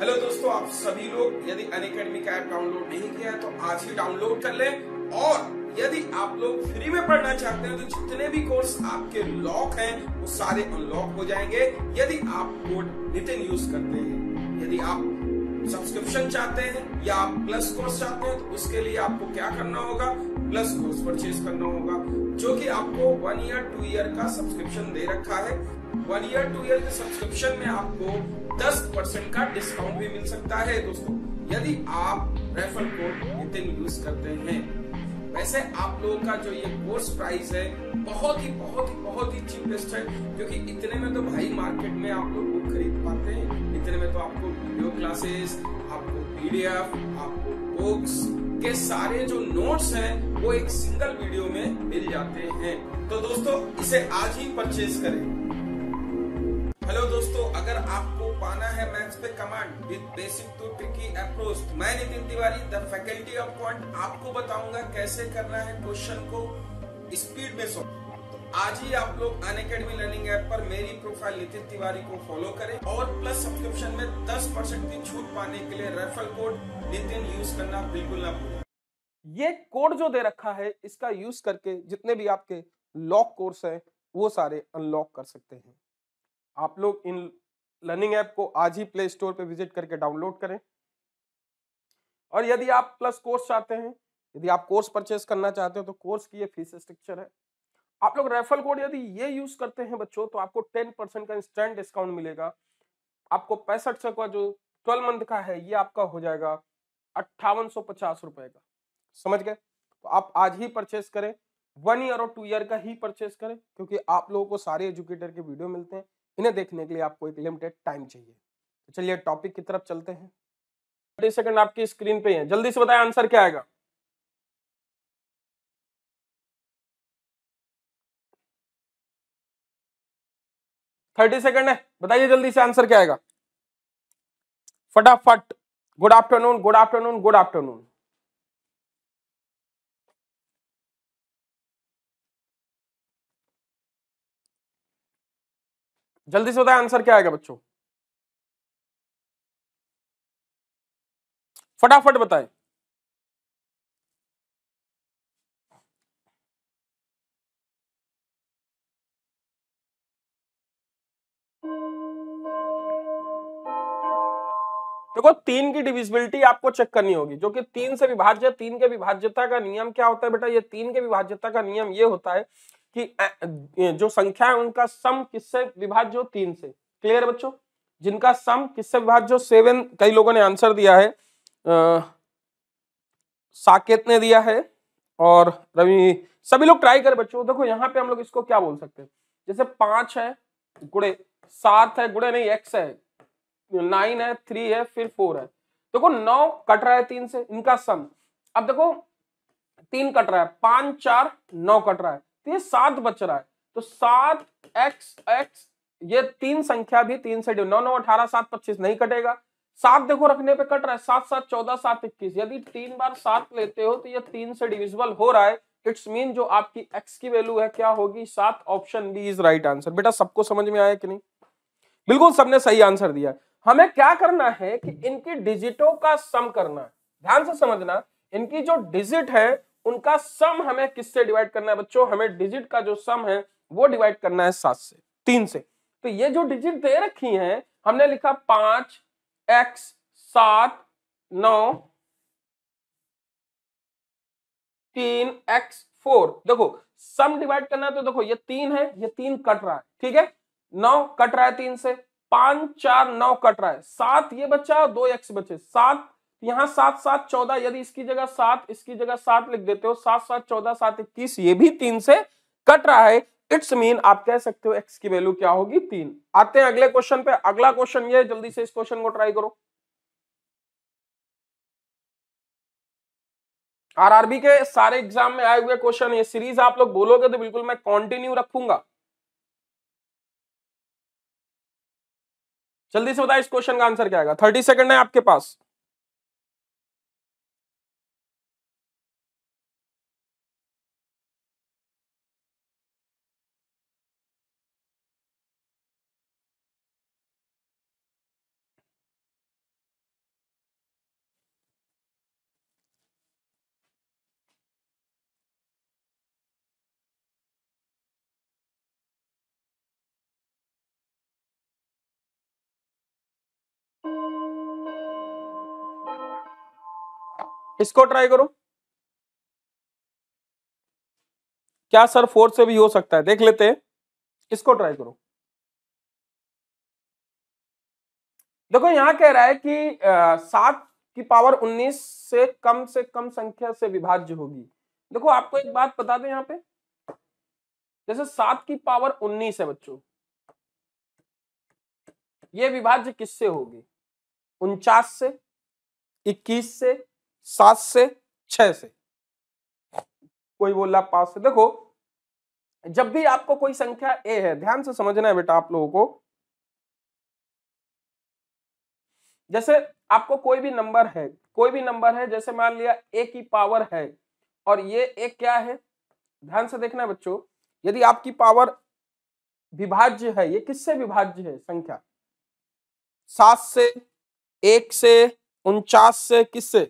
Hello दोस्तों आप सभी लोग यदि अनकेडमी का ऐप डाउनलोड नहीं किया है तो आज ही डाउनलोड कर लें और यदि आप लोग फ्री में पढ़ना चाहते हैं तो जितने भी कोर्स आपके लॉक हैं वो सारे अनलॉक हो जाएंगे यदि आप कोड नितिन यूज करते हैं यदि आप सब्सक्रिप्शन चाहते हैं या आप प्लस कोर्स चाहते हैं तो उसके लिए आपको क्या करना होगा प्लस कोर्स परचेज करना होगा जो कि आपको वन ईयर टू ईयर का सब्सक्रिप्शन दे रखा है वन ईयर टू ईयर के सब्सक्रिप्शन में आपको दस परसेंट का डिस्काउंट भी मिल सकता है दोस्तों यदि आप रेफर कोड यूज करते हैं वैसे आप लोगों का जो ये कोर्स प्राइस है बहुत ही बहुत ही बहुत ही चीपेस्ट है क्योंकि इतने में तो भाई मार्केट में आप लोग बुक खरीद पाते हैं इतने में तो आपको वीडियो क्लासेस आपको पीडीएफ आपको बुक्स के सारे जो नोट्स हैं वो एक सिंगल वीडियो में मिल जाते हैं तो दोस्तों इसे आज ही परचेज करें हेलो दोस्तों अगर आप पाना है मैथ्स पे command with basic to tricky approach मैं Nitin Tiwari the faculty of quant आपको बताऊंगा कैसे करना है क्वेश्चन को स्पीड में सॉल्व तो आज ही आप लोग अन अकेडमी लर्निंग ऐप पर मेरी प्रोफाइल नितिन तिवारी को फॉलो करें और प्लस सब्सक्रिप्शन में 10 परसेंट की छूट पाने के लिए रेफरल कोड नितिन यूज करना बिल्कुल ना भूलें ये कोड जो दे रखा है इसका यूज करके जितने भी आपके लॉक कोर्स है वो सारे अनलॉक कर सकते हैं आप लोग इन लर्निंग ऐप को आज ही प्ले स्टोर पर विजिट करके डाउनलोड करें और यदि आप प्लस कोर्स चाहते हैं यदि आप कोर्स परचेस करना चाहते हो तो कोर्स की ये फीस स्ट्रक्चर है आप लोग रेफरल कोड यदि ये यूज करते हैं बच्चों तो आपको टेन परसेंट का इंस्टेंट डिस्काउंट मिलेगा आपको पैंसठ सौ का जो ट्वेल्व मंथ का है ये आपका हो जाएगा अट्ठावन सौ पचास रुपए का समझ गए तो आप आज ही परचेस करें वन ईयर और टू ईयर का ही परचेस करें क्योंकि आप लोगों को सारे एजुकेटर के वीडियो मिलते हैं इन्हें देखने के लिए आपको एक लिमिटेड टाइम चाहिए तो चलिए टॉपिक की तरफ चलते हैं थर्टी सेकंड आपकी स्क्रीन पे है जल्दी से बताएं आंसर क्या आएगा थर्टी सेकंड है बताइए जल्दी से आंसर क्या आएगा फटाफट good afternoon good afternoon good afternoon जल्दी से बताएं आंसर क्या आएगा बच्चों फटाफट बताएं देखो तीन की डिविजिबिलिटी आपको चेक करनी होगी जो कि तीन से विभाज्य तीन के विभाज्यता का नियम क्या होता है बेटा ये तीन के विभाज्यता का नियम ये होता है कि जो संख्या है उनका सम किससे विभाज्य हो तीन से क्लियर है बच्चों जिनका सम किससे विभाज्य हो सेवन कई लोगों ने आंसर दिया है आ, साकेत ने दिया है और रवि सभी लोग ट्राई करें बच्चों देखो यहाँ पे हम लोग इसको क्या बोल सकते हैं जैसे पांच है गुड़े सात है गुड़े नहीं एक्स है नाइन है थ्री है फिर फोर है देखो नौ कट रहा है तीन से इनका सम अब देखो तीन कट रहा है पांच चार नौ कट रहा है तो ये सात बच रहा है तो सात एक्स एक्स ये तीन संख्या भी तीन से नौ नौ अठारह सात पच्चीस नहीं कटेगा सात देखो रखने पे कट रहा है सात सात चौदह सात इक्कीस यदि तीन बार सात लेते हो तो ये तीन से डिविजिबल हो रहा है इट्स मीन जो आपकी एक्स की वैल्यू है क्या होगी सात option B is right answer बेटा सबको समझ में आया कि नहीं बिल्कुल सबने सही आंसर दिया हमें क्या करना है कि इनकी डिजिटों का सम करना ध्यान से समझना इनकी जो डिजिट है उनका सम हमें किससे डिवाइड करना है बच्चों हमें डिजिट का जो सम है वो डिवाइड करना है सात से तीन से तो ये जो डिजिट दे रखी है हमने लिखा पांच एक्स सात नौ तीन एक्स फोर देखो सम डिवाइड करना है तो देखो ये तीन है ये तीन कट रहा है ठीक है नौ कट रहा है तीन से पांच चार नौ कट रहा है सात ये बचा और दो एक्स बचे सात यहाँ सात सात चौदह यदि इसकी जगह सात इसकी जगह सात लिख देते हो सात सात चौदह सात इक्कीस ये भी तीन से कट रहा है इट्स मीन आप कह सकते हो एक्स की वैल्यू क्या होगी तीन आते हैं अगले क्वेश्चन पे अगला क्वेश्चन ये जल्दी से इस क्वेश्चन को ट्राई करो आरआरबी के सारे एग्जाम में आए हुए क्वेश्चन ये सीरीज आप लोग बोलोगे तो बिल्कुल मैं कंटिन्यू रखूंगा जल्दी से बताए इस क्वेश्चन का आंसर क्या आएगा थर्टी सेकंड है आपके पास इसको ट्राई करो क्या सर फोर से भी हो सकता है देख लेते हैं इसको ट्राई करो देखो यहां कह रहा है कि सात की पावर उन्नीस से कम से कम संख्या से विभाज्य होगी देखो आपको एक बात बता दें यहां पे जैसे सात की पावर उन्नीस है बच्चों ये विभाज्य किससे होगी उनचास से इक्कीस से सात से छह से कोई बोल रहा पांच से देखो जब भी आपको कोई संख्या ए है ध्यान से समझना है बेटा आप लोगों को जैसे आपको कोई भी नंबर है कोई भी नंबर है जैसे मान लिया ए की पावर है और ये ए क्या है ध्यान से देखना है बच्चों यदि आपकी पावर विभाज्य है ये किससे विभाज्य है संख्या सात से एक से उनचास से किससे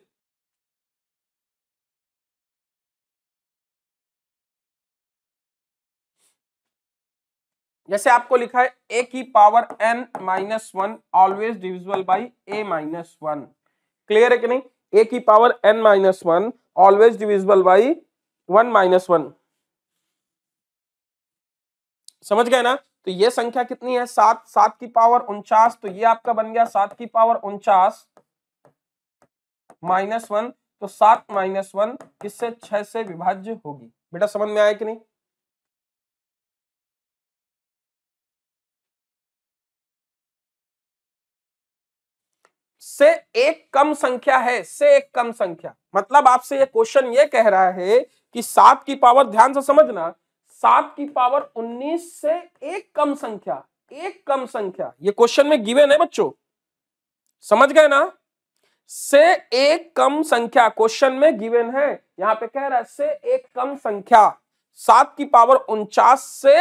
जैसे आपको लिखा है ए की power N minus one always divisible by A minus one clear है कि नहीं ए की power N minus one always divisible by one minus one समझ गए ना तो ये संख्या कितनी है सात सात की पावर उनचास तो ये आपका बन गया सात की पावर उनचास माइनस वन तो सात माइनस वन इससे छह से विभाज्य होगी बेटा समझ में आया कि नहीं से एक कम संख्या है से एक कम संख्या मतलब आपसे ये क्वेश्चन ये कह रहा है कि सात की पावर ध्यान से समझना सात की पावर उन्नीस से एक कम संख्या एक कम संख्या ये क्वेश्चन में गिवन है बच्चों समझ गए ना से एक कम संख्या क्वेश्चन में गिवेन है यहां पे कह रहा है से एक कम संख्या सात की पावर उनचास से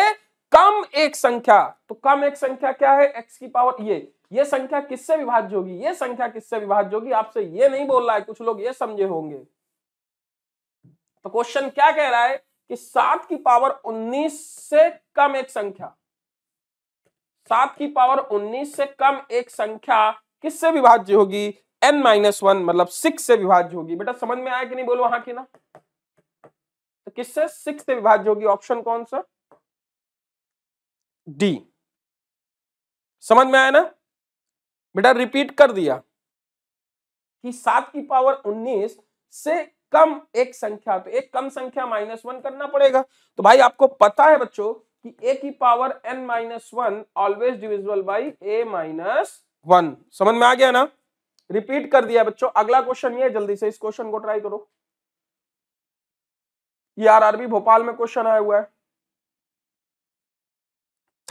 कम एक संख्या तो कम एक संख्या क्या है एक्स की पावर ये ये संख्या किससे विभाज्य होगी ये संख्या किससे विभाज्य होगी आपसे ये नहीं बोल रहा है कुछ लोग ये समझे होंगे तो क्वेश्चन क्या कह रहा है कि सात की पावर उन्नीस से कम एक संख्या सात की पावर उन्नीस से कम एक संख्या किससे विभाज्य होगी एन माइनस वन मतलब सिक्स से विभाज्य होगी बेटा समझ में आया कि नहीं बोलो वहां की ना तो किससे सिक्स से विभाज्य होगी ऑप्शन कौन सा डी समझ में आया ना बेटा रिपीट कर दिया कि सात की पावर उन्नीस से कम एक संख्या तो एक कम संख्या माइनस वन करना पड़ेगा तो भाई आपको पता है बच्चों कि ए की power N minus one always divisible by A minus one समझ में आ गया ना रिपीट कर दिया बच्चों अगला क्वेश्चन ये जल्दी से इस क्वेश्चन को ट्राई करो ये e आरआरबी भोपाल में क्वेश्चन आया हुआ है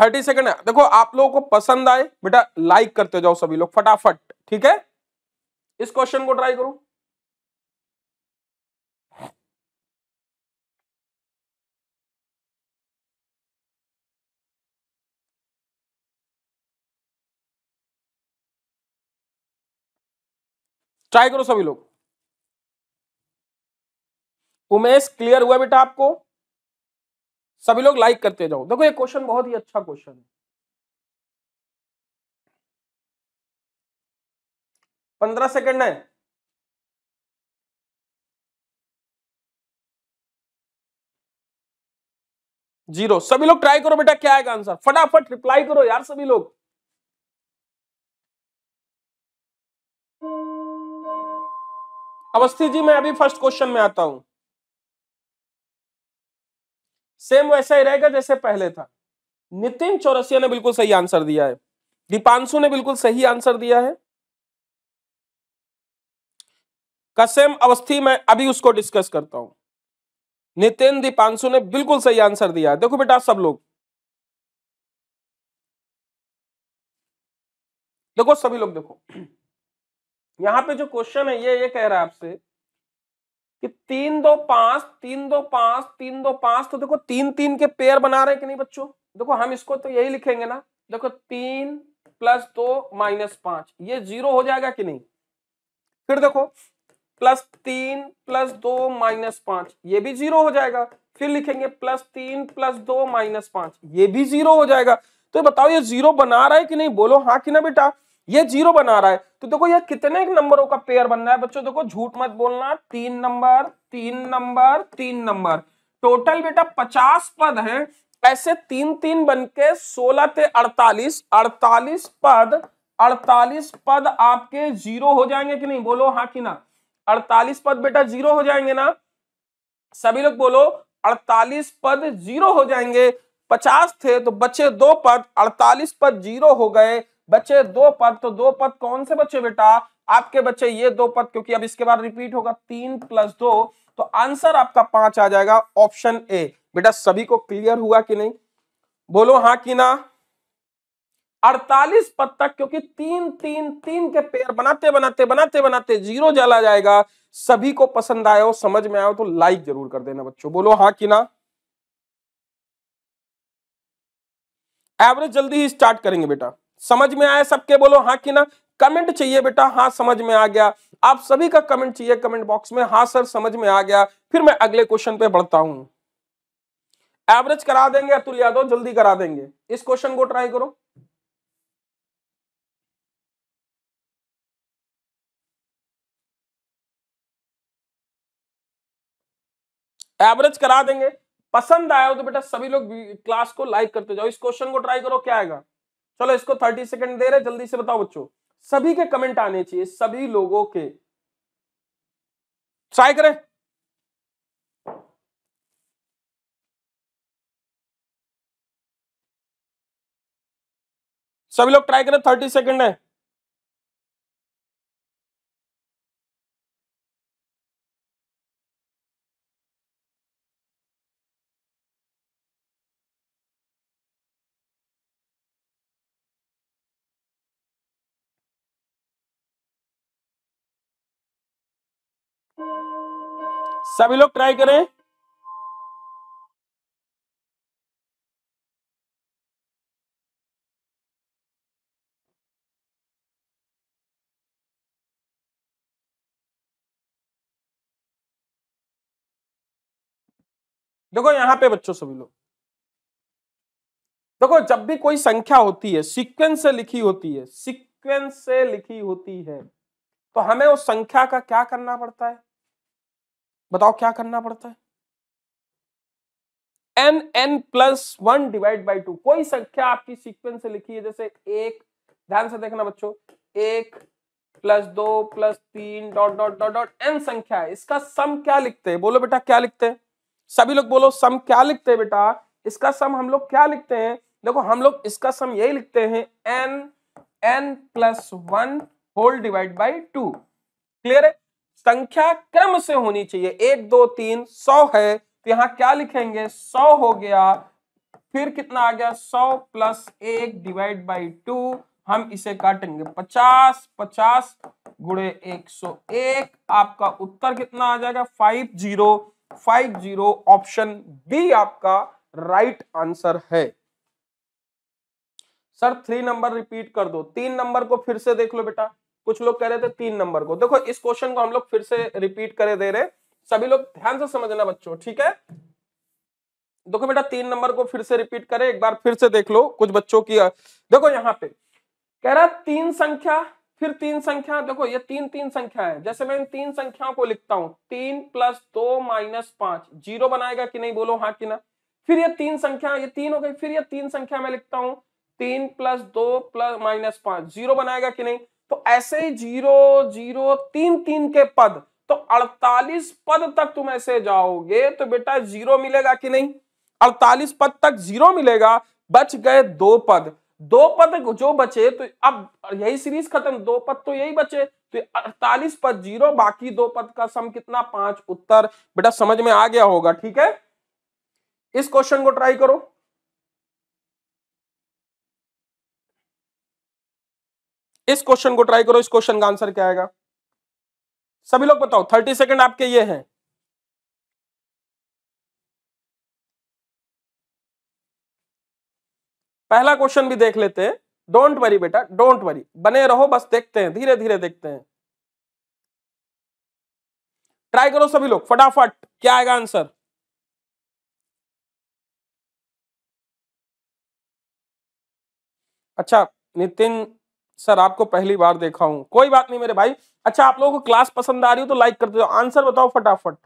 थर्टी सेकेंड है देखो आप लोगों को पसंद आए बेटा लाइक करते जाओ सभी लोग फटाफट ठीक है इस क्वेश्चन को ट्राई करो ट्राई करो सभी लोग उमेश क्लियर हुआ बेटा आपको सभी लोग लाइक करते जाओ देखो ये क्वेश्चन बहुत ही अच्छा क्वेश्चन है पंद्रह सेकंड है जीरो सभी लोग ट्राई करो बेटा क्या आएगा आंसर फटाफट रिप्लाई करो यार सभी लोग अवस्थी जी मैं अभी फर्स्ट क्वेश्चन में आता हूं सेम वैसा ही रहेगा जैसे पहले था नितिन चौरसिया ने बिल्कुल सही आंसर दिया है दीपांशु ने बिल्कुल सही आंसर दिया है कसेम अवस्थी मैं अभी उसको डिस्कस करता हूं नितिन दीपांशु ने बिल्कुल सही आंसर दिया है देखो बेटा सब लोग देखो सभी लोग देखो यहां पे जो क्वेश्चन है ये ये कह रहा है आपसे कि तीन दो पांच तीन दो पांच तीन दो पांच तो देखो तीन तीन के पेयर बना रहे हैं कि नहीं बच्चों देखो हम इसको तो यही लिखेंगे ना देखो तीन प्लस दो माइनस पांच ये जीरो हो जाएगा कि नहीं फिर देखो प्लस तीन प्लस दो माइनस पांच ये भी जीरो हो जाएगा फिर लिखेंगे प्लस तीन प्लस दो माइनस पांच ये भी जीरो हो जाएगा तो बताओ ये जीरो बना रहा है कि नहीं बोलो हाँ कि ना बेटा ये जीरो बना रहा है तो देखो यह कितने नंबरों का पेयर बन रहा है बच्चों देखो झूठ मत बोलना तीन नंबर तीन नंबर तीन नंबर टोटल बेटा पचास पद है ऐसे तीन तीन बन के सोलह थे अड़तालीस अड़तालीस पद अड़तालीस पद आपके जीरो हो जाएंगे कि नहीं बोलो हाँ कि ना अड़तालीस पद बेटा जीरो हो जाएंगे ना सभी लोग बोलो अड़तालीस पद जीरो हो जाएंगे पचास थे तो बचे दो पद अड़तालीस पद जीरो हो गए बच्चे दो पद तो दो पद कौन से बच्चे बेटा आपके बच्चे ये दो पद क्योंकि अब इसके बाद रिपीट होगा तीन प्लस दो तो आंसर आपका पांच आ जाएगा ऑप्शन ए बेटा सभी को क्लियर हुआ कि नहीं बोलो हाँ कि ना अड़तालीस पद तक क्योंकि तीन तीन तीन के पेयर बनाते बनाते बनाते बनाते जीरो जला जाएगा सभी को पसंद आया हो समझ में आया हो तो लाइक जरूर कर देना बच्चों बोलो हाँ कि ना एवरेज जल्दी ही स्टार्ट करेंगे बेटा समझ में आया सबके बोलो हाँ कि ना कमेंट चाहिए बेटा हाँ समझ में आ गया आप सभी का कमेंट चाहिए कमेंट बॉक्स में हाँ सर समझ में आ गया फिर मैं अगले क्वेश्चन पे बढ़ता हूं एवरेज करा देंगे अतुल यादव जल्दी करा देंगे इस क्वेश्चन को ट्राई करो एवरेज करा देंगे पसंद आया हो तो बेटा सभी लोग क्लास को लाइक करते जाओ इस क्वेश्चन को ट्राई करो क्या आएगा चलो इसको थर्टी सेकेंड दे रहे जल्दी से बताओ बच्चों सभी के कमेंट आने चाहिए सभी लोगों के ट्राई करें सभी लोग ट्राई करें थर्टी सेकेंड है सभी लोग ट्राई करें देखो यहां पे बच्चों सभी लोग देखो जब भी कोई संख्या होती है सीक्वेंस से लिखी होती है सीक्वेंस से लिखी होती है तो हमें उस संख्या का क्या करना पड़ता है बताओ क्या करना पड़ता है N N plus one divide by two कोई संख्या आपकी सीक्वेंस से लिखी है जैसे एक ध्यान से देखना बच्चों एक प्लस दो प्लस तीन dot dot dot dot N संख्या है इसका सम क्या लिखते हैं बोलो बेटा क्या लिखते हैं सभी लोग बोलो सम क्या लिखते हैं बेटा इसका सम हम लोग क्या लिखते हैं देखो हम लोग इसका सम यही लिखते हैं N N plus one whole divide by two clear है संख्या क्रम से होनी चाहिए एक दो तीन सौ है तो यहां क्या लिखेंगे सौ हो गया फिर कितना आ गया सौ प्लस एक डिवाइड बाई टू हम इसे काटेंगे पचास पचास गुड़े एक सौ एक आपका उत्तर कितना आ जाएगा five zero five zero option B आपका राइट आंसर है सर थ्री नंबर रिपीट कर दो तीन नंबर को फिर से देख लो बेटा कुछ लोग कह रहे थे तीन नंबर को देखो इस क्वेश्चन को हम लोग फिर से रिपीट करे दे रहे सभी लोग ध्यान से समझना बच्चों ठीक है देखो बेटा तीन नंबर को फिर से रिपीट करें एक बार फिर से देख लो कुछ बच्चों की देखो यहाँ पे कह रहा तीन संख्या फिर तीन संख्या देखो ये तीन तीन संख्या है जैसे मैं इन तीन संख्याओं को लिखता हूं तीन प्लस दो माइनस पांच जीरो बनाएगा कि नहीं बोलो हाँ कि ना फिर ये तीन संख्या ये तीन हो गई फिर ये तीन संख्या मैं लिखता हूं तीन प्लस दो प्लस माइनस पांच जीरो बनाएगा कि नहीं तो ऐसे ही जीरो जीरो तीन तीन के पद तो 48 पद तक तुम ऐसे जाओगे तो बेटा जीरो मिलेगा कि नहीं 48 पद तक जीरो मिलेगा बच गए दो पद दो पद जो बचे तो अब यही सीरीज खत्म दो पद तो यही बचे तो 48 पद जीरो बाकी दो पद का सम कितना पांच उत्तर बेटा समझ में आ गया होगा ठीक है इस क्वेश्चन को ट्राई करो इस क्वेश्चन को ट्राई करो इस क्वेश्चन का आंसर क्या आएगा सभी लोग बताओ थर्टी सेकेंड आपके ये हैं पहला क्वेश्चन भी देख लेते हैं डोंट वरी बेटा डोंट वरी बने रहो बस देखते हैं धीरे धीरे देखते हैं ट्राई करो सभी लोग फटाफट क्या आएगा आंसर अच्छा नितिन सर आपको पहली बार देखा हूं कोई बात नहीं मेरे भाई अच्छा आप लोगों को क्लास पसंद आ रही हो तो लाइक कर दो आंसर बताओ फटाफट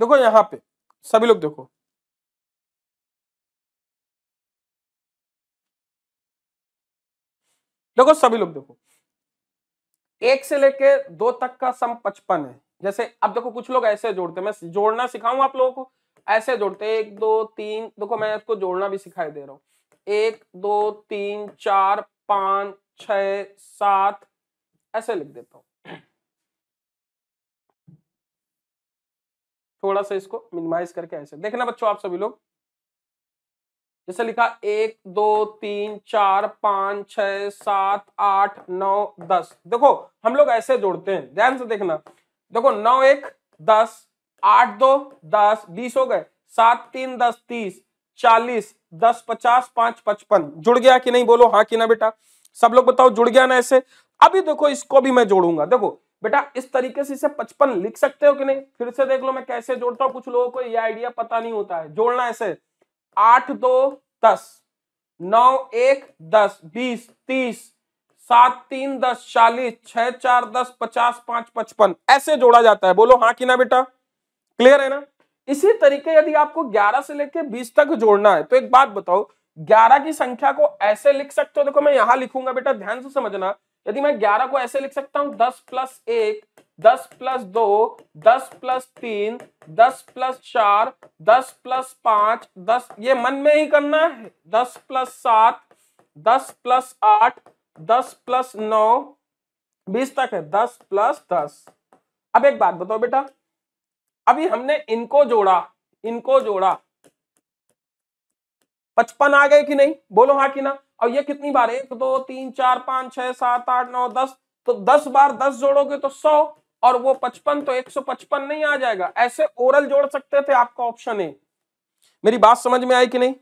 देखो यहां पे सभी लोग देखो देखो सभी लोग देखो एक से लेके दो तक का सम पचपन है जैसे अब देखो कुछ लोग ऐसे जोड़ते मैं जोड़ना सिखाऊं आप लोगों को ऐसे जोड़ते एक दो तीन देखो मैं इसको जोड़ना भी सिखाई दे रहा हूं एक दो तीन चार पांच छ सात ऐसे लिख देता हूं थोड़ा सा इसको मिनिमाइज करके ऐसे देखना बच्चों आप सभी लोग जैसे लिखा एक दो तीन चार पांच छ सात आठ नौ दस देखो हम लोग ऐसे जोड़ते हैं ध्यान से देखना देखो नौ एक दस आठ दो दस बीस हो गए सात तीन दस तीस चालीस दस पचास पांच पचपन जुड़ गया कि नहीं बोलो हाँ कि ना बेटा सब लोग बताओ जुड़ गया ना ऐसे अभी देखो इसको भी मैं जोड़ूंगा देखो बेटा इस तरीके से इसे पचपन लिख सकते हो कि नहीं फिर से देख लो मैं कैसे जोड़ता हूँ कुछ लोगों को ये आइडिया पता नहीं होता है जोड़ना ऐसे आठ दो दस नौ एक दस बीस तीस सात तीन दस चालीस छह चार दस पचास पांच पचपन ऐसे जोड़ा जाता है बोलो हाँ कि ना बेटा क्लियर है ना इसी तरीके यदि आपको 11 से लेकर 20 तक जोड़ना है तो एक बात बताओ 11 की संख्या को ऐसे लिख सकते हो देखो मैं यहां लिखूंगा बेटा ध्यान से समझना यदि मैं 11 को ऐसे लिख सकता हूं 10 प्लस एक दस प्लस दो दस प्लस तीन दस प्लस चार दस प्लस पांच दस ये मन में ही करना है दस प्लस सात दस प्लस आठ दस प्लस नौ बीस तक है दस प्लस दस अब एक बात बताओ बेटा अभी हमने इनको जोड़ा इनको जोड़ा पचपन आ गए कि नहीं बोलो हाँ कि ना और ये कितनी बार एक दो तीन चार पांच छह सात आठ नौ दस तो दस बार दस जोड़ोगे तो सौ और वो पचपन तो एक सौ पचपन नहीं आ जाएगा ऐसे ओरल जोड़ सकते थे आपका ऑप्शन ए मेरी बात समझ में आई कि नहीं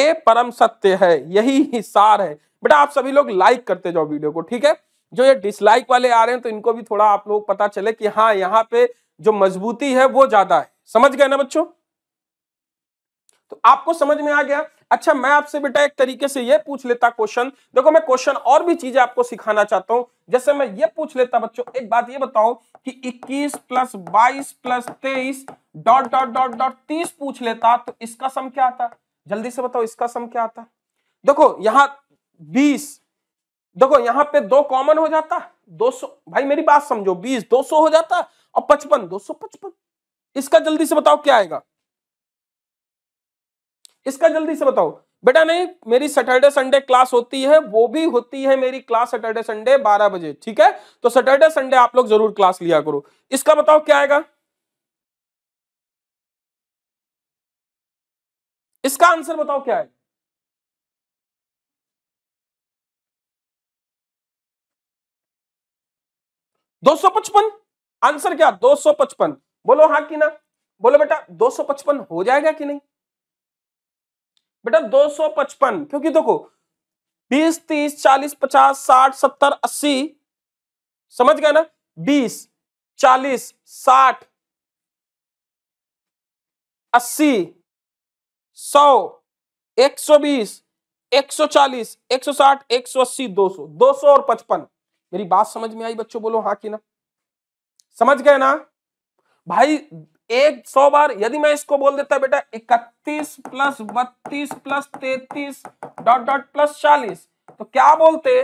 ए परम सत्य है यही हिसार है बेटा आप सभी लोग लाइक करते जाओ वीडियो को ठीक है जो ये डिसलाइक वाले आ रहे हैं तो इनको भी थोड़ा आप लोग पता चले कि हाँ यहाँ पे जो मजबूती है वो ज्यादा है समझ गए ना बच्चों आपको समझ में आ गया अच्छा मैं आपसे बेटा एक तरीके से ये पूछ लेता क्वेश्चन देखो मैं क्वेश्चन और भी चीजें आपको सिखाना चाहता हूं जैसे मैं ये पूछ लेता बच्चों एक बात ये बताओ कि 21 प्लस बाईस प्लस तेईस डॉट डॉट डॉट डॉट तीस पूछ लेता तो इसका सम क्या आता जल्दी से बताओ इसका सम क्या आता देखो यहाँ बीस देखो यहाँ पे दो कॉमन हो जाता दो भाई मेरी बात समझो बीस दो सौ हो जाता और पचपन दो सौ पचपन इसका जल्दी से बताओ क्या आएगा इसका जल्दी से बताओ बेटा नहीं मेरी सैटरडे संडे क्लास होती है वो भी होती है मेरी क्लास सैटरडे संडे बारह बजे ठीक है तो सैटरडे संडे आप लोग जरूर क्लास लिया करो इसका बताओ क्या आएगा इसका आंसर बताओ क्या है दो सौ पचपन आंसर क्या दो सौ पचपन बोलो हाँ कि ना बोलो बेटा दो सौ पचपन हो जाएगा कि नहीं बेटा 255 क्योंकि देखो 20 30 40 50 60 70 80 समझ गए ना 20 40 60 अस्सी सौ एक सौ बीस एक सौ चालीस एक सौ साठ एक सौ अस्सी दो सौ दो सौ और पचपन मेरी बात समझ में आई बच्चों बोलो हाँ कि ना समझ गए ना भाई एक सौ बार यदि मैं इसको बोल देता बेटा इकतीस प्लस बत्तीस प्लस तैतीस डॉट डॉट प्लस चालीस तो क्या बोलते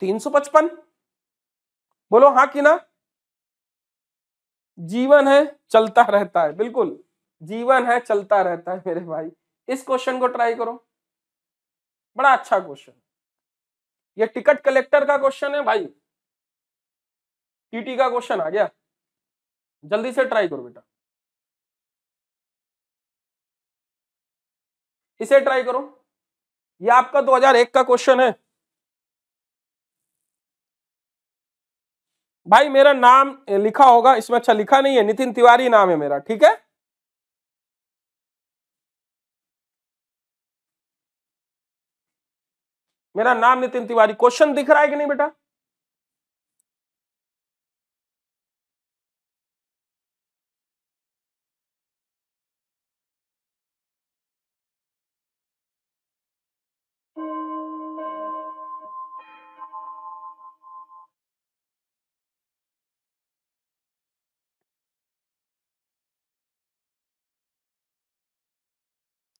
तीन सौ पचपन बोलो हाँ कि ना जीवन है चलता रहता है बिल्कुल जीवन है चलता रहता है मेरे भाई इस क्वेश्चन को ट्राई करो बड़ा अच्छा क्वेश्चन ये टिकट कलेक्टर का क्वेश्चन है भाई टीटी का क्वेश्चन आ गया जल्दी से ट्राई करो बेटा इसे ट्राई करो ये आपका 2001 का क्वेश्चन है भाई मेरा नाम लिखा होगा इसमें अच्छा लिखा नहीं है नितिन तिवारी नाम है मेरा ठीक है मेरा नाम नितिन तिवारी क्वेश्चन दिख रहा है कि नहीं बेटा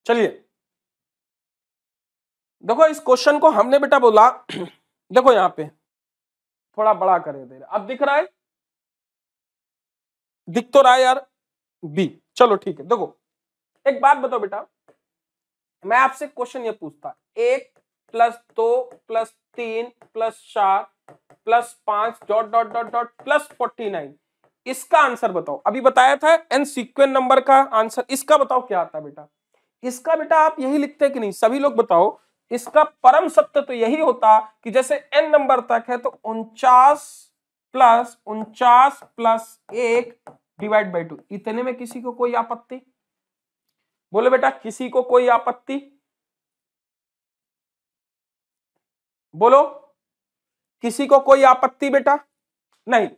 चलिए देखो इस क्वेश्चन को हमने बेटा बोला देखो यहां पे थोड़ा बड़ा करें दे अब दिख रहा है दिख तो रहा है यार बी चलो ठीक है देखो एक बात बताओ बेटा मैं आपसे क्वेश्चन ये पूछता एक प्लस दो प्लस तीन प्लस चार प्लस पांच dot dot dot dot plus forty nine इसका आंसर बताओ अभी बताया था एन सीक्वेंस नंबर का आंसर इसका बताओ क्या आता है बेटा इसका बेटा आप यही लिखते कि नहीं सभी लोग बताओ इसका परम सत्य तो यही होता कि जैसे एन नंबर तक है तो उनचास प्लस उनचास प्लस एक डिवाइड बाई टू इतने में किसी को कोई आपत्ति बोले बेटा किसी को कोई आपत्ति बोलो किसी को कोई आपत्ति बेटा नहीं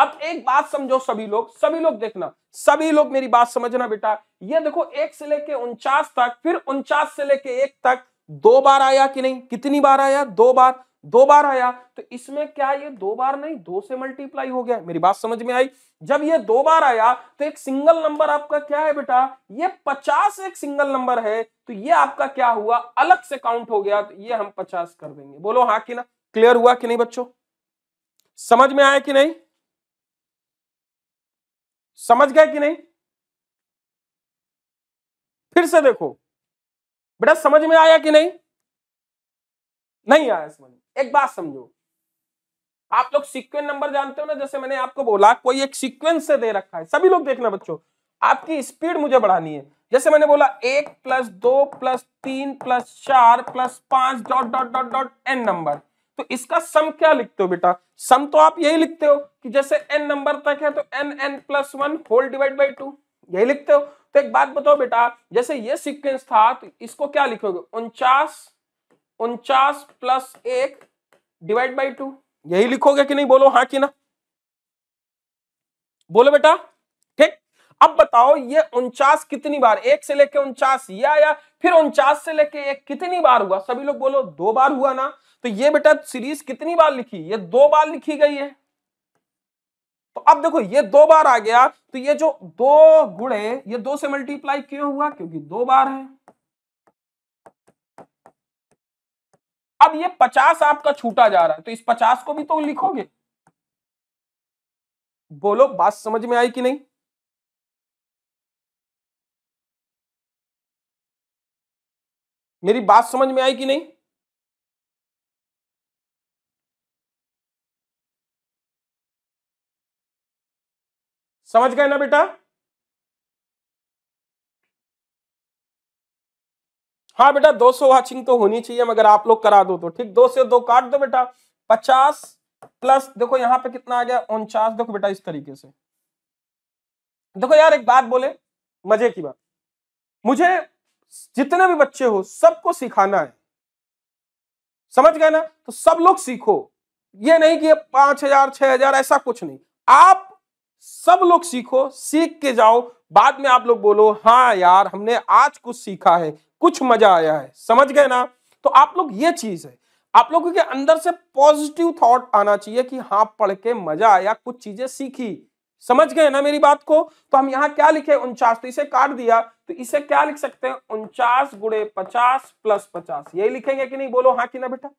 अब एक बात समझो सभी लोग सभी लोग देखना सभी लोग मेरी बात समझना बेटा ये देखो एक से लेके उनचास तक फिर उनचास से लेके एक तक दो बार आया कि नहीं कितनी बार आया दो बार दो बार आया तो इसमें क्या ये दो बार नहीं दो से मल्टीप्लाई हो गया मेरी बात समझ में आई जब ये दो बार आया तो एक सिंगल नंबर आपका क्या है बेटा ये पचास एक सिंगल नंबर है तो ये आपका क्या हुआ अलग से काउंट हो गया तो ये हम पचास कर देंगे बोलो हाँ कि ना क्लियर हुआ कि नहीं बच्चों समझ में आया कि नहीं समझ गए कि नहीं फिर से देखो बेटा समझ में आया कि नहीं नहीं आया समझ एक बात समझो आप लोग सीक्वेंस नंबर जानते हो ना जैसे मैंने आपको बोला कोई एक सीक्वेंस से दे रखा है सभी लोग देखना बच्चों आपकी स्पीड मुझे बढ़ानी है जैसे मैंने बोला एक प्लस दो प्लस तीन प्लस चार प्लस पांच dot dot dot dot N number तो इसका सम क्या लिखते हो बेटा सम तो आप यही लिखते हो कि जैसे एन नंबर तक है तो N N plus one whole divide by two यही लिखते हो तो एक बात बताओ बेटा जैसे ये सीक्वेंस था तो इसको क्या लिखोगे उनचास उनचास प्लस एक डिवाइड बाई टू यही लिखोगे कि नहीं बोलो हाँ कि ना बोलो बेटा अब बताओ ये उनचास कितनी बार एक से लेके उनचास ये आया फिर उनचास से लेके एक कितनी बार हुआ सभी लोग बोलो दो बार हुआ ना तो ये बेटा सीरीज कितनी बार लिखी ये दो बार लिखी गई है तो अब देखो ये दो बार आ गया तो ये जो दो गुड़े ये दो से मल्टीप्लाई क्यों हुआ क्योंकि दो बार है अब ये पचास आपका छूटा जा रहा है तो इस पचास को भी तो लिखोगे बोलो बात समझ में आई कि नहीं मेरी बात समझ में आई कि नहीं समझ गए ना बेटा हाँ बेटा 200 वाचिंग तो होनी चाहिए मगर आप लोग करा दो तो ठीक दो से दो काट दो बेटा 50 प्लस देखो यहां पे कितना आ गया उनचास देखो बेटा इस तरीके से देखो यार एक बात बोले मजे की बात मुझे जितने भी बच्चे हो सबको सिखाना है समझ गए ना तो सब लोग सीखो ये नहीं कि पांच हजार छह हजार ऐसा कुछ नहीं आप सब लोग सीखो सीख के जाओ बाद में आप लोग बोलो हाँ यार हमने आज कुछ सीखा है कुछ मजा आया है समझ गए ना तो आप लोग ये चीज है आप लोगों के अंदर से पॉजिटिव थॉट आना चाहिए कि हाँ पढ़ के मजा आया कुछ चीजें सीखी समझ गए ना मेरी बात को तो हम यहाँ क्या लिखे उनचास तो इसे काट दिया तो इसे क्या लिख सकते हैं उनचास गुड़े पचास प्लस पचास यही लिखेंगे कि नहीं बोलो हाँ कि ना बेटा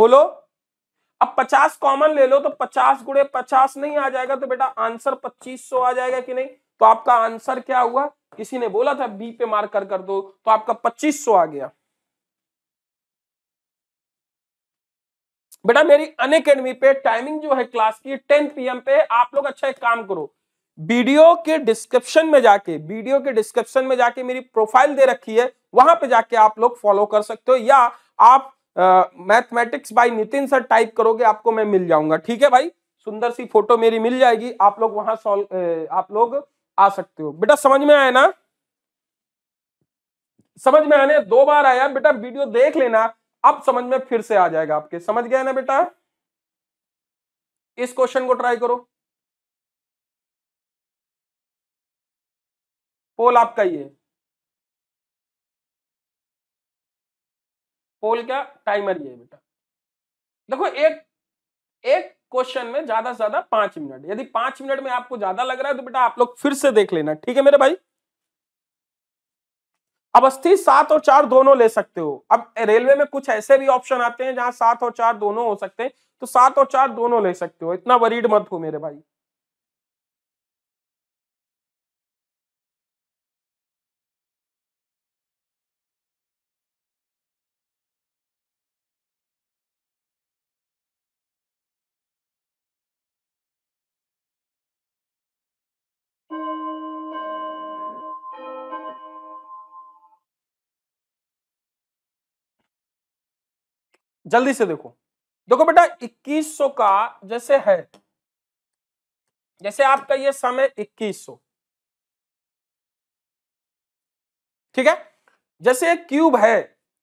बोलो अब पचास कॉमन ले लो तो पचास गुड़े पचास नहीं आ जाएगा तो बेटा आंसर पच्चीस सौ आ जाएगा कि नहीं तो आपका आंसर क्या हुआ किसी ने बोला था बी पे मार्कर कर दो तो आपका पच्चीस सौ आ गया बेटा मेरी अन अकेडमी पे टाइमिंग जो है क्लास की टेन पीएम पे आप लोग अच्छा एक काम करो वीडियो के डिस्क्रिप्शन में जाके वीडियो के डिस्क्रिप्शन में जाके मेरी प्रोफाइल दे रखी है वहां पे जाके आप लोग फॉलो कर सकते हो या आप mathematics by Nitin sir type करोगे आपको मैं मिल जाऊंगा ठीक है भाई सुंदर सी फोटो मेरी मिल जाएगी आप लोग वहां सॉल्व आप लोग आ सकते हो बेटा समझ में आया ना समझ में आने दो बार आया बेटा वीडियो देख लेना अब समझ में फिर से आ जाएगा आपके समझ गया ना बेटा इस क्वेश्चन को ट्राई करो पोल आपका ये पोल क्या टाइमर ये बेटा देखो एक एक क्वेश्चन में ज्यादा से ज्यादा पांच मिनट यदि पांच मिनट में आपको ज्यादा लग रहा है तो बेटा आप लोग फिर से देख लेना ठीक है मेरे भाई अब अस्थि सात और चार दोनों ले सकते हो अब रेलवे में कुछ ऐसे भी ऑप्शन आते हैं जहां सात और चार दोनों हो सकते हैं तो सात और चार दोनों ले सकते हो इतना वरीड मत हो मेरे भाई जल्दी से देखो देखो बेटा 2100 का जैसे है जैसे आपका ये सम है 2100 ठीक है जैसे एक क्यूब है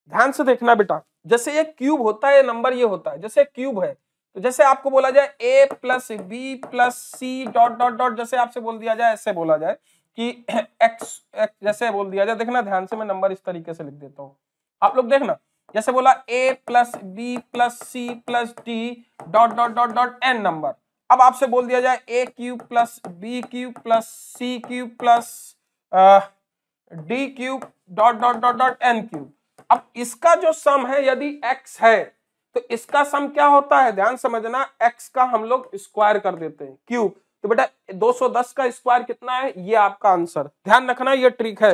ध्यान से देखना बेटा जैसे एक क्यूब होता है नंबर ये होता है जैसे क्यूब है तो जैसे आपको बोला जाए A plus B plus C dot dot dot जैसे आपसे बोल दिया जाए ऐसे बोला जाए कि एक्स, x जैसे बोल दिया जाए देखना ध्यान से मैं नंबर इस तरीके से लिख देता हूँ आप लोग देखना जैसे बोला A plus B plus C plus D dot dot dot dot N number अब आपसे बोल दिया जाए A cube plus B cube plus C cube plus D cube dot dot dot dot N cube अब इसका जो सम है यदि एक्स है तो इसका सम क्या होता है ध्यान समझना एक्स का हम लोग स्क्वायर कर देते हैं क्यू तो बेटा 210 का स्क्वायर कितना है ये आपका आंसर ध्यान रखना ये ट्रिक है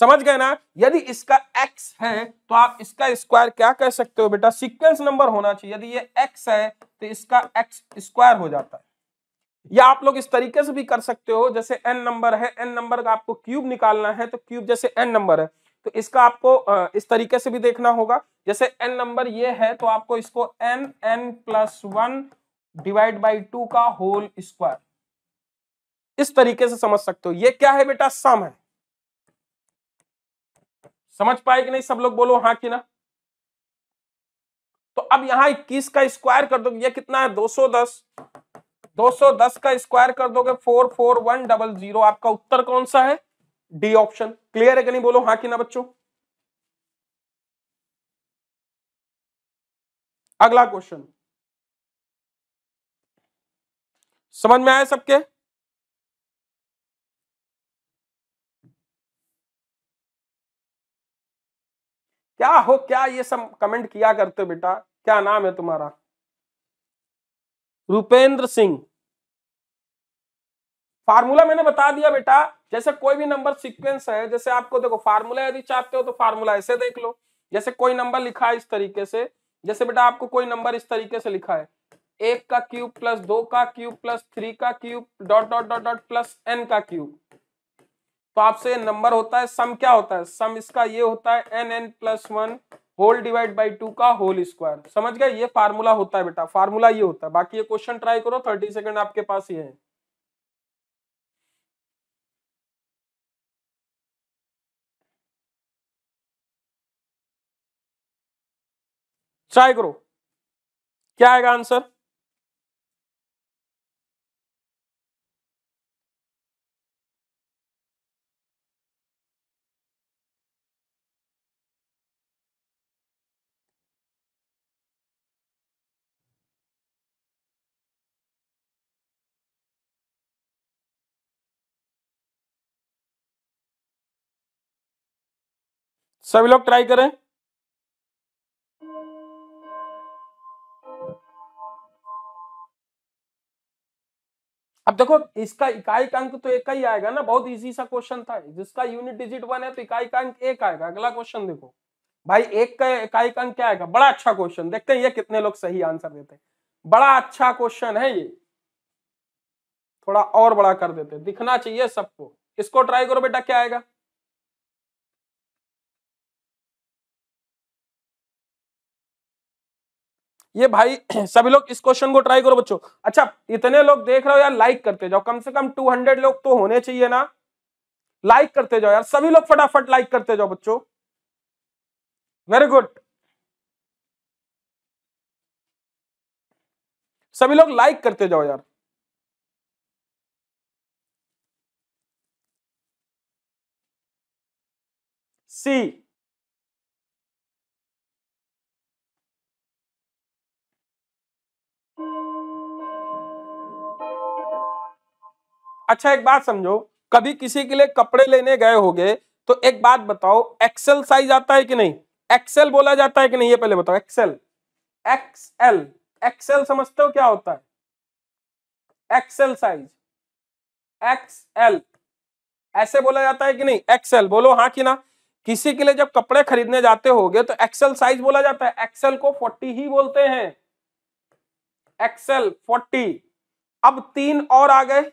समझ गए ना यदि इसका x है तो आप इसका स्क्वायर क्या कह सकते हो बेटा सीक्वेंस नंबर होना चाहिए यदि ये x है तो इसका x स्क्वायर हो जाता है या आप लोग इस तरीके से भी कर सकते हो जैसे एन नंबर है एन नंबर का आपको क्यूब निकालना है तो क्यूब जैसे एन नंबर है तो इसका आपको इस तरीके से भी देखना होगा जैसे एन नंबर ये है तो आपको इसको N N plus one divide by two का होल स्क्वायर इस तरीके से समझ सकते हो ये क्या है बेटा सम है समझ पाए कि नहीं सब लोग बोलो हाँ कि ना तो अब यहां इक्कीस का स्क्वायर कर दोगे ये कितना है 210 210 का स्क्वायर कर दोगे four four one double zero आपका उत्तर कौन सा है डी ऑप्शन क्लियर है कि नहीं बोलो हाँ कि ना बच्चों अगला क्वेश्चन समझ में आया सबके क्या हो क्या ये सब कमेंट किया करते बेटा क्या नाम है तुम्हारा रूपेंद्र सिंह फार्मूला मैंने बता दिया बेटा जैसे कोई भी नंबर सीक्वेंस है जैसे आपको देखो फार्मूला यदि चाहते हो तो फार्मूला ऐसे देख लो जैसे कोई नंबर लिखा है इस तरीके से जैसे बेटा आपको कोई नंबर इस तरीके से लिखा है एक का क्यूब प्लस दो का क्यूब प्लस थ्री का cube dot dot dot dot plus N का क्यूब तो आपसे नंबर होता है सम क्या होता है सम इसका ये होता है N N plus one whole divide by two का होल स्क्वायर समझ गए ये फार्मूला होता है बेटा फार्मूला ये होता है बाकी ये क्वेश्चन ट्राई करो थर्टी सेकेंड आपके पास ये है ट्राई करो क्या आएगा आंसर सभी लोग ट्राई करें अब देखो इसका इकाई का अंक तो एक ही आएगा ना बहुत इजी सा क्वेश्चन था जिसका यूनिट डिजिट वन है तो इकाई का अंक एक आएगा अगला क्वेश्चन देखो भाई एक का इकाई का अंक क्या आएगा बड़ा अच्छा क्वेश्चन देखते हैं ये कितने लोग सही आंसर देते हैं बड़ा अच्छा क्वेश्चन है ये थोड़ा और बड़ा कर देते दिखना चाहिए सबको इसको ट्राई करो बेटा क्या आएगा ये भाई सभी लोग इस क्वेश्चन को ट्राई करो बच्चों अच्छा इतने लोग देख रहे हो यार लाइक करते जाओ कम से कम 200 लोग तो होने चाहिए ना लाइक करते जाओ यार सभी लोग फटाफट लाइक करते जाओ बच्चों वेरी गुड सभी लोग लाइक करते जाओ यार सी अच्छा एक बात समझो कभी किसी के लिए कपड़े लेने गए होगे तो एक बात बताओ एक्सेल साइज आता है कि नहीं एक्सेल बोला जाता है कि नहीं ये पहले बताओ एक्सेल एक्सएल एक्सेल समझते हो क्या होता है एक्सेल साइज एक्सएल ऐसे बोला जाता है कि नहीं एक्सेल बोलो हाँ कि ना किसी के लिए जब कपड़े खरीदने जाते होगे तो एक्सेल साइज बोला जाता है एक्सेल को फोर्टी ही बोलते हैं एक्सएल फोर्टी अब तीन और आ गए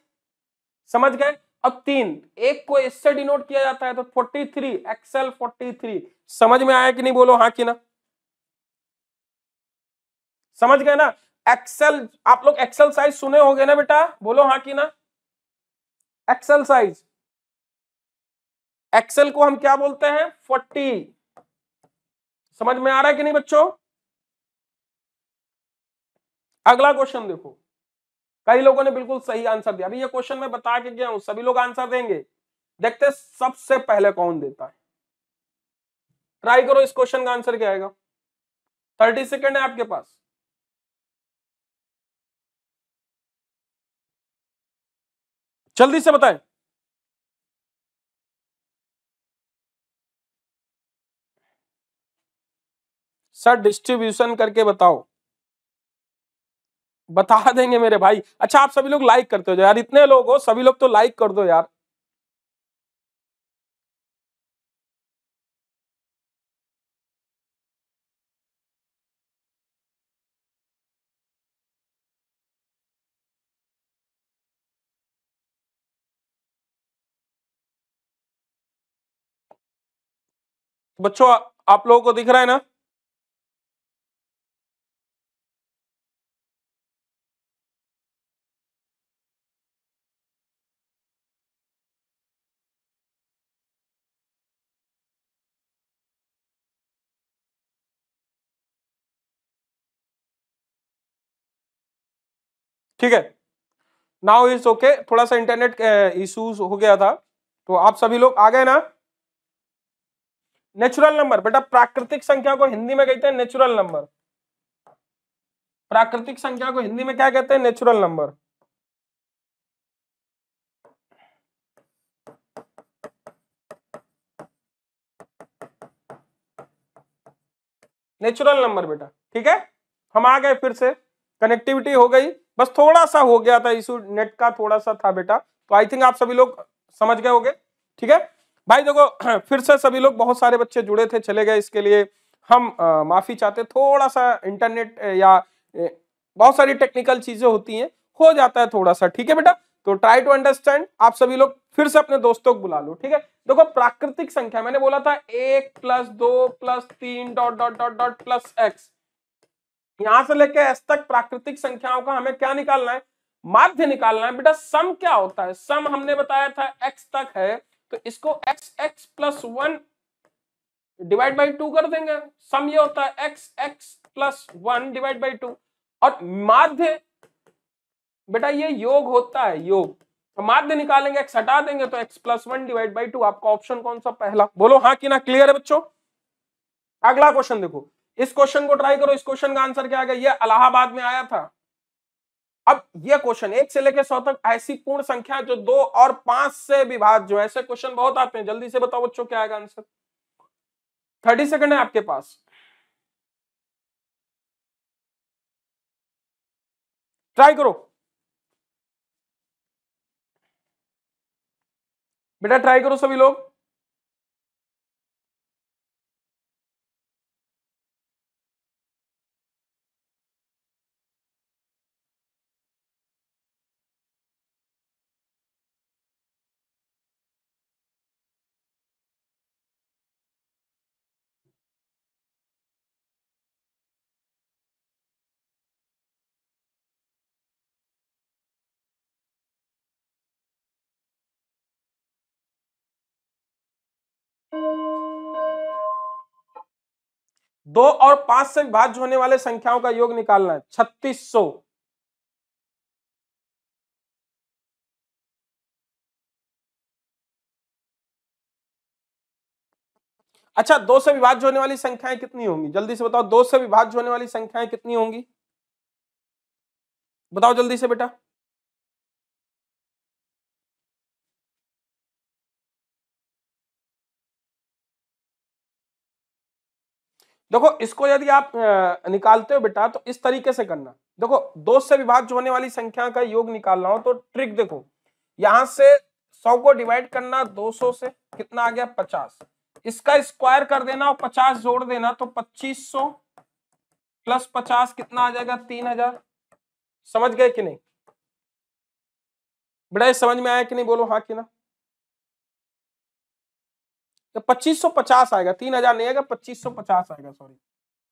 समझ गए अब तीन एक को इससे डिनोट किया जाता है तो forty three XL forty three समझ में आया कि नहीं बोलो हाँ कि ना समझ गए ना एक्सएल आप लोग एक्सएल साइज सुने होंगे ना बेटा बोलो हाँ कि ना एक्सएल साइज एक्सेल को हम क्या बोलते हैं फोर्टी समझ में आ रहा है कि नहीं बच्चों अगला क्वेश्चन देखो कई लोगों ने बिल्कुल सही आंसर दिया अभी ये क्वेश्चन में बता के गया हूं सभी लोग आंसर देंगे देखते सबसे पहले कौन देता है ट्राई करो इस क्वेश्चन का आंसर क्या आएगा थर्टी सेकेंड है आपके पास जल्दी से बताएं सर डिस्ट्रीब्यूशन करके बताओ बता देंगे मेरे भाई अच्छा आप सभी लोग लाइक करते हो यार इतने लोग हो सभी लोग तो लाइक कर दो यार बच्चों आप लोगों को दिख रहा है ना ठीक है नाउ इज ओके थोड़ा सा इंटरनेट इश्यूज हो गया था तो आप सभी लोग आ गए ना नेचुरल नंबर बेटा प्राकृतिक संख्या को हिंदी में कहते हैं नेचुरल नंबर प्राकृतिक संख्या को हिंदी में क्या कहते हैं नेचुरल नंबर नेचुरल नंबर बेटा ठीक है हम आ गए फिर से कनेक्टिविटी हो गई बस थोड़ा सा हो गया था इशू नेट का थोड़ा सा था बेटा तो आई थिंक आप सभी लोग समझ गए होंगे ठीक है भाई देखो फिर से सभी लोग बहुत सारे बच्चे जुड़े थे चले गए इसके लिए हम आ, माफी चाहते थोड़ा सा इंटरनेट या बहुत सारी टेक्निकल चीजें होती हैं हो जाता है थोड़ा सा ठीक है बेटा तो ट्राई टू अंडरस्टैंड आप सभी लोग फिर से अपने दोस्तों को बुला लो ठीक है देखो प्राकृतिक संख्या मैंने बोला था एक प्लस दो प्लस तीन dot dot dot dot plus X यहां से लेके एस तक प्राकृतिक संख्याओं का हमें क्या निकालना है माध्य निकालना है बेटा सम क्या होता है सम हमने बताया था एक्स तक है तो इसको X X plus one divide by two कर देंगे सम ये होता है X X plus one divide by two और माध्य बेटा ये योग होता है योग तो माध्य निकालेंगे एक्स हटा देंगे तो X plus one divide by two आपका ऑप्शन कौन सा पहला बोलो हाँ कि ना क्लियर है बच्चों अगला क्वेश्चन देखो इस क्वेश्चन को ट्राई करो इस क्वेश्चन का आंसर क्या आएगा ये अलाहाबाद में आया था अब ये क्वेश्चन एक से लेकर सौ तक ऐसी पूर्ण संख्या जो दो और पांच से विभाग जो ऐसे क्वेश्चन बहुत आते हैं जल्दी से बताओ बच्चों क्या आएगा आंसर थर्टी सेकंड है आपके पास ट्राई करो बेटा ट्राई करो सभी लोग दो और पांच से विभाज्य होने वाले संख्याओं का योग निकालना है छत्तीस सौ अच्छा दो से विभाज्य होने वाली संख्याएं कितनी होंगी जल्दी से बताओ दो से विभाज्य होने वाली संख्याएं कितनी होंगी बताओ जल्दी से बेटा देखो इसको यदि आप निकालते हो बेटा तो इस तरीके से करना देखो दो से विभाज होने वाली संख्या का योग निकालना हो तो ट्रिक देखो यहां से सौ को डिवाइड करना दो सौ से कितना आ गया पचास इसका स्क्वायर कर देना और पचास जोड़ देना तो पच्चीस सौ प्लस पचास कितना आ जाएगा तीन हजार समझ गए कि नहीं बेटा समझ में आया कि नहीं बोलो हाँ कि ना तो 2550 आएगा 3000 नहीं आएगा 2550 आएगा सॉरी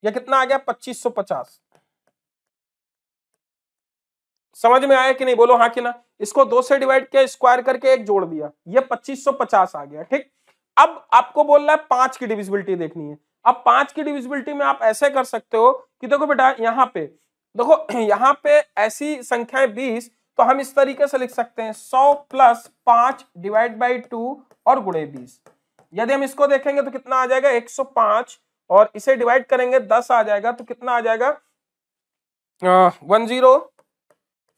या कितना आ गया 2550 समझ में आया कि नहीं बोलो हाँ कि ना इसको दो से डिवाइड किया स्क्वायर करके एक जोड़ दिया ये 2550 आ गया ठीक अब आपको बोल रहा है पांच की डिविजिबिलिटी देखनी है अब पांच की डिविजिबिलिटी में आप ऐसे कर सकते हो कि देखो बेटा यहाँ पे देखो यहाँ पे ऐसी संख्या बीस तो हम इस तरीके से लिख सकते हैं सौ प्लस पांच डिवाइड बाई टू और गुड़े बीस यदि हम इसको देखेंगे तो कितना आ जाएगा 105 और इसे डिवाइड करेंगे 10 आ जाएगा तो कितना आ जाएगा वन जीरो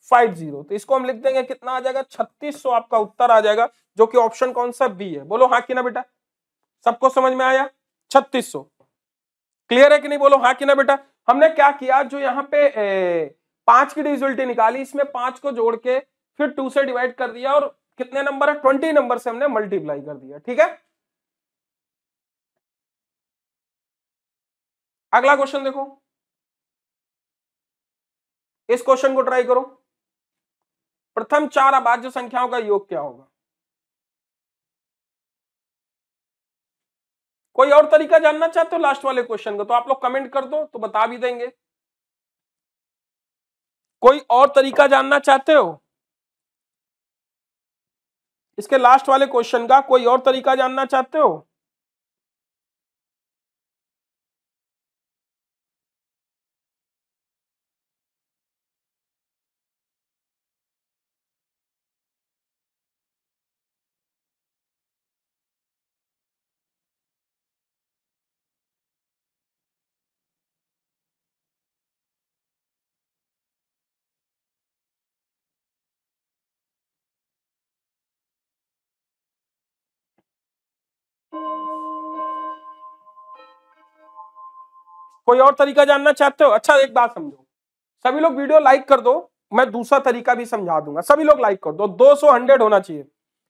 फाइव जीरो तो इसको हम लिख देंगे कितना आ जाएगा छत्तीस आपका उत्तर आ जाएगा जो कि ऑप्शन कौन सा बी है बोलो हाँ कि ना बेटा सबको समझ में आया छत्तीस क्लियर है कि नहीं बोलो हाँ कि ना बेटा हमने क्या किया जो यहाँ पे ए, पांच की डिविजिबिलिटी निकाली इसमें पांच को जोड़ के फिर टू से डिवाइड कर दिया और कितने नंबर है ट्वेंटी नंबर से हमने मल्टीप्लाई कर दिया ठीक है अगला क्वेश्चन देखो इस क्वेश्चन को ट्राई करो प्रथम चार अभाज्य संख्याओं का योग क्या होगा कोई और तरीका जानना चाहते हो लास्ट वाले क्वेश्चन का तो आप लोग कमेंट कर दो तो बता भी देंगे कोई और तरीका जानना चाहते हो इसके लास्ट वाले क्वेश्चन का कोई और तरीका जानना चाहते हो कोई और तरीका जानना चाहते हो अच्छा एक बात समझो सभी लोग वीडियो लाइक कर दो मैं दूसरा तरीका भी समझा दूंगा सभी लोग लाइक कर दो दो सौ हंड्रेड होना चाहिए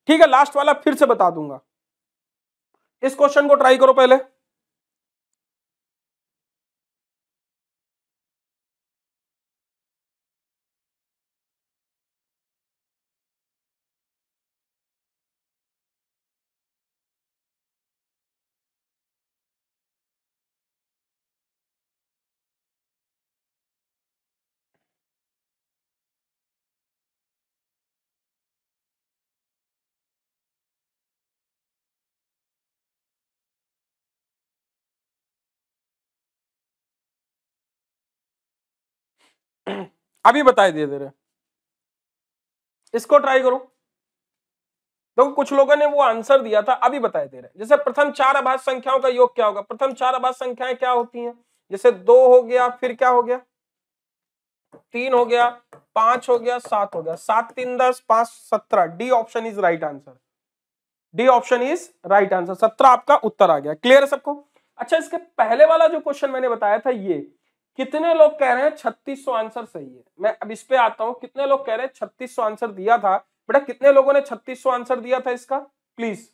ठीक है लास्ट वाला फिर से बता दूंगा इस क्वेश्चन को ट्राई करो पहले अभी बताए धीरे धीरे इसको ट्राई करो देखो कुछ लोगों ने वो आंसर दिया था अभी बताए दे रहे जैसे प्रथम चार आभास संख्याओं का योग क्या होगा प्रथम चार आभास संख्याएं क्या होती हैं जैसे दो हो गया फिर क्या हो गया तीन हो गया पांच हो गया सात हो गया सात तीन दस पांच सत्रह D option is right answer D option is right answer सत्रह आपका उत्तर आ गया क्लियर है सबको अच्छा इसके पहले वाला जो क्वेश्चन मैंने बताया था ये कितने लोग कह रहे हैं 3600 आंसर सही है मैं अब इस पे आता हूं कितने लोग कह रहे हैं 3600 आंसर दिया था बेटा कितने लोगों ने 3600 आंसर दिया था इसका प्लीज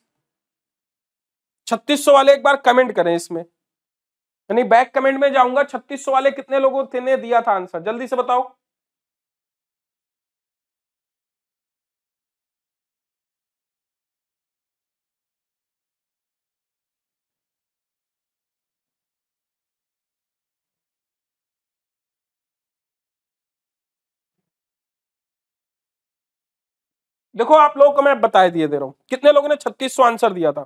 3600 वाले एक बार कमेंट करें इसमें यानी बैक कमेंट में जाऊंगा 3600 वाले कितने लोगों ने दिया था आंसर जल्दी से बताओ देखो आप लोगों को मैं बताए दिए दे रहा हूँ कितने लोगों ने छत्तीस आंसर दिया था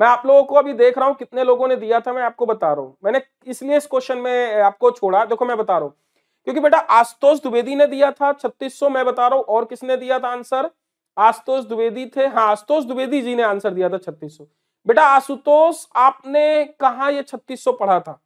मैं आप लोगों को अभी देख रहा हूँ कितने लोगों ने दिया था मैं आपको बता रहा हूँ मैंने इसलिए इस क्वेश्चन में आपको छोड़ा देखो मैं बता रहा हूँ क्योंकि बेटा आस्तोष द्विवेदी ने दिया था 3600 मैं बता रहा हूँ और किसने दिया था आंसर आस्तोष द्विवेदी थे हाँ आस्तोष द्विवेदी जी ने आंसर दिया था छत्तीस बेटा आशुतोष आपने कहा ये छत्तीस पढ़ा था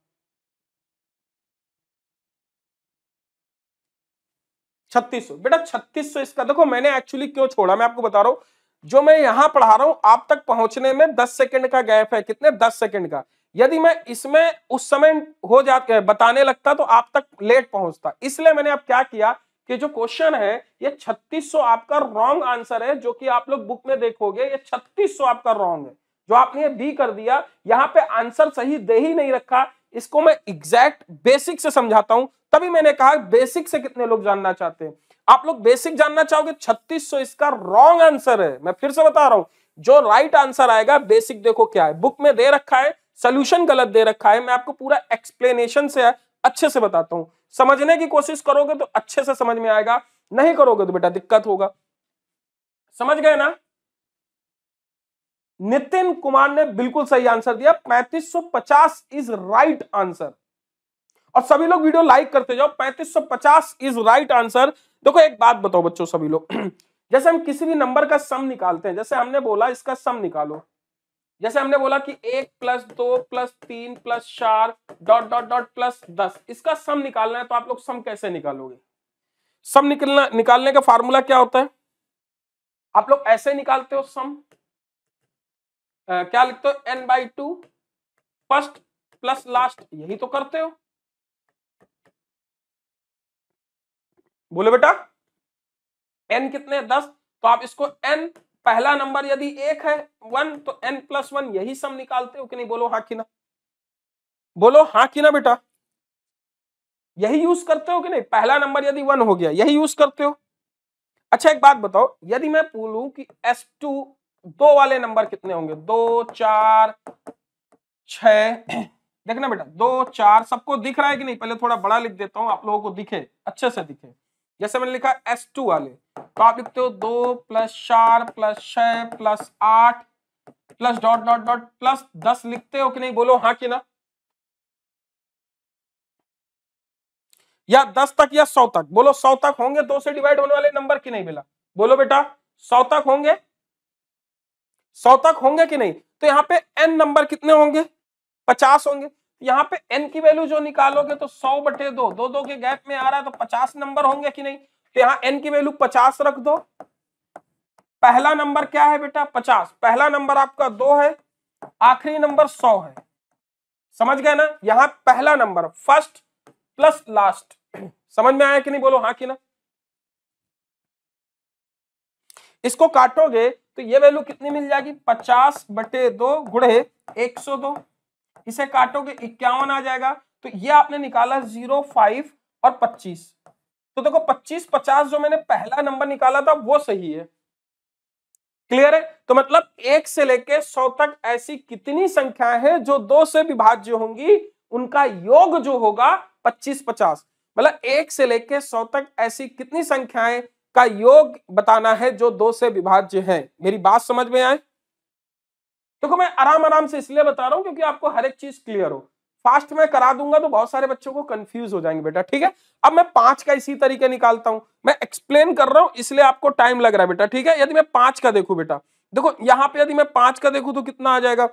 छत्तीस सौ बेटा छत्तीस सौ इसका देखो मैंने एक्चुअली क्यों छोड़ा मैं आपको बता रहा हूं जो मैं यहां पढ़ा रहा हूं आप तक पहुंचने में दस सेकंड का गैप है कितने दस सेकंड का यदि मैं इसमें उस समय हो जाते बताने लगता तो आप तक लेट पहुंचता इसलिए मैंने अब क्या किया कि जो क्वेश्चन है ये 3600 आपका रॉन्ग आंसर है जो कि आप लोग बुक में देखोगे ये 3600 आपका रॉन्ग है जो आपने बी कर दिया यहाँ पे आंसर सही दे ही नहीं रखा इसको मैं एग्जैक्ट बेसिक से समझाता हूं तभी मैंने कहा बेसिक से कितने लोग जानना चाहते हैं आप लोग बेसिक जानना चाहोगे 3600 इसका रॉन्ग आंसर है मैं फिर से बता रहा हूं जो राइट आंसर आएगा बेसिक देखो क्या है बुक में दे रखा है सोल्यूशन गलत दे रखा है मैं आपको पूरा एक्सप्लेनेशन से है, अच्छे से बताता हूं समझने की कोशिश करोगे तो अच्छे से समझ में आएगा नहीं करोगे तो बेटा दिक्कत होगा समझ गए ना नितिन कुमार ने बिल्कुल सही आंसर दिया 3550 इज राइट आंसर और सभी लोग वीडियो लाइक करते जाओ 3550 इज राइट आंसर देखो एक बात बताओ बच्चों सभी लोग जैसे हम किसी भी नंबर का सम निकालते हैं जैसे हमने बोला इसका सम निकालो जैसे हमने बोला कि एक प्लस दो प्लस तीन प्लस चार डॉट डॉट डॉट प्लस दस इसका सम निकालना है तो आप लोग सम कैसे निकालोगे सम निकलना निकालने का फार्मूला क्या होता है आप लोग ऐसे निकालते हो सम क्या लिखते हो N by two first plus last यही तो करते हो बोलो बेटा एन कितने दस तो आप इसको एन पहला नंबर यदि एक है वन तो एन प्लस वन यही सम निकालते हो कि नहीं बोलो हाँ कि ना बोलो हाँ कि ना बेटा यही यूज करते हो कि नहीं पहला नंबर यदि वन हो गया यही यूज करते हो अच्छा एक बात बताओ यदि मैं बोलू कि एस टू दो वाले नंबर कितने होंगे दो चार छ देखना बेटा दो चार सबको दिख रहा है कि नहीं पहले थोड़ा बड़ा लिख देता हूं आप लोगों को दिखे अच्छे से दिखे जैसे मैंने लिखा एस टू वाले तो आप लिखते हो दो प्लस चार प्लस छह प्लस आठ plus dot dot dot plus दस लिखते हो कि नहीं बोलो हाँ कि ना या दस तक या सौ तक बोलो सौ तक होंगे दो से डिवाइड होने वाले नंबर कि नहीं मिला बोलो बेटा सौ तक होंगे सौ तक होंगे कि नहीं तो यहाँ पे एन नंबर कितने होंगे पचास होंगे यहाँ पे एन की वैल्यू जो निकालोगे तो सौ बटे दो दो दो के गैप में आ रहा है तो पचास नंबर होंगे कि नहीं तो यहाँ एन की वैल्यू पचास रख दो पहला नंबर क्या है बेटा पचास पहला नंबर आपका दो है आखिरी नंबर सौ है समझ गए ना यहाँ पहला नंबर फर्स्ट प्लस लास्ट समझ में आया कि नहीं बोलो हाँ कि ना इसको काटोगे तो ये वैल्यू कितनी मिल जाएगी पचास बटे दो गुड़े एक सौ दो इसे काटोगे इक्यावन आ जाएगा तो ये आपने निकाला जीरो फाइव और पच्चीस तो देखो पच्चीस पचास जो मैंने पहला नंबर निकाला था वो सही है क्लियर है तो मतलब एक से लेके सौ तक ऐसी कितनी संख्या है जो दो से विभाज्य होंगी उनका योग जो होगा पच्चीस पचास मतलब एक से लेके सौ तक ऐसी कितनी संख्याएं का योग बताना है जो दो से विभाज्य है मेरी बात समझ में आए देखो मैं आराम आराम से इसलिए बता रहा हूं क्योंकि आपको हर एक चीज क्लियर हो फास्ट में करा दूंगा तो बहुत सारे बच्चों को कंफ्यूज हो जाएंगे बेटा ठीक है अब मैं पांच का इसी तरीके निकालता हूं मैं एक्सप्लेन कर रहा हूं इसलिए आपको टाइम लग रहा है बेटा ठीक है यदि मैं पांच का देखू बेटा देखो यहां पे यदि मैं पांच का देखू तो कितना आ जाएगा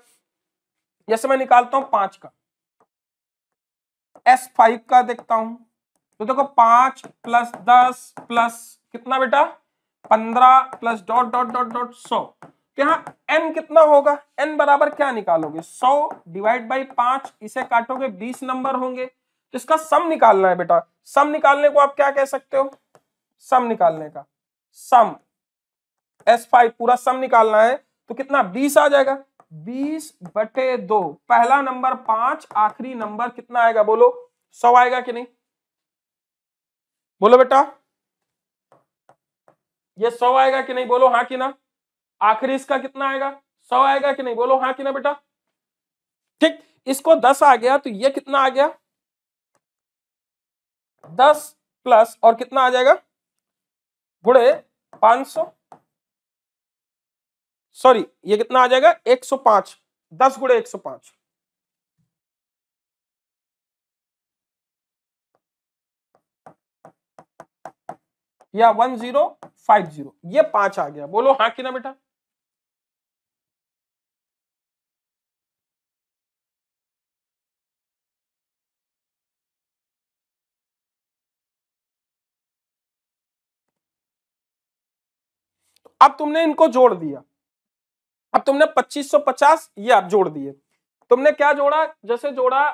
जैसे मैं निकालता हूं पांच का एस फाइव का देखता हूं तो देखो पांच प्लस दस प्लस कितना बेटा पंद्रह plus dot dot dot dot सौ तो यहाँ एन कितना होगा एन बराबर क्या निकालोगे सौ डिवाइड बाई पांच इसे काटोगे बीस नंबर होंगे तो इसका सम निकालना है बेटा सम निकालने को आप क्या कह सकते हो सम निकालने का सम एस फाइव पूरा सम निकालना है तो कितना बीस आ जाएगा बीस बटे दो पहला नंबर पांच आखिरी नंबर कितना आएगा बोलो सौ आएगा कि नहीं बोलो बेटा ये सौ आएगा कि नहीं बोलो हाँ कि ना आखिरी इसका कितना आएगा सौ आएगा कि नहीं बोलो हाँ कि ना बेटा ठीक इसको दस आ गया तो ये कितना आ गया दस प्लस और कितना आ जाएगा बुढ़े पांच सौ सॉरी ये कितना आ जाएगा एक सौ पांच दस गुड़े एक सौ पांच या वन जीरो फाइव जीरो ये पांच आ गया बोलो हाँ कि ना बेटा अब तुमने इनको जोड़ दिया अब तुमने 2550 ये आप जोड़ दिए तुमने क्या जोड़ा जैसे जोड़ा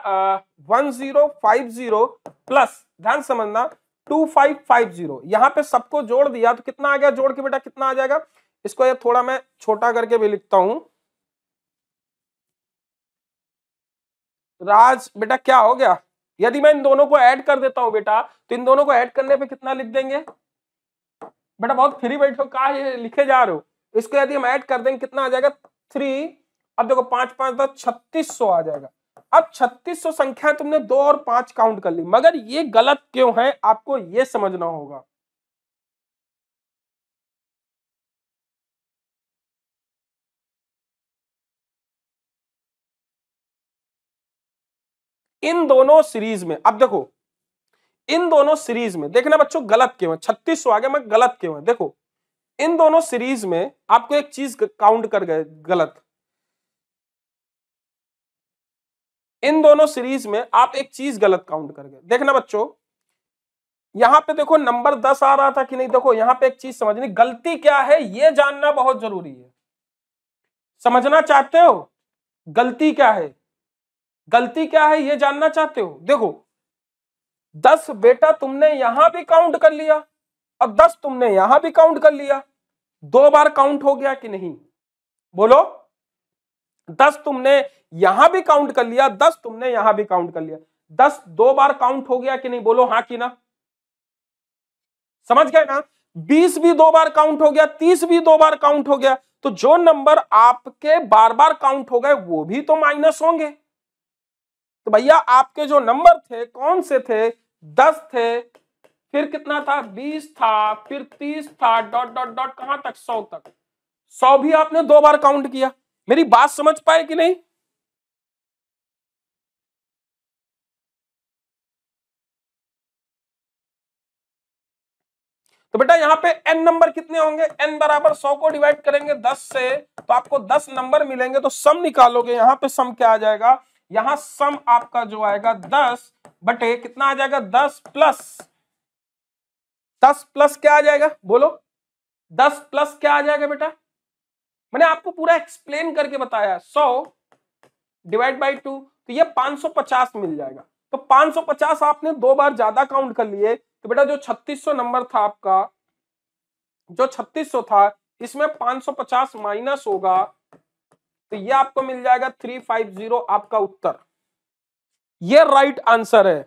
one zero five zero plus ध्यान समझना टू फाइव फाइव जीरो यहाँ पे सबको जोड़ दिया तो कितना आ गया जोड़ के बेटा कितना आ जाएगा इसको ये थोड़ा मैं छोटा करके भी लिखता हूं राज बेटा क्या हो गया यदि मैं इन दोनों को ऐड कर देता हूं बेटा तो इन दोनों को ऐड करने पे कितना लिख देंगे बेटा बहुत फ्री बैठो कहा लिखे जा रहे हो इसको यदि हम ऐड कर देंगे कितना आ जाएगा थ्री अब देखो पांच पांच दस छत्तीस सौ आ जाएगा अब 3600 संख्या तुमने दो और पांच काउंट कर ली मगर ये गलत क्यों है आपको ये समझना होगा इन दोनों सीरीज में अब देखो इन दोनों सीरीज में देखना बच्चों गलत क्यों है छत्तीस सौ आ गया मैं गलत क्यों है देखो इन दोनों सीरीज में आपको एक चीज काउंट कर गए गलत इन दोनों सीरीज में आप एक चीज गलत काउंट कर गए देखना बच्चों यहां पे देखो नंबर दस आ रहा था कि नहीं देखो यहां पे एक चीज समझनी गलती क्या है ये जानना बहुत जरूरी है समझना चाहते हो गलती क्या है गलती क्या है ये जानना चाहते हो देखो दस बेटा तुमने यहां भी काउंट कर लिया और दस तुमने यहां भी काउंट कर लिया दो बार काउंट हो गया कि नहीं बोलो दस तुमने यहां भी काउंट कर लिया दस तुमने यहां भी काउंट कर लिया दस दो बार काउंट हो गया कि नहीं बोलो हाँ कि ना समझ गए ना बीस भी दो बार काउंट हो गया तीस भी दो बार काउंट हो गया तो जो नंबर आपके बार बार काउंट हो गए वो भी तो माइनस होंगे तो भैया आपके जो नंबर थे कौन से थे दस थे फिर कितना था बीस था फिर तीस था डॉट डॉट डॉट कहां तक सौ तक सौ भी आपने दो बार काउंट किया मेरी बात समझ पाए कि नहीं तो बेटा यहां पे एन नंबर कितने होंगे एन बराबर सौ को डिवाइड करेंगे दस से तो आपको दस नंबर मिलेंगे तो सम निकालोगे यहां पे सम क्या आ जाएगा यहां सम आपका जो आएगा दस बटे कितना आ जाएगा दस प्लस दस प्लस क्या आ जाएगा बोलो दस प्लस क्या आ जाएगा बेटा मैंने आपको पूरा एक्सप्लेन करके बताया सौ डिवाइड बाई टू तो ये 550 मिल जाएगा तो 550 आपने दो बार ज्यादा काउंट कर लिए तो बेटा जो 3600 नंबर था आपका जो 3600 था इसमें 550 माइनस होगा तो ये आपको मिल जाएगा 350 आपका उत्तर ये राइट आंसर है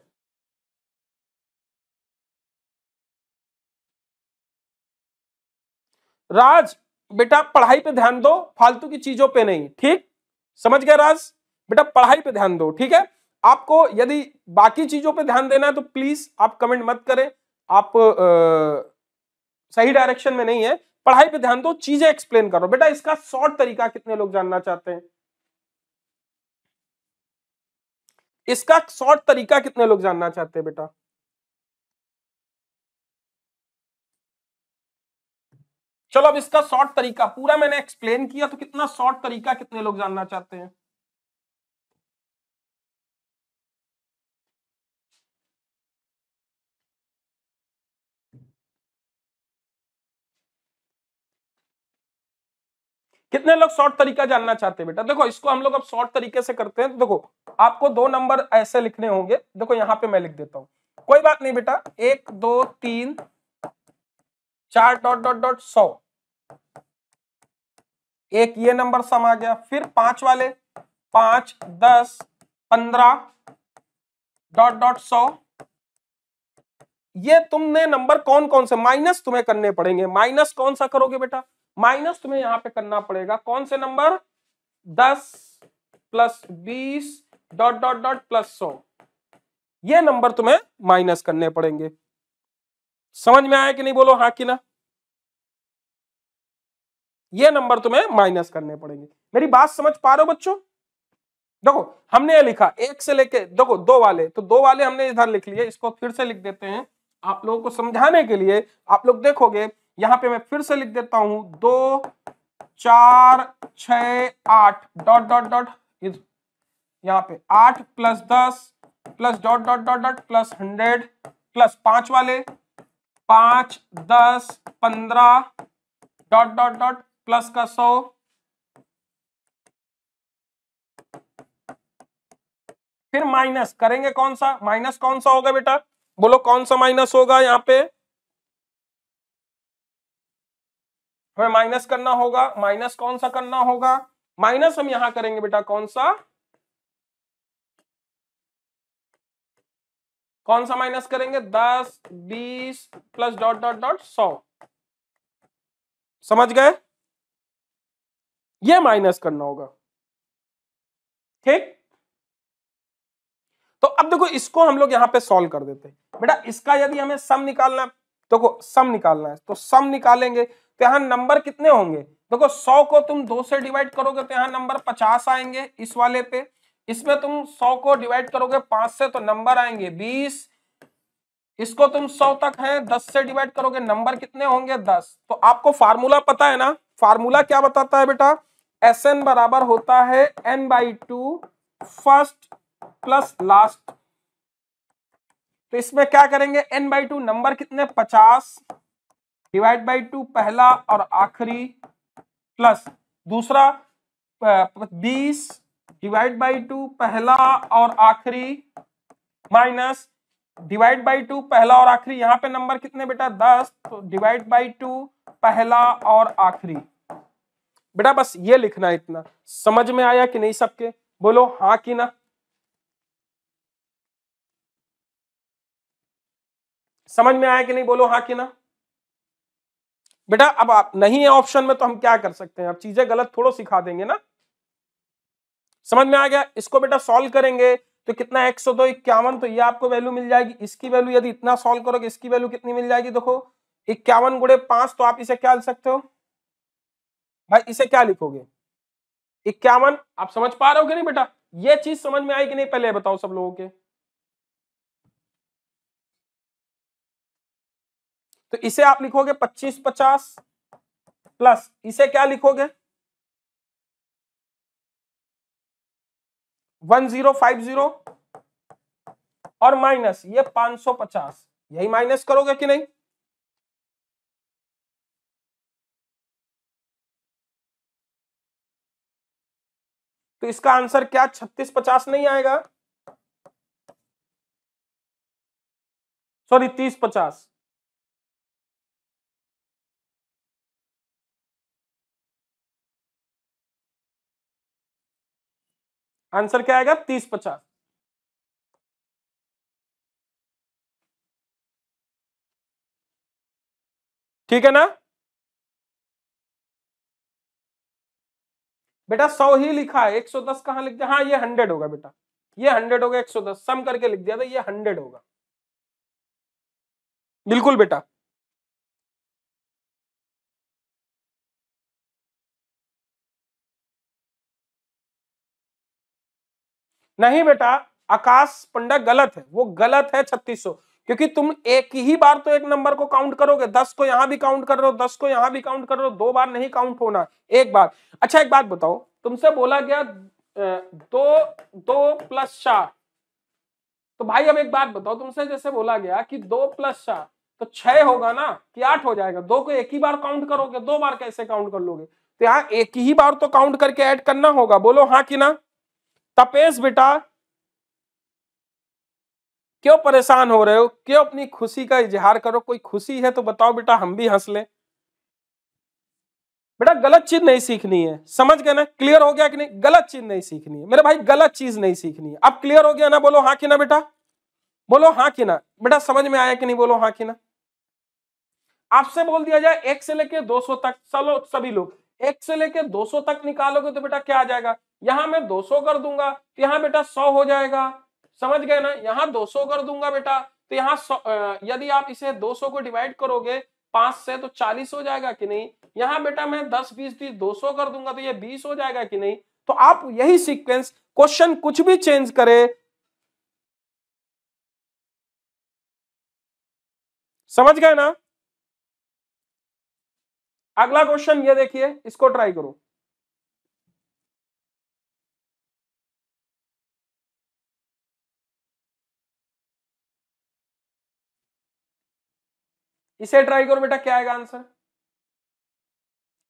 राज बेटा पढ़ाई पे ध्यान दो फालतू की चीजों पे नहीं ठीक समझ गया राज बेटा पढ़ाई पे ध्यान दो ठीक है आपको यदि बाकी चीजों पे ध्यान देना है तो प्लीज आप कमेंट मत करें आप आ, सही डायरेक्शन में नहीं है पढ़ाई पे ध्यान दो चीजें एक्सप्लेन करो बेटा इसका शॉर्ट तरीका कितने लोग जानना चाहते हैं इसका शॉर्ट तरीका कितने लोग जानना चाहते हैं बेटा चलो अब इसका शॉर्ट तरीका पूरा मैंने एक्सप्लेन किया तो कितना शॉर्ट तरीका कितने लोग जानना चाहते हैं कितने लोग शॉर्ट तरीका जानना चाहते हैं बेटा देखो इसको हम लोग अब शॉर्ट तरीके से करते हैं देखो आपको दो नंबर ऐसे लिखने होंगे देखो यहां पे मैं लिख देता हूं कोई बात नहीं बेटा एक दो तीन चार डॉट डॉट डॉट सौ एक ये नंबर सम आ गया फिर पांच वाले पांच दस पंद्रह डॉट डॉट सौ ये तुमने नंबर कौन कौन से माइनस तुम्हें करने पड़ेंगे माइनस कौन सा करोगे बेटा माइनस तुम्हें यहां पे करना पड़ेगा कौन से नंबर दस प्लस बीस डॉट डॉट डॉट प्लस सौ ये नंबर तुम्हें माइनस करने पड़ेंगे समझ में आया कि नहीं बोलो हाँ कि ना ये नंबर तुम्हें माइनस करने पड़ेंगे मेरी बात समझ पा रहे हो बच्चों देखो हमने ये लिखा एक से लेके देखो दो वाले तो दो वाले हमने इधर लिख लिए इसको फिर से लिख देते हैं आप लोगों को समझाने के लिए आप लोग देखोगे यहां पे मैं फिर से लिख देता हूं दो चार छ आठ डॉट डॉट डॉट यहाँ पे आठ प्लस दस plus dot dot dot dot plus hundred plus पांच वाले पांच दस पंद्रह डॉट डॉट डॉट प्लस का सौ फिर माइनस करेंगे कौन सा माइनस कौन सा होगा बेटा बोलो कौन सा माइनस होगा यहाँ पे हमें माइनस करना होगा माइनस कौन सा करना होगा माइनस हम यहां करेंगे बेटा कौन सा कौन सा माइनस करेंगे दस बीस प्लस डॉट डॉट डॉट सौ समझ गए ये माइनस करना होगा ठीक तो अब देखो इसको हम लोग यहां पे सॉल्व कर देते हैं बेटा इसका यदि हमें सम निकालना है देखो सम निकालना है तो सम निकालेंगे तो यहां नंबर कितने होंगे देखो सौ को तुम दो से डिवाइड करोगे तो यहां नंबर पचास आएंगे इस वाले पे इसमें तुम सौ को डिवाइड करोगे पांच से तो नंबर आएंगे बीस इसको तुम सौ तक है दस से डिवाइड करोगे नंबर कितने होंगे दस तो आपको फार्मूला पता है ना फार्मूला क्या बताता है बेटा एस एन बराबर होता है N by two first plus last तो इसमें क्या करेंगे एन बाई टू नंबर कितने पचास डिवाइड बाई टू पहला और आखिरी प्लस दूसरा बीस डिवाइड बाई टू पहला और आखिरी माइनस डिवाइड बाई टू पहला और आखिरी यहां पे नंबर कितने बेटा दस तो डिवाइड बाई टू पहला और आखिरी बेटा बस ये लिखना इतना समझ में आया कि नहीं सबके बोलो हाँ कि ना समझ में आया कि नहीं बोलो हाँ कि ना बेटा अब आप नहीं है ऑप्शन में तो हम क्या कर सकते हैं अब चीजें गलत थोड़ा सिखा देंगे ना समझ में आ गया इसको बेटा सॉल्व करेंगे तो कितना एक सौ दो इक्यावन तो ये आपको वैल्यू मिल जाएगी इसकी वैल्यू यदि इतना सॉल्व करोगे इसकी वैल्यू कितनी मिल जाएगी देखो इक्यावन गुड़े पांच तो आप इसे क्या लिख सकते हो भाई इसे क्या लिखोगे इक्यावन आप समझ पा रहे हो कि नहीं बेटा ये चीज समझ में आई कि नहीं पहले बताओ सब लोगों के तो इसे आप लिखोगे पच्चीस पचास प्लस इसे क्या लिखोगे वन जीरो फाइव जीरो और माइनस ये पांच सौ पचास यही माइनस करोगे कि नहीं तो इसका आंसर क्या छत्तीस पचास नहीं आएगा सॉरी तीस पचास आंसर क्या आएगा तीस पचास ठीक है ना बेटा सौ ही लिखा है एक सौ दस कहां लिख दिया हाँ ये हंड्रेड होगा बेटा ये हंड्रेड होगा एक सौ दस सम करके लिख दिया था ये हंड्रेड होगा बिल्कुल बेटा नहीं बेटा आकाश पंडा गलत है वो गलत है छत्तीस क्योंकि तुम एक ही बार तो एक नंबर को काउंट करोगे दस को यहां भी काउंट कर रहे हो दस को यहां भी काउंट कर रहे हो दो बार नहीं काउंट होना एक बार अच्छा एक बात बताओ तुमसे बोला गया दो दो प्लस चार तो भाई अब एक बात बताओ तुमसे जैसे बोला गया कि दो प्लस चार तो छह होगा ना कि आठ हो जाएगा दो को एक ही बार काउंट करोगे दो बार कैसे काउंट कर लोगे तो यहाँ एक ही बार तो काउंट करके ऐड करना होगा बोलो हाँ कि ना तपेश बेटा क्यों परेशान हो रहे हो क्यों अपनी खुशी का इजहार करो कोई खुशी है तो बताओ बेटा हम भी हंस लें बेटा गलत चीज नहीं सीखनी है समझ गए ना क्लियर हो गया कि नहीं गलत चीज नहीं सीखनी है मेरे भाई गलत चीज नहीं सीखनी है अब क्लियर हो गया ना बोलो हाँ कि ना बेटा बोलो हाँ कि ना बेटा समझ में आया कि नहीं बोलो हाँ कि ना आपसे बोल दिया जाए एक से लेके 200 तक चलो सभी लोग एक से लेके 200 तक निकालोगे तो बेटा क्या आ जाएगा यहां मैं 200 कर दूंगा तो यहां बेटा 100 हो जाएगा समझ गए ना दो 200 कर दूंगा बेटा तो सौ यदि आप इसे 200 को डिवाइड करोगे पांच से तो 40 हो जाएगा कि नहीं यहां बेटा मैं 10 20 दो सौ कर दूंगा तो ये 20 हो जाएगा कि नहीं तो आप यही सीक्वेंस क्वेश्चन कुछ भी चेंज करे समझ गए ना अगला क्वेश्चन ये देखिए इसको ट्राई करो इसे ट्राई करो बेटा क्या आएगा आंसर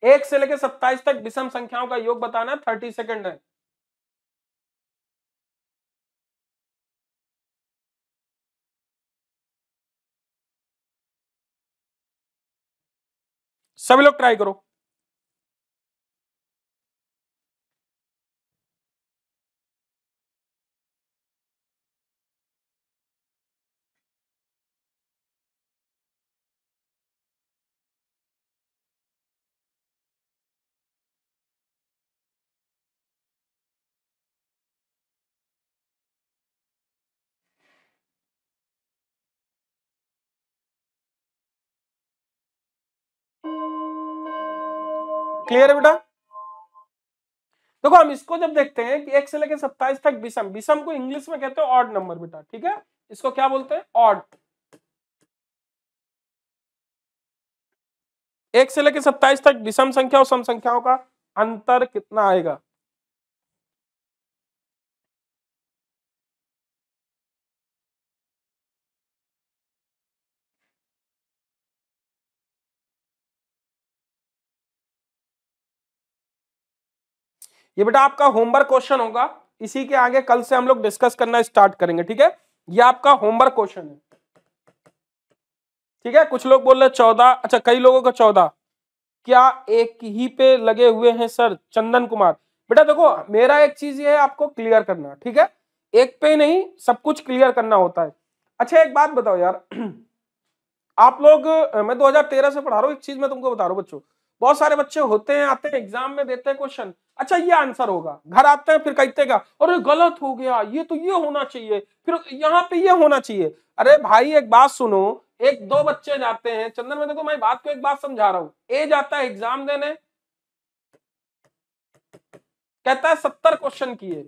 एक से लेकर सत्ताईस तक विषम संख्याओं का योग बताना थर्टी सेकेंड है सभी लोग ट्राई करो क्लियर है बेटा देखो हम इसको जब देखते हैं कि एक से लेकर सत्ताईस तक विषम विषम को इंग्लिश में कहते हैं ऑड नंबर बेटा ठीक है इसको क्या बोलते हैं ऑड एक से लेकर सत्ताईस तक विषम संख्या और सम संख्याओं का अंतर कितना आएगा ये बेटा आपका होमवर्क क्वेश्चन होगा इसी के आगे कल से हम लोग डिस्कस करना स्टार्ट करेंगे ठीक है ये आपका होमवर्क क्वेश्चन है ठीक है कुछ लोग बोल रहे चौदह अच्छा कई लोगों का चौदह क्या एक ही पे लगे हुए हैं सर चंदन कुमार बेटा देखो मेरा एक चीज ये है आपको क्लियर करना ठीक है एक पे नहीं सब कुछ क्लियर करना होता है अच्छा एक बात बताओ यार आप लोग मैं 2013 से पढ़ा रहा हूँ एक चीज मैं तुमको बता रहा हूँ बच्चों बहुत सारे बच्चे होते हैं आते हैं एग्जाम में देते हैं क्वेश्चन अच्छा ये आंसर होगा घर आते हैं फिर कहते हैं अरे गलत हो गया ये तो ये होना चाहिए फिर यहाँ पे ये होना चाहिए अरे भाई एक बात सुनो एक दो बच्चे जाते हैं चंदन में देखो मैं बात को एक बात समझा रहा हूँ ए जाता है एग्जाम देने कहता है सत्तर क्वेश्चन किए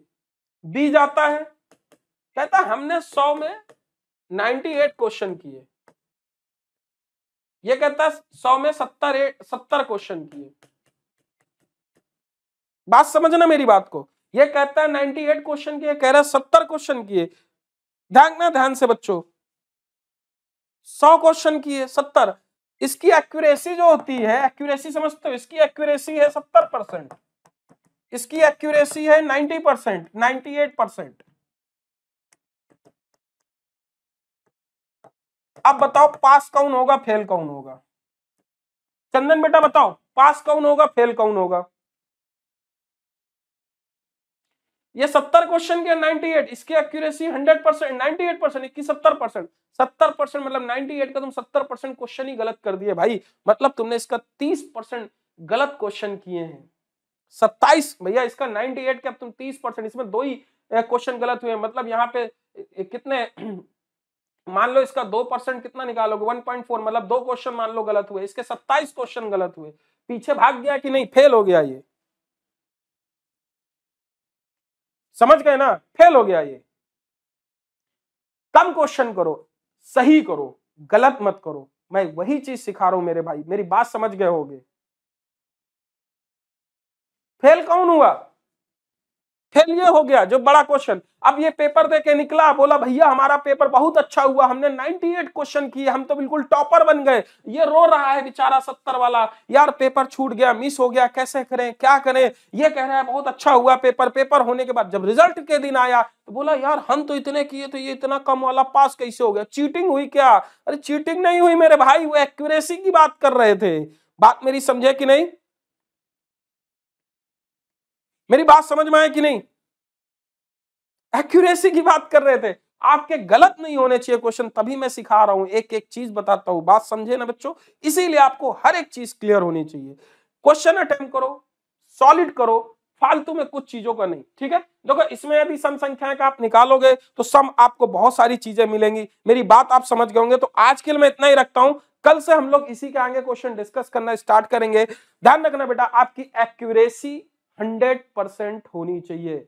बी जाता है कहता है हमने सौ में नाइन्टी एट क्वेश्चन किए ये कहता है सौ में सत्तर एट सत्तर क्वेश्चन किए बात समझना मेरी बात को ये कहता है नाइनटी एट क्वेश्चन किए कह रहा है सत्तर क्वेश्चन किए ध्यान ना ध्यान से बच्चों सौ क्वेश्चन किए सत्तर इसकी एक्यूरेसी जो होती है एक्यूरेसी समझते हो इसकी एक्यूरेसी है सत्तर परसेंट इसकी एक्यूरेसी है ninety percent ninety eight percent अब बताओ पास कौन होगा फेल कौन होगा चंदन बेटा बताओ पास कौन होगा फेल कौन होगा ये सत्तर क्वेश्चन के नाइनटी एट इसकी accuracy hundred percent ninety eight percent इक्कीस सत्तर परसेंट सत्तर परसेंट मतलब नाइनटी एट का तुम सत्तर परसेंट क्वेश्चन ही गलत कर दिए भाई मतलब तुमने इसका तीस परसेंट गलत क्वेश्चन किए हैं सत्ताईस भैया इसका नाइनटी एट के अब तुम तीस परसेंट इसमें दो ही क्वेश्चन गलत हुए मतलब यहाँ पे कितने मान लो इसका दो परसेंट कितना निकालोगे वन पॉइंट फोर मतलब दो क्वेश्चन मान लो गलत हुए इसके सत्ताईस क्वेश्चन गलत हुए पीछे भाग गया कि नहीं फेल हो गया ये समझ गए ना फेल हो गया ये कम क्वेश्चन करो सही करो गलत मत करो मैं वही चीज सिखा रहा हूं मेरे भाई मेरी बात समझ गए होगे फेल कौन हुआ ये हो गया जो बड़ा क्वेश्चन अब ये पेपर दे के निकला बोला भैया हमारा पेपर बहुत अच्छा हुआ हमने 98 क्वेश्चन किए हम तो बिल्कुल टॉपर बन गए ये रो रहा है बेचारा सत्तर वाला यार पेपर छूट गया मिस हो गया कैसे करें क्या करें ये कह रहा है बहुत अच्छा हुआ पेपर पेपर होने के बाद जब रिजल्ट के दिन आया तो बोला यार हम तो इतने किए तो ये इतना कम वाला पास कैसे हो गया चीटिंग हुई क्या अरे चीटिंग नहीं हुई मेरे भाई वो एक्यूरेसी की बात कर रहे थे बात मेरी समझे कि नहीं मेरी बात समझ में आए कि नहीं एक्यूरेसी की बात कर रहे थे आपके गलत नहीं होने चाहिए क्वेश्चन तभी मैं सिखा रहा हूं एक एक चीज बताता हूं बात समझे ना बच्चों इसीलिए आपको हर एक चीज क्लियर होनी चाहिए क्वेश्चन अटेम्प्ट करो सॉलिड करो फालतू में कुछ चीजों का नहीं ठीक है देखो इसमें यदि सम संख्या का आप निकालोगे तो सम आपको बहुत सारी चीजें मिलेंगी मेरी बात आप समझ गए होंगे तो आज के लिए मैं इतना ही रखता हूं कल से हम लोग इसी के आगे क्वेश्चन डिस्कस करना स्टार्ट करेंगे ध्यान रखना बेटा आपकी एक्यूरेसी हंड्रेड परसेंट होनी चाहिए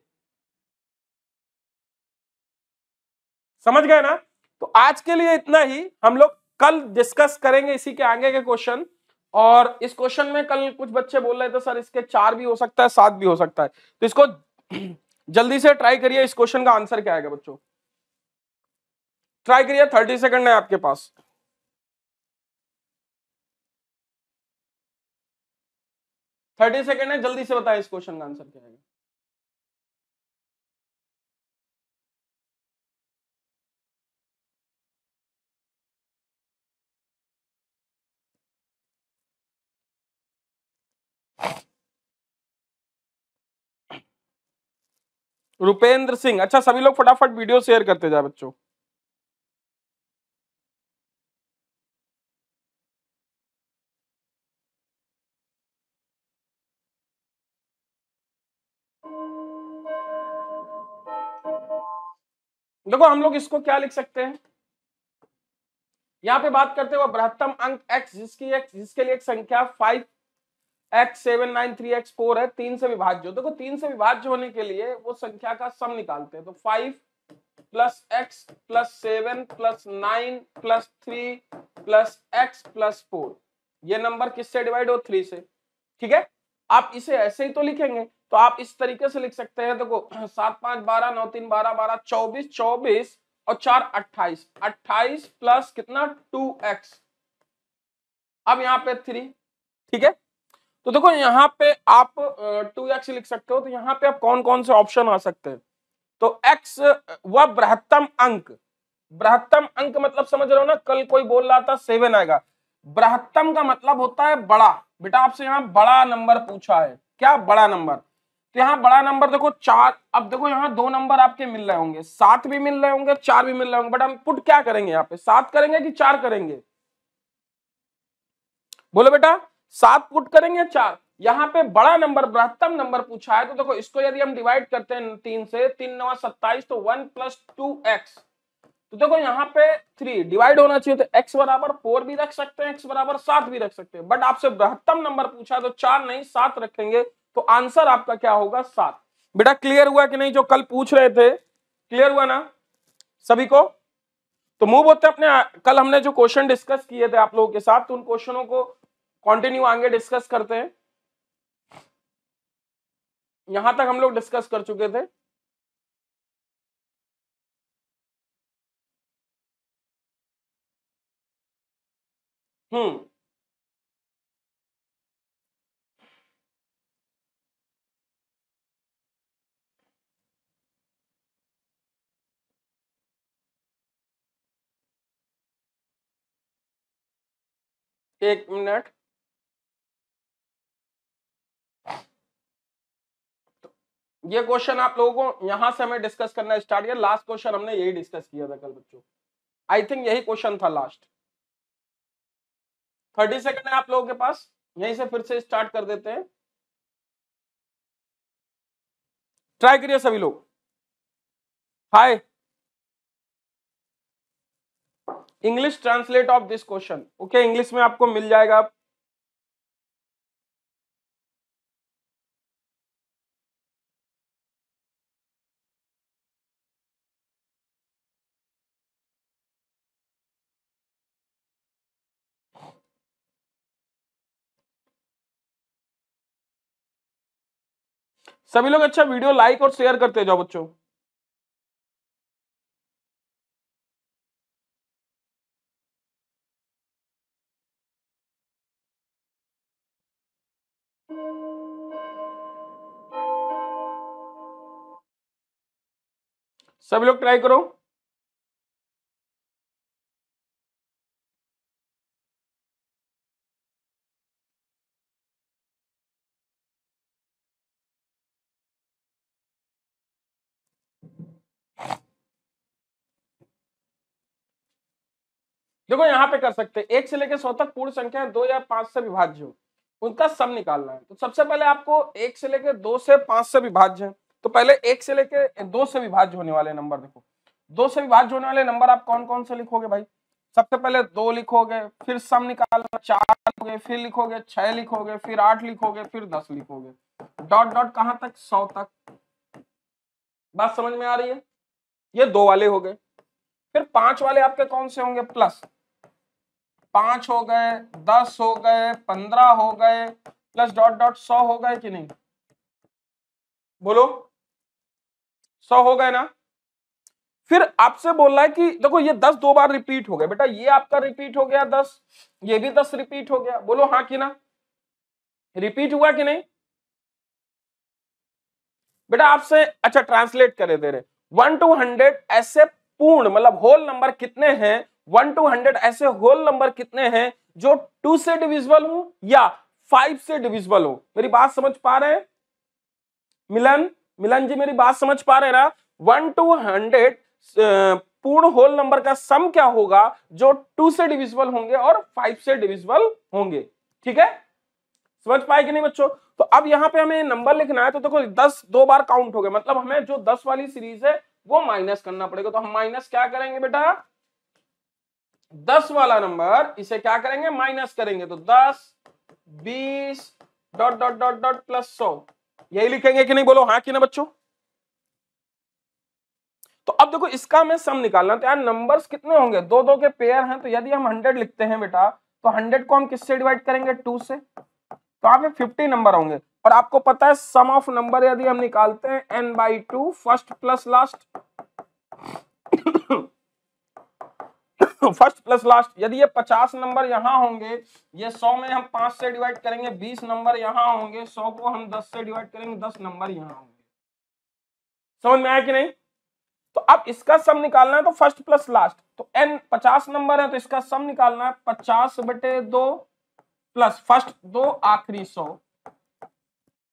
समझ गए ना तो आज के लिए इतना ही हम लोग कल डिस्कस करेंगे इसी के आगे के क्वेश्चन और इस क्वेश्चन में कल कुछ बच्चे बोल रहे थे सर इसके चार भी हो सकता है सात भी हो सकता है तो इसको जल्दी से ट्राई करिए इस क्वेश्चन का आंसर क्या आएगा बच्चों ट्राई करिए थर्टी सेकंड है आपके पास थर्टी सेकेंड है जल्दी से बताएं इस क्वेश्चन का आंसर क्या है रुपेंद्र सिंह अच्छा सभी लोग फटाफट वीडियो शेयर करते जाए बच्चों देखो हम लोग इसको क्या लिख सकते हैं यहां पे बात करते हुए बृहत्तम अंक x जिसकी x जिसके लिए एक संख्या five X seven nine three X four है तीन से विभाज्य देखो तीन से विभाज्य होने के लिए वो संख्या का सम निकालते हैं तो five plus X plus seven plus nine plus three plus X plus four ये नंबर किससे डिवाइड हो थ्री से ठीक है आप इसे ऐसे ही तो लिखेंगे तो आप इस तरीके से लिख सकते हैं देखो सात पांच बारह नौ तीन बारह बारह चौबीस चौबीस और चार अट्ठाईस अट्ठाईस प्लस कितना टू एक्स अब यहाँ पे थ्री ठीक है तो देखो यहाँ पे आप टू एक्स लिख सकते हो तो यहाँ पे आप कौन कौन से ऑप्शन आ सकते हैं तो एक्स वह बृहत्तम अंक बृहत्तम अंक मतलब समझ रहे हो ना कल कोई बोल रहा था सेवन आएगा बृहत्तम का मतलब होता है बड़ा बेटा आपसे यहाँ बड़ा नंबर पूछा है क्या बड़ा नंबर तो यहाँ बड़ा नंबर देखो चार अब देखो यहाँ दो नंबर आपके मिल रहे होंगे सात भी मिल रहे होंगे चार भी मिल रहे होंगे बट हम पुट क्या करेंगे यहाँ पे सात करेंगे कि चार करेंगे बोलो बेटा सात पुट करेंगे चार यहाँ पे बड़ा नंबर बृहत्तम नंबर पूछा है तो देखो इसको यदि हम डिवाइड करते हैं तीन से तीन नवा सत्ताईस तो वन प्लस टू एक्स तो देखो यहाँ पे थ्री डिवाइड होना चाहिए तो एक्स बराबर फोर भी रख सकते हैं एक्स बराबर सात भी रख सकते हैं बट आपसे बृहत्तम नंबर पूछा है तो चार नहीं सात रखेंगे तो आंसर आपका क्या होगा सात बेटा क्लियर हुआ कि नहीं जो कल पूछ रहे थे क्लियर हुआ ना सभी को तो मूव होते अपने कल हमने जो क्वेश्चन डिस्कस किए थे आप लोगों के साथ तो उन क्वेश्चनों को कंटिन्यू आगे डिस्कस करते हैं यहां तक हम लोग डिस्कस कर चुके थे हम्म एक मिनट तो ये क्वेश्चन आप लोगों को यहां से हमें डिस्कस करना स्टार्ट किया लास्ट क्वेश्चन हमने यही डिस्कस किया था कल बच्चों आई थिंक यही क्वेश्चन था लास्ट थर्टी सेकेंड है आप लोगों के पास यहीं से फिर से स्टार्ट कर देते हैं ट्राई करिए सभी लोग hi English translate of this question okay English में आपको मिल जाएगा आप सभी लोग अच्छा वीडियो लाइक और शेयर करते जाओ बच्चों सभी लोग ट्राई करो देखो यहां पे कर सकते हैं एक से लेकर सौ तक पूर्ण संख्या दो या पांच से विभाज्य उनका सम निकालना है तो सबसे पहले आपको एक से लेकर दो से पांच से विभाज्य है तो पहले एक से लेके दो से विभाज्य होने वाले नंबर देखो दो से विभाज्य होने वाले नंबर आप कौन कौन से लिखोगे भाई सबसे पहले दो लिखोगे फिर सम निकालना चार लिखोगे फिर लिखोगे छह लिखोगे फिर आठ लिखोगे फिर दस लिखोगे डॉट डॉट कहां तक सौ तक बात समझ में आ रही है ये दो वाले हो गए फिर पांच वाले आपके कौन से होंगे प्लस पांच हो गए दस हो गए पंद्रह हो गए प्लस डॉट डॉट सौ हो गए कि नहीं बोलो सौ हो गए ना फिर आपसे बोल रहा है कि देखो ये दस दो बार रिपीट हो गया बेटा ये आपका रिपीट हो गया दस ये भी दस रिपीट हो गया बोलो हाँ कि ना रिपीट हुआ कि नहीं बेटा आपसे अच्छा ट्रांसलेट करे दे रहे वन टू हंड्रेड ऐसे पूर्ण मतलब होल नंबर कितने हैं वन टू हंड्रेड ऐसे होल नंबर कितने हैं जो टू से डिविजिबल हो या फाइव से डिविजिबल हो मेरी बात समझ पा रहे हैं मिलन मिलन जी मेरी बात समझ पा रहे ना वन टू हंड्रेड पूर्ण होल नंबर का सम क्या होगा जो टू से डिविजिबल होंगे और फाइव से डिविजिबल होंगे ठीक है समझ पाए कि नहीं बच्चों तो अब यहाँ पे हमें नंबर लिखना है तो देखो तो दस दो बार काउंट हो गए मतलब हमें जो दस वाली सीरीज है वो माइनस करना पड़ेगा तो हम माइनस क्या करेंगे बेटा दस वाला नंबर इसे क्या करेंगे माइनस करेंगे तो दस बीस dot dot dot dot plus सौ यही लिखेंगे कि नहीं बोलो हाँ कि ना बच्चों तो अब देखो इसका मैं सम निकालना तो यार नंबर्स कितने होंगे दो दो के पेयर हैं तो यदि हम हंड्रेड लिखते हैं बेटा तो हंड्रेड को हम किससे डिवाइड करेंगे टू से तो आप फिफ्टी नंबर होंगे और आपको पता है सम ऑफ नंबर यदि हम निकालते हैं N by two first plus last first plus last यदि ये पचास नंबर यहाँ होंगे ये सौ में हम पांच से डिवाइड करेंगे बीस नंबर यहाँ होंगे सौ को हम दस से डिवाइड करेंगे दस नंबर यहाँ होंगे समझ में आया कि नहीं तो अब इसका सम निकालना है तो फर्स्ट प्लस लास्ट तो एन पचास नंबर है तो इसका सम निकालना है पचास बटे दो प्लस फर्स्ट दो आखिरी सौ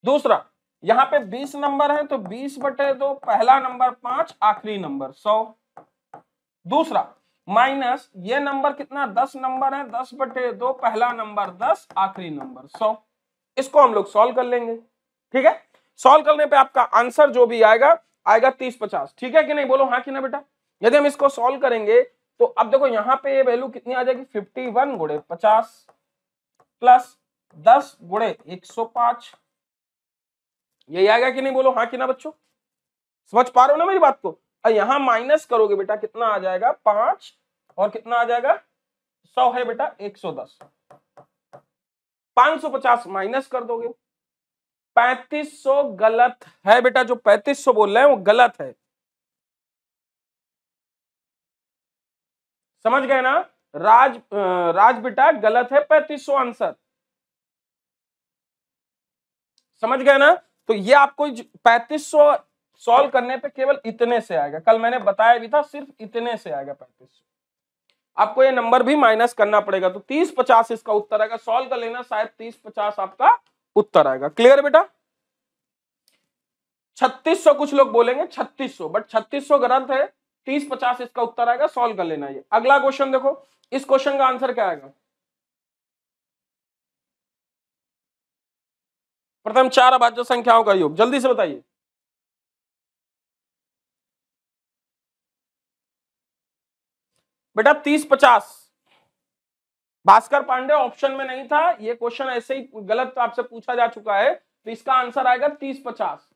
दूसरा यहां पे बीस नंबर है तो बीस बटे दो पहला नंबर पांच आखिरी नंबर सौ दूसरा माइनस ये नंबर कितना दस नंबर है दस बटे दो पहला नंबर दस आखिरी नंबर सौ इसको हम लोग सॉल्व कर लेंगे ठीक है सॉल्व करने पे आपका आंसर जो भी आएगा आएगा तीस पचास ठीक है कि नहीं बोलो हाँ कि ना बेटा यदि हम इसको सॉल्व करेंगे तो अब देखो यहाँ पे ये वैल्यू कितनी आ जाएगी फिफ्टी वन गुड़े पचास प्लस दस गुड़े एक सौ पांच यही आएगा कि नहीं बोलो हाँ कि ना बच्चों समझ पा रहे हो ना मेरी बात को और यहां माइनस करोगे बेटा कितना आ जाएगा पांच और कितना आ जाएगा सौ है बेटा एक सौ दस पांच सौ पचास माइनस कर दोगे पैंतीस सौ गलत है बेटा जो पैंतीस सौ बोल रहे हैं वो गलत है समझ गए ना राज राज बेटा गलत है पैंतीस सौ आंसर समझ गए ना तो ये आपको पैंतीस सौ सॉल्व करने पे केवल इतने से आएगा कल मैंने बताया भी था सिर्फ इतने से आएगा पैंतीस आपको ये नंबर भी माइनस करना पड़ेगा तो तीस पचास इसका उत्तर आएगा सॉल्व कर लेना शायद तीस पचास आपका उत्तर आएगा क्लियर बेटा छत्तीस सौ कुछ लोग बोलेंगे छत्तीस सौ बट छत्तीस सौ गलत है तीस पचास इसका उत्तर आएगा सॉल्व कर लेना ये अगला क्वेश्चन देखो इस क्वेश्चन का आंसर क्या आएगा प्रथम चार अभाज्य संख्याओं का योग जल्दी से बताइए बेटा तीस पचास भास्कर पांडे ऑप्शन में नहीं था ये क्वेश्चन ऐसे ही गलत आपसे पूछा जा चुका है तो इसका आंसर आएगा तीस पचास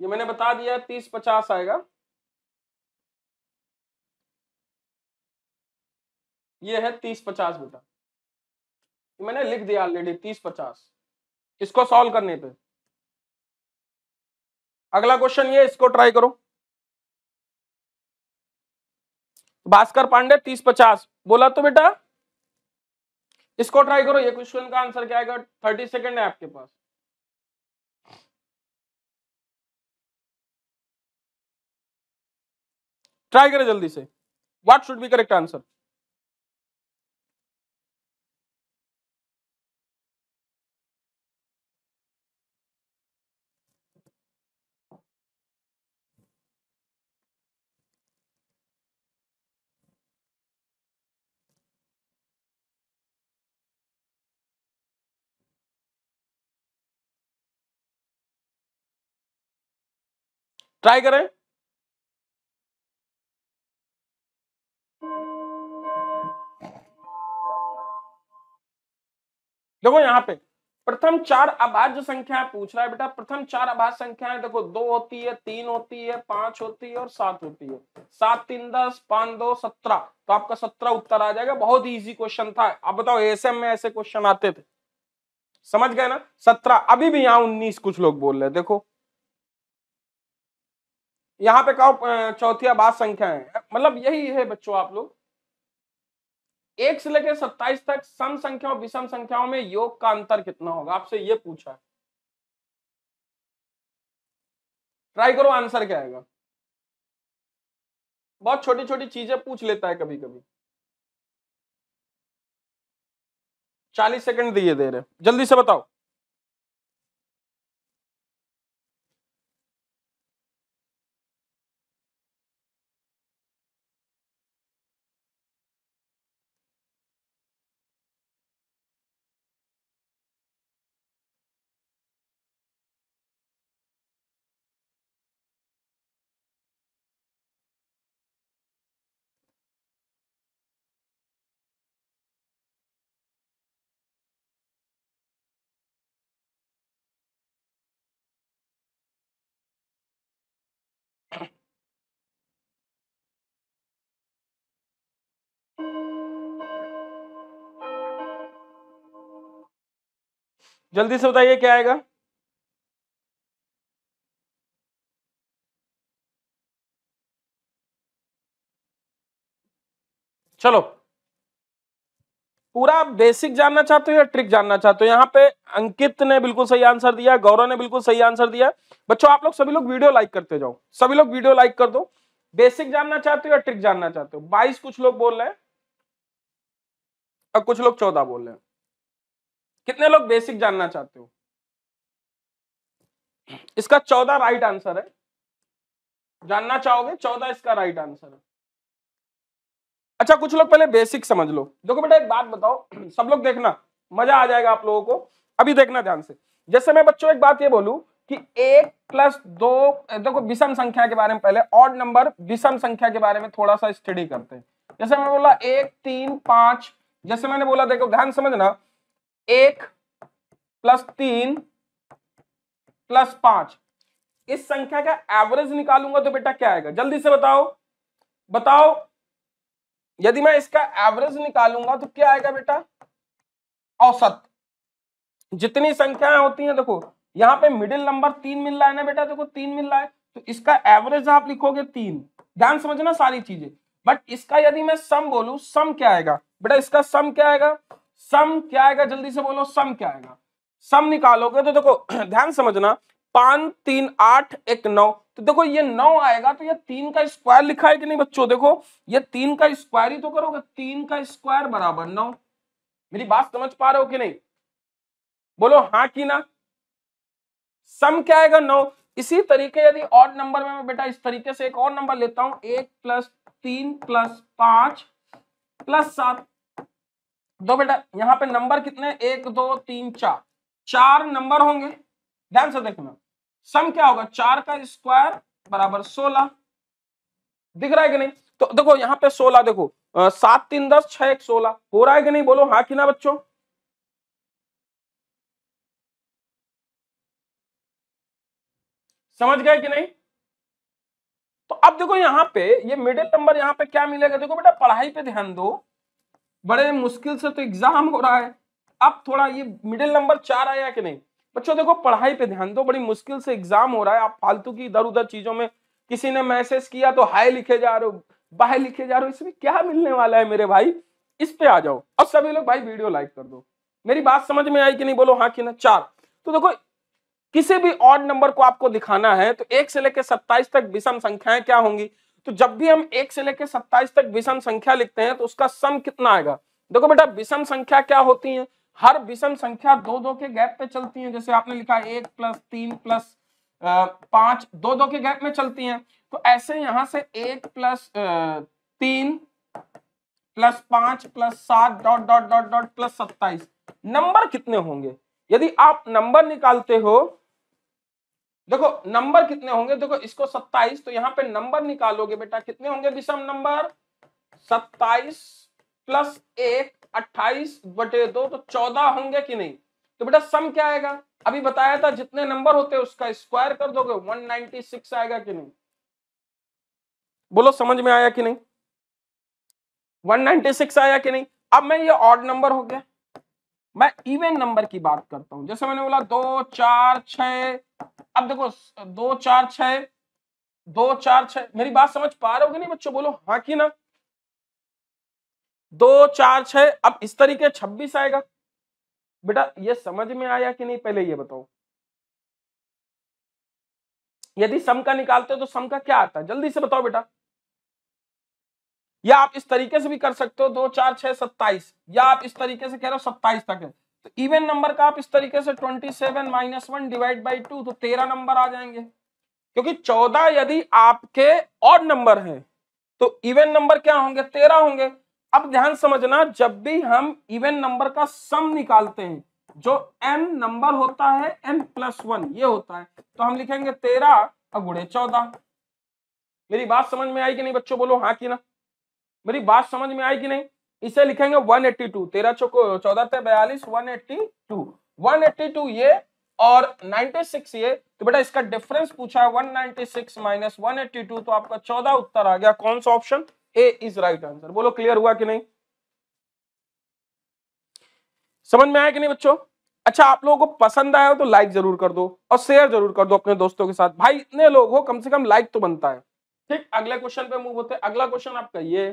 ये मैंने बता दिया तीस पचास आएगा ये है तीस पचास बेटा मैंने लिख दिया ऑलरेडी तीस पचास इसको सॉल्व करने पे अगला क्वेश्चन ये इसको ट्राई करो भास्कर पांडे तीस पचास बोला तो बेटा इसको ट्राई करो ये क्वेश्चन का आंसर क्या आएगा थर्टी सेकेंड है आपके पास ट्राई करें जल्दी से what should be correct answer try करें देखो यहां पे प्रथम चार अभाज्य संख्या पूछ रहा है बेटा प्रथम चार अबाध संख्याएं देखो दो होती है तीन होती है पांच होती है और सात होती है सात तीन दस पांच दो सत्रह तो आपका सत्रह उत्तर आ जाएगा बहुत इजी क्वेश्चन था आप बताओ एएसएम में ऐसे क्वेश्चन आते थे समझ गए ना सत्रह अभी भी यहाँ उन्नीस कुछ लोग बोल रहे हैं देखो यहाँ पे कहो चौथी आबाद संख्या है मतलब यही है बच्चों आप लोग एक से लेकर सत्ताईस तक सम संख्याओं विषम संख्याओं में योग का अंतर कितना होगा आपसे ये पूछा है ट्राई करो आंसर क्या आएगा बहुत छोटी छोटी चीजें पूछ लेता है कभी कभी चालीस सेकंड दिए दे रहे जल्दी से बताओ जल्दी से बताइए क्या आएगा चलो पूरा बेसिक जानना चाहते हो या ट्रिक जानना चाहते हो यहाँ पे अंकित ने बिल्कुल सही आंसर दिया गौरव ने बिल्कुल सही आंसर दिया बच्चों आप लोग सभी लोग वीडियो लाइक करते जाओ सभी लोग वीडियो लाइक कर दो बेसिक जानना चाहते हो या ट्रिक जानना चाहते हो बाईस कुछ लोग बोल रहे हैं और कुछ लोग चौदह बोल रहे हैं कितने लोग बेसिक जानना चाहते हो इसका चौदह राइट आंसर है जानना चाहोगे चौदह इसका राइट आंसर है अच्छा कुछ लोग पहले बेसिक समझ लो देखो बेटा एक बात बताओ सब लोग देखना मजा आ जाएगा आप लोगों को अभी देखना ध्यान से जैसे मैं बच्चों एक बात ये बोलूं कि एक प्लस दो देखो विषम संख्या के बारे में पहले ऑड नंबर विषम संख्या के बारे में थोड़ा सा स्टडी करते हैं जैसे मैंने बोला एक तीन पांच जैसे मैंने बोला देखो ध्यान समझना एक प्लस तीन प्लस पांच इस संख्या का एवरेज निकालूंगा तो बेटा क्या आएगा जल्दी से बताओ बताओ यदि मैं इसका एवरेज निकालूंगा तो क्या आएगा बेटा औसत जितनी संख्याएं होती हैं देखो यहां पे मिडिल नंबर तीन मिल रहा है ना बेटा देखो तीन मिल रहा है तो इसका एवरेज आप लिखोगे तीन ध्यान समझना सारी चीजें बट इसका यदि मैं सम बोलू सम क्या आएगा बेटा इसका सम क्या आएगा सम क्या आएगा जल्दी से बोलो सम क्या आएगा सम निकालोगे तो देखो ध्यान समझना पांच तीन आठ एक नौ तो देखो ये नौ आएगा तो ये तीन का स्क्वायर लिखा है कि नहीं बच्चों देखो ये तीन का स्क्वायर ही तो करोगे तीन का स्क्वायर बराबर नौ मेरी बात समझ पा रहे हो कि नहीं बोलो हाँ कि ना सम क्या आएगा नौ इसी तरीके यदि और नंबर में मैं बेटा इस तरीके से एक और नंबर लेता हूं एक प्लस तीन प्लस पांच प्लस सात दो बेटा यहाँ पे नंबर कितने एक दो तीन चार चार नंबर होंगे ध्यान से देखना सम क्या होगा चार का स्क्वायर बराबर सोलह दिख रहा है कि नहीं तो देखो यहाँ पे सोलह देखो सात तीन दस छह एक सोलह हो रहा है कि नहीं बोलो हाँ कि ना बच्चों समझ गए कि नहीं तो अब देखो यहाँ पे ये मिडिल नंबर यहाँ पे क्या मिलेगा देखो बेटा पढ़ाई पे ध्यान दो बड़े मुश्किल से तो एग्जाम हो रहा है अब थोड़ा ये मिडिल नंबर चार आया कि नहीं बच्चों देखो पढ़ाई पे ध्यान दो बड़ी मुश्किल से एग्जाम हो रहा है आप फालतू की इधर उधर चीजों में किसी ने मैसेज किया तो हाई लिखे जा रहे हो बाय लिखे जा रहे हो इसमें क्या मिलने वाला है मेरे भाई इस पे आ जाओ और सभी लोग भाई वीडियो लाइक कर दो मेरी बात समझ में आई कि नहीं बोलो हाँ कि ना चार तो देखो किसी भी ऑड नंबर को आपको दिखाना है तो एक से लेकर सत्ताईस तक विषम संख्याएं क्या होंगी तो जब भी हम एक से लेकर सत्ताईस तक विषम संख्या लिखते हैं तो उसका सम कितना आएगा देखो बेटा विषम संख्या क्या होती है हर विषम संख्या दो दो के गैप पे चलती है जैसे आपने लिखा एक प्लस तीन प्लस पांच दो दो के गैप में चलती है तो ऐसे यहां से एक प्लस तीन प्लस पांच प्लस सात dot dot dot dot plus सत्ताईस नंबर कितने होंगे यदि आप नंबर निकालते हो देखो नंबर कितने होंगे देखो इसको 27 तो यहाँ पे नंबर निकालोगे बेटा कितने होंगे विषम नंबर 27 प्लस एक अट्ठाईस बटे दो तो चौदह होंगे कि नहीं तो बेटा सम क्या आएगा अभी बताया था जितने नंबर होते हैं उसका स्क्वायर कर दोगे 196 आएगा कि नहीं बोलो समझ में आया कि नहीं 196 आया कि नहीं अब मैं ये ऑड नंबर हो गया मैं इवन नंबर की बात करता हूं जैसे मैंने बोला दो चार छह अब देखो दो चार छ दो चार छ मेरी बात समझ पा रहे हो नहीं बच्चों बोलो हाँ कि ना दो चार छ अब इस तरीके छब्बीस आएगा बेटा ये समझ में आया कि नहीं पहले ये बताओ यदि सम का निकालते हो तो सम का क्या आता है जल्दी से बताओ बेटा या आप इस तरीके से भी कर सकते हो दो चार छह सत्ताईस या आप इस तरीके से कह रहे हो सत्ताईस तक है तो इवन नंबर का आप इस तरीके से twenty seven minus one divide by two तो तेरह नंबर आ जाएंगे क्योंकि चौदह यदि आपके और नंबर हैं तो इवन नंबर क्या होंगे तेरह होंगे अब ध्यान समझना जब भी हम इवन नंबर का सम निकालते हैं जो एन नंबर होता है एन प्लस वन ये होता है तो हम लिखेंगे तेरह और गुड़े चौदह मेरी बात समझ में आई कि नहीं बच्चों बोलो हाँ कि ना मेरी बात समझ में आई कि नहीं इसे लिखेंगे 182 एट्टी टू तेरह चौको चौदह बयालीस one eighty two one eighty two ये और 96 ये तो बेटा इसका डिफरेंस पूछा है 196 माइनस 182 तो आपका चौदह उत्तर आ गया कौन सा option A is right answer बोलो क्लियर हुआ कि नहीं समझ में आया कि नहीं बच्चों अच्छा आप लोगों को पसंद आया हो तो लाइक जरूर कर दो और शेयर जरूर कर दो अपने दोस्तों के साथ भाई इतने लोग हो कम से कम लाइक तो बनता है ठीक अगले क्वेश्चन पे मूव होते अगला क्वेश्चन आपका ये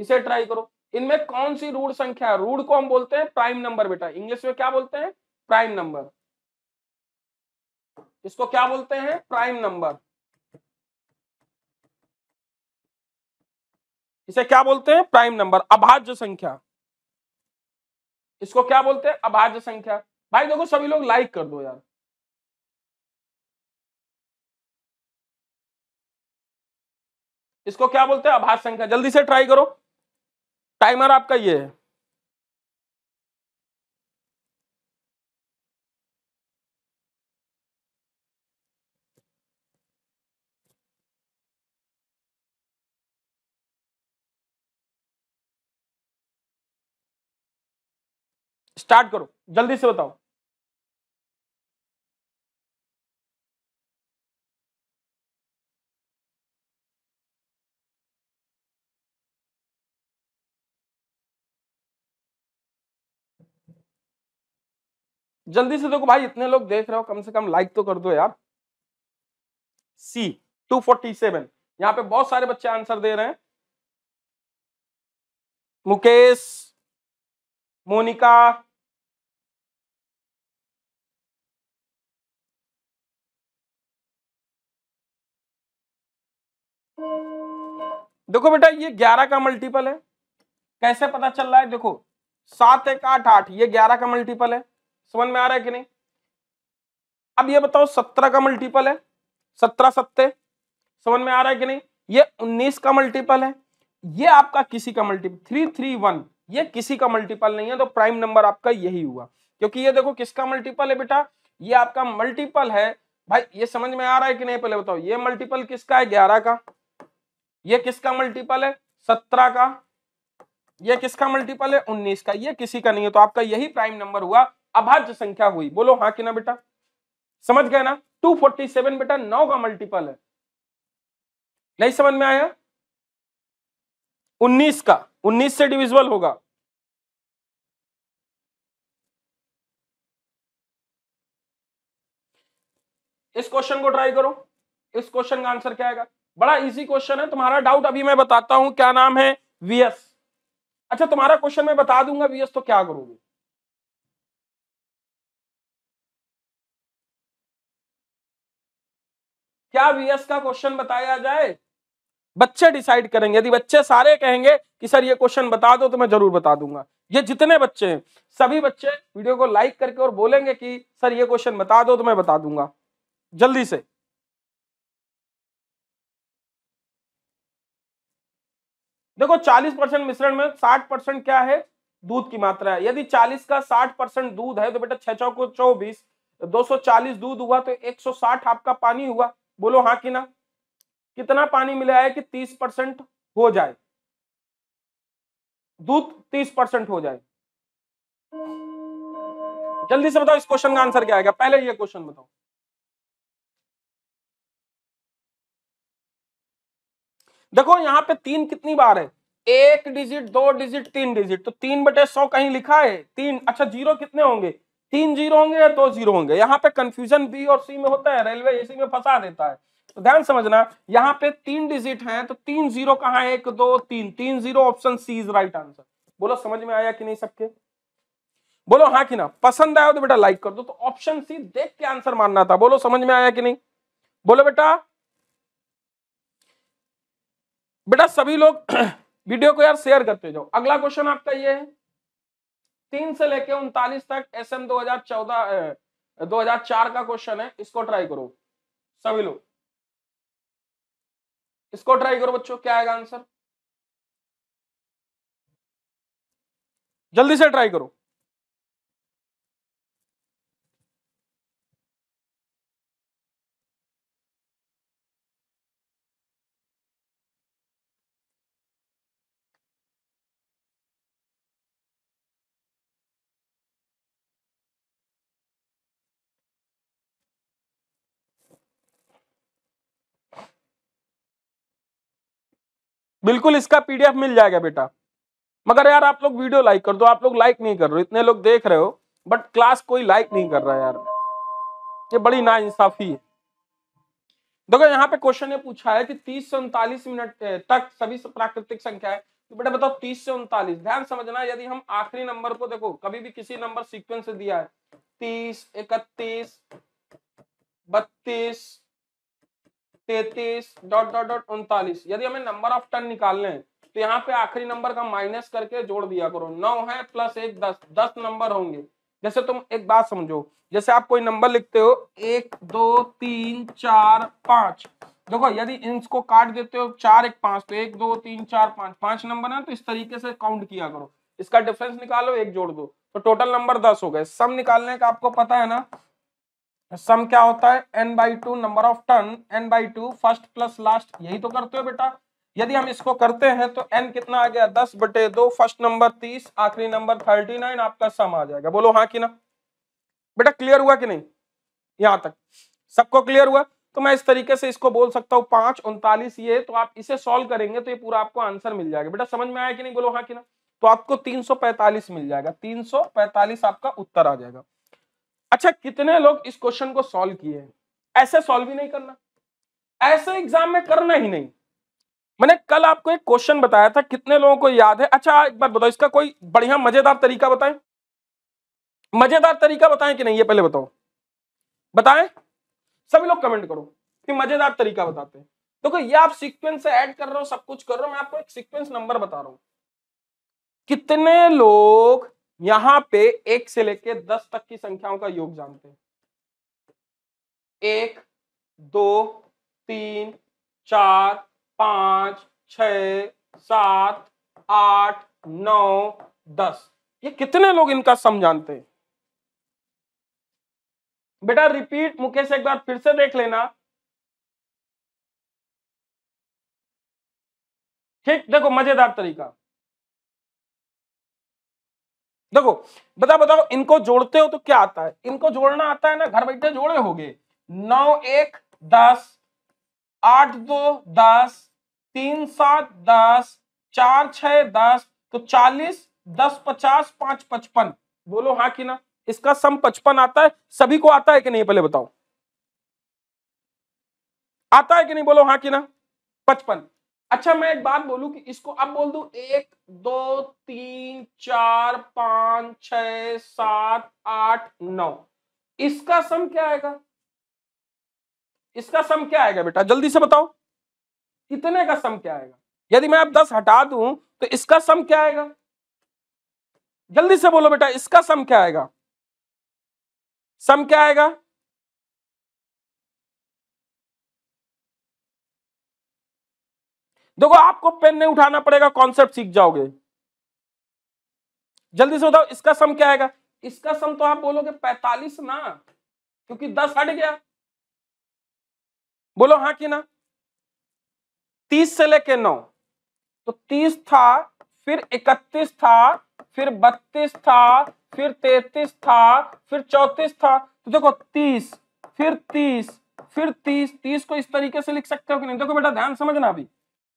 इसे ट्राई करो इनमें कौन सी रूढ़ संख्या है रूढ़ को हम बोलते हैं प्राइम नंबर बेटा इंग्लिश में क्या बोलते हैं प्राइम नंबर इसको क्या बोलते हैं प्राइम नंबर इसे क्या बोलते हैं प्राइम नंबर अभाज्य संख्या इसको क्या बोलते हैं अभाज्य संख्या भाई देखो सभी लोग लाइक कर दो यार इसको क्या बोलते हैं अभाज्य संख्या जल्दी से ट्राई करो टाइमर आपका ये है स्टार्ट करो जल्दी से बताओ जल्दी से देखो भाई इतने लोग देख रहे हो कम से कम लाइक तो कर दो यार सी टू फोर्टी सेवन यहाँ पे बहुत सारे बच्चे आंसर दे रहे हैं मुकेश मोनिका देखो बेटा ये ग्यारह का मल्टीपल है कैसे पता चल रहा है देखो सात एक आठ आठ ये ग्यारह का मल्टीपल है समझ में आ रहा है कि नहीं अब ये बताओ सत्रह का मल्टीपल है सत्रह सत्ते समझ में आ रहा है कि नहीं ये उन्नीस का मल्टीपल है ये आपका किसी का मल्टीपल थ्री थ्री वन ये किसी का मल्टीपल नहीं है तो प्राइम नंबर आपका यही हुआ क्योंकि ये देखो किसका मल्टीपल है बेटा ये आपका मल्टीपल है भाई ये समझ में आ रहा है कि नहीं पहले बताओ ये मल्टीपल किसका है ग्यारह का ये किसका मल्टीपल है सत्रह का ये किसका मल्टीपल है उन्नीस का ये किसी का नहीं है तो आपका यही प्राइम नंबर हुआ अभाज्य संख्या हुई बोलो हाँ कि ना बेटा समझ गए ना 247 बेटा नौ का मल्टीपल है नहीं समझ में आया 19 का 19 से डिविजिबल होगा इस क्वेश्चन को ट्राई करो इस क्वेश्चन का आंसर क्या आएगा बड़ा इजी क्वेश्चन है तुम्हारा डाउट अभी मैं बताता हूं क्या नाम है वीएस अच्छा तुम्हारा क्वेश्चन मैं बता दूंगा वीएस तो क्या करोगे क्या वीएस का क्वेश्चन बताया जाए बच्चे डिसाइड करेंगे यदि बच्चे सारे कहेंगे कि सर ये क्वेश्चन बता दो तो मैं जरूर बता दूंगा ये जितने बच्चे हैं सभी बच्चे वीडियो को लाइक करके और बोलेंगे कि सर ये क्वेश्चन बता दो तो मैं बता दूंगा जल्दी से देखो 40 परसेंट मिश्रण में 60 परसेंट क्या है दूध की मात्रा है यदि 40 का 60 परसेंट दूध है तो बेटा छह चौको चौबीस दो सौ चालीस दूध हुआ तो एक आपका पानी हुआ बोलो हाँ कि ना कितना पानी मिला है कि तीस परसेंट हो जाए दूध तीस परसेंट हो जाए जल्दी से बताओ इस क्वेश्चन का आंसर क्या आएगा पहले ये क्वेश्चन बताओ देखो यहां पे तीन कितनी बार है एक डिजिट दो डिजिट तीन डिजिट तो तीन बटे सौ कहीं लिखा है तीन अच्छा जीरो कितने होंगे तीन जीरो होंगे या दो जीरो होंगे यहाँ पे कंफ्यूजन बी और सी में होता है रेलवे एसी में फंसा देता है तो ध्यान समझना यहाँ पे तीन डिजिट हैं तो तीन जीरो कहाँ है एक दो तीन तीन zero option C is right answer बोलो समझ में आया कि नहीं सबके बोलो हाँ कि ना पसंद आया तो बेटा लाइक कर दो तो ऑप्शन सी देख के आंसर मानना था बोलो समझ में आया कि नहीं बोलो बेटा बेटा सभी लोग वीडियो को यार शेयर करते जाओ अगला क्वेश्चन आपका ये है तीन से लेके उनतालीस तक एस एम दो हजार चौदह दो हजार चार का क्वेश्चन है इसको ट्राई करो सभी लोग इसको ट्राई करो बच्चों क्या आएगा आंसर जल्दी से ट्राई करो बिल्कुल इसका पीडीएफ मिल जाएगा बेटा मगर यार आप लोग वीडियो लाइक कर दो आप लोग लाइक नहीं कर रहे हो इतने लोग देख रहे हो बट क्लास कोई लाइक नहीं कर रहा यार ये बड़ी नाइंसाफी है देखो यहाँ पे क्वेश्चन ये पूछा है कि तीस से उनतालीस मिनट तक सभी प्राकृतिक संख्या है तो बेटा बताओ तीस से उनतालीस ध्यान समझना यदि हम आखिरी नंबर को देखो कभी भी किसी नंबर सीक्वेंस दिया है तीस इकतीस बत्तीस तैतीस डॉट डॉट डॉट उनतालीस यदि हमें नंबर ऑफ टन निकालने तो यहाँ पे आखिरी नंबर का माइनस करके जोड़ दिया करो नौ है प्लस एक दस दस नंबर होंगे जैसे तुम एक बात समझो जैसे आप कोई नंबर लिखते हो एक दो तीन चार पांच देखो यदि इनको काट देते हो चार एक पांच तो एक दो तीन चार पांच पांच नंबर है तो इस तरीके से काउंट किया करो इसका डिफरेंस निकालो एक जोड़ दो तो टोटल नंबर दस हो गए सम निकालने का आपको पता है ना सम क्या होता है N by two number of term N by two first plus last यही तो करते हो बेटा यदि हम इसको करते हैं तो एन कितना आ गया दस बटे दो फर्स्ट नंबर तीस आखिरी नंबर थर्टी नाइन आपका सम आ जाएगा बोलो हाँ कि ना बेटा क्लियर हुआ कि नहीं यहां तक सबको क्लियर हुआ तो मैं इस तरीके से इसको बोल सकता हूँ पांच उनतालीस ये तो आप इसे सॉल्व करेंगे तो ये पूरा आपको आंसर मिल जाएगा बेटा समझ में आया कि नहीं बोलो हाँ कि ना तो आपको तीन मिल जाएगा तीन आपका उत्तर आ जाएगा अच्छा कितने लोग इस क्वेश्चन को सॉल्व किए ऐसे सॉल्व ही नहीं करना ऐसे एग्जाम में करना ही नहीं मैंने कल आपको एक क्वेश्चन बताया था कितने लोगों को याद है अच्छा एक बार बताओ इसका कोई बढ़िया मजेदार तरीका बताएं मजेदार तरीका बताएं कि नहीं ये पहले बताओ बताएं सभी लोग कमेंट करो कि मजेदार तरीका बताते हैं देखो तो ये आप सीक्वेंस से ऐड कर रहे हो सब कुछ कर रहे हो मैं आपको एक सीक्वेंस नंबर बता रहा हूं कितने लोग यहां पे एक से लेके दस तक की संख्याओं का योग जानते हैं एक दो तीन चार पांच छ सात आठ नौ दस ये कितने लोग इनका सम जानते हैं बेटा रिपीट मुकेश एक बार फिर से देख लेना ठीक देखो मजेदार तरीका देखो बताओ बताओ इनको जोड़ते हो तो क्या आता है इनको जोड़ना आता है ना घर बैठे जोड़े हो गए नौ एक दस आठ दो दस तीन सात दस चार छ दस तो चालीस दस पचास पांच पचपन बोलो हाँ कि ना इसका सम पचपन आता है सभी को आता है कि नहीं पहले बताओ आता है कि नहीं बोलो हाँ कि ना पचपन अच्छा मैं एक बात बोलूं कि इसको अब बोल दू एक दो तीन चार पांच छ सात आठ नौ इसका सम क्या आएगा इसका सम क्या आएगा बेटा जल्दी से बताओ कितने का सम क्या आएगा यदि मैं आप दस हटा दूं तो इसका सम क्या आएगा जल्दी से बोलो बेटा इसका सम क्या आएगा सम क्या आएगा देखो आपको पेन नहीं उठाना पड़ेगा कॉन्सेप्ट सीख जाओगे जल्दी से बताओ इसका सम क्या आएगा इसका सम तो आप बोलोगे पैतालीस ना क्योंकि दस हट गया बोलो हाँ कि ना तीस से लेके नौ तो तीस था फिर इकतीस था फिर बत्तीस था फिर तैतीस था फिर चौतीस था तो देखो तीस फिर तीस फिर तीस तीस को इस तरीके से लिख सकते हो कि नहीं देखो बेटा ध्यान समझना अभी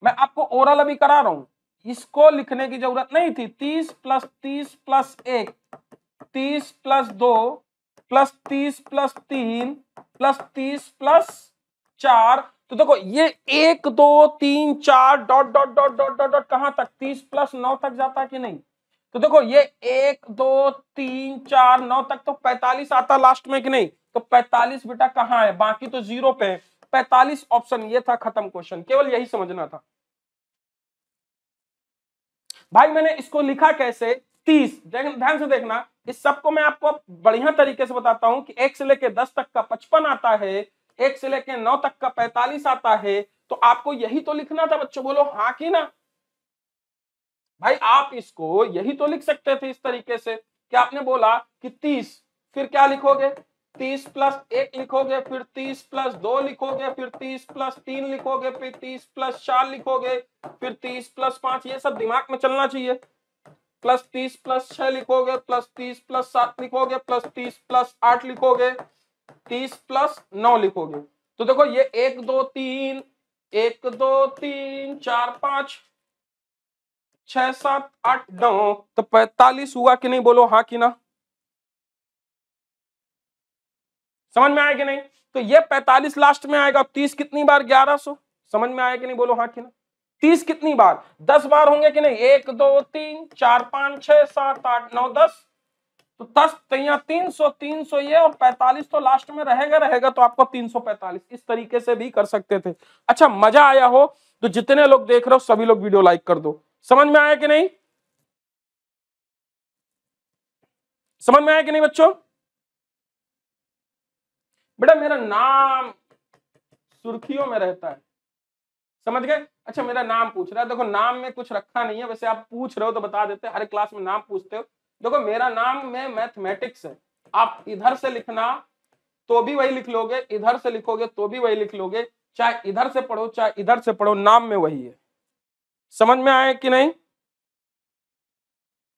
मैं आपको ओरल अभी करा रहा हूं इसको लिखने की जरूरत नहीं थी तीस प्लस तीस प्लस एक तीस प्लस दो प्लस तीस प्लस तीन प्लस तीस प्लस चार तो देखो ये एक दो तीन चार dot dot dot dot dot dot कहां तक तीस प्लस नौ तक जाता कि नहीं तो देखो ये एक दो तीन चार नौ तक तो पैतालीस आता लास्ट में कि नहीं तो पैतालीस बेटा कहाँ है बाकी तो जीरो पे है पैतालीस ऑप्शन ये था खत्म क्वेश्चन केवल यही समझना था भाई मैंने इसको लिखा कैसे तीस ध्यान से देखना इस सबको मैं आपको बढ़िया तरीके से बताता हूं कि एक से लेके दस तक का पचपन आता है एक से लेके नौ तक का पैतालीस आता है तो आपको यही तो लिखना था बच्चों बोलो हाँ कि ना भाई आप इसको यही तो लिख सकते थे इस तरीके से कि आपने बोला कि तीस फिर क्या लिखोगे तीस प्लस एक लिखोगे फिर तीस प्लस दो लिखोगे फिर तीस प्लस तीन लिखोगे फिर तीस प्लस चार लिखोगे फिर तीस प्लस पांच ये सब दिमाग में चलना चाहिए प्लस तीस प्लस छह लिखोगे प्लस तीस प्लस सात लिखोगे प्लस तीस प्लस आठ लिखोगे तीस प्लस नौ लिखोगे तो देखो ये एक दो तीन एक दो तीन चार पांच छह सात आठ नौ तो पैतालीस हुआ कि नहीं बोलो हाँ कि ना समझ में आया कि नहीं तो ये 45 लास्ट में आएगा तीस कितनी बार 1100 समझ में आया कि नहीं बोलो हाँ कि ना तीस कितनी बार दस बार होंगे कि नहीं एक दो तीन चार पांच छह सात आठ नौ दस तो दस तैयार तो तीन सौ तीन सौ ये और पैतालीस तो लास्ट में रहेगा रहेगा तो आपको तीन सौ पैतालीस इस तरीके से भी कर सकते थे अच्छा मजा आया हो तो जितने लोग देख रहे हो सभी लोग वीडियो लाइक कर दो समझ में आया कि नहीं समझ में आया कि नहीं बच्चों बेटा मेरा नाम सुर्खियों में रहता है समझ गए अच्छा मेरा नाम पूछ रहा है देखो नाम में कुछ रखा नहीं है वैसे आप पूछ रहे हो तो बता देते हर क्लास में नाम पूछते हो देखो मेरा नाम में मैथमेटिक्स है आप इधर से लिखना तो भी वही लिख लोगे इधर से लिखोगे तो भी वही लिख लोगे चाहे इधर से पढ़ो चाहे इधर से पढ़ो नाम में वही है समझ में आए कि नहीं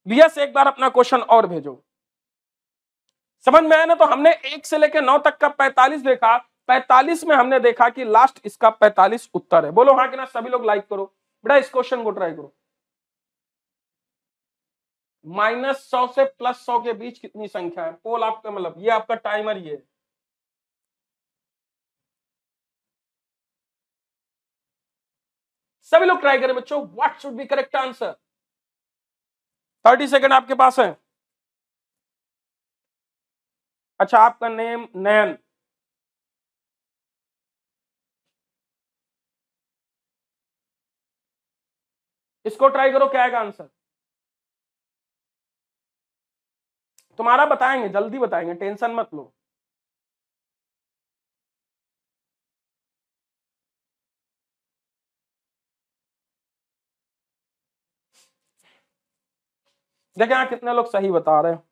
भैया से एक बार अपना क्वेश्चन और भेजो समझ में आया ना तो हमने एक से लेकर नौ तक का पैतालीस देखा पैतालीस में हमने देखा कि लास्ट इसका पैतालीस उत्तर है बोलो हाँ कि ना सभी लोग लाइक करो बेटा इस क्वेश्चन को ट्राई करो माइनस सौ से प्लस सौ के बीच कितनी संख्या है पोल आपका मतलब ये आपका टाइमर ये सभी लोग ट्राई करें बच्चों what should be correct answer thirty second आपके पास है अच्छा आपका नेम नैन इसको ट्राई करो क्या आएगा आंसर तुम्हारा बताएंगे जल्दी बताएंगे टेंशन मत लो देखें यहां कितने लोग सही बता रहे हैं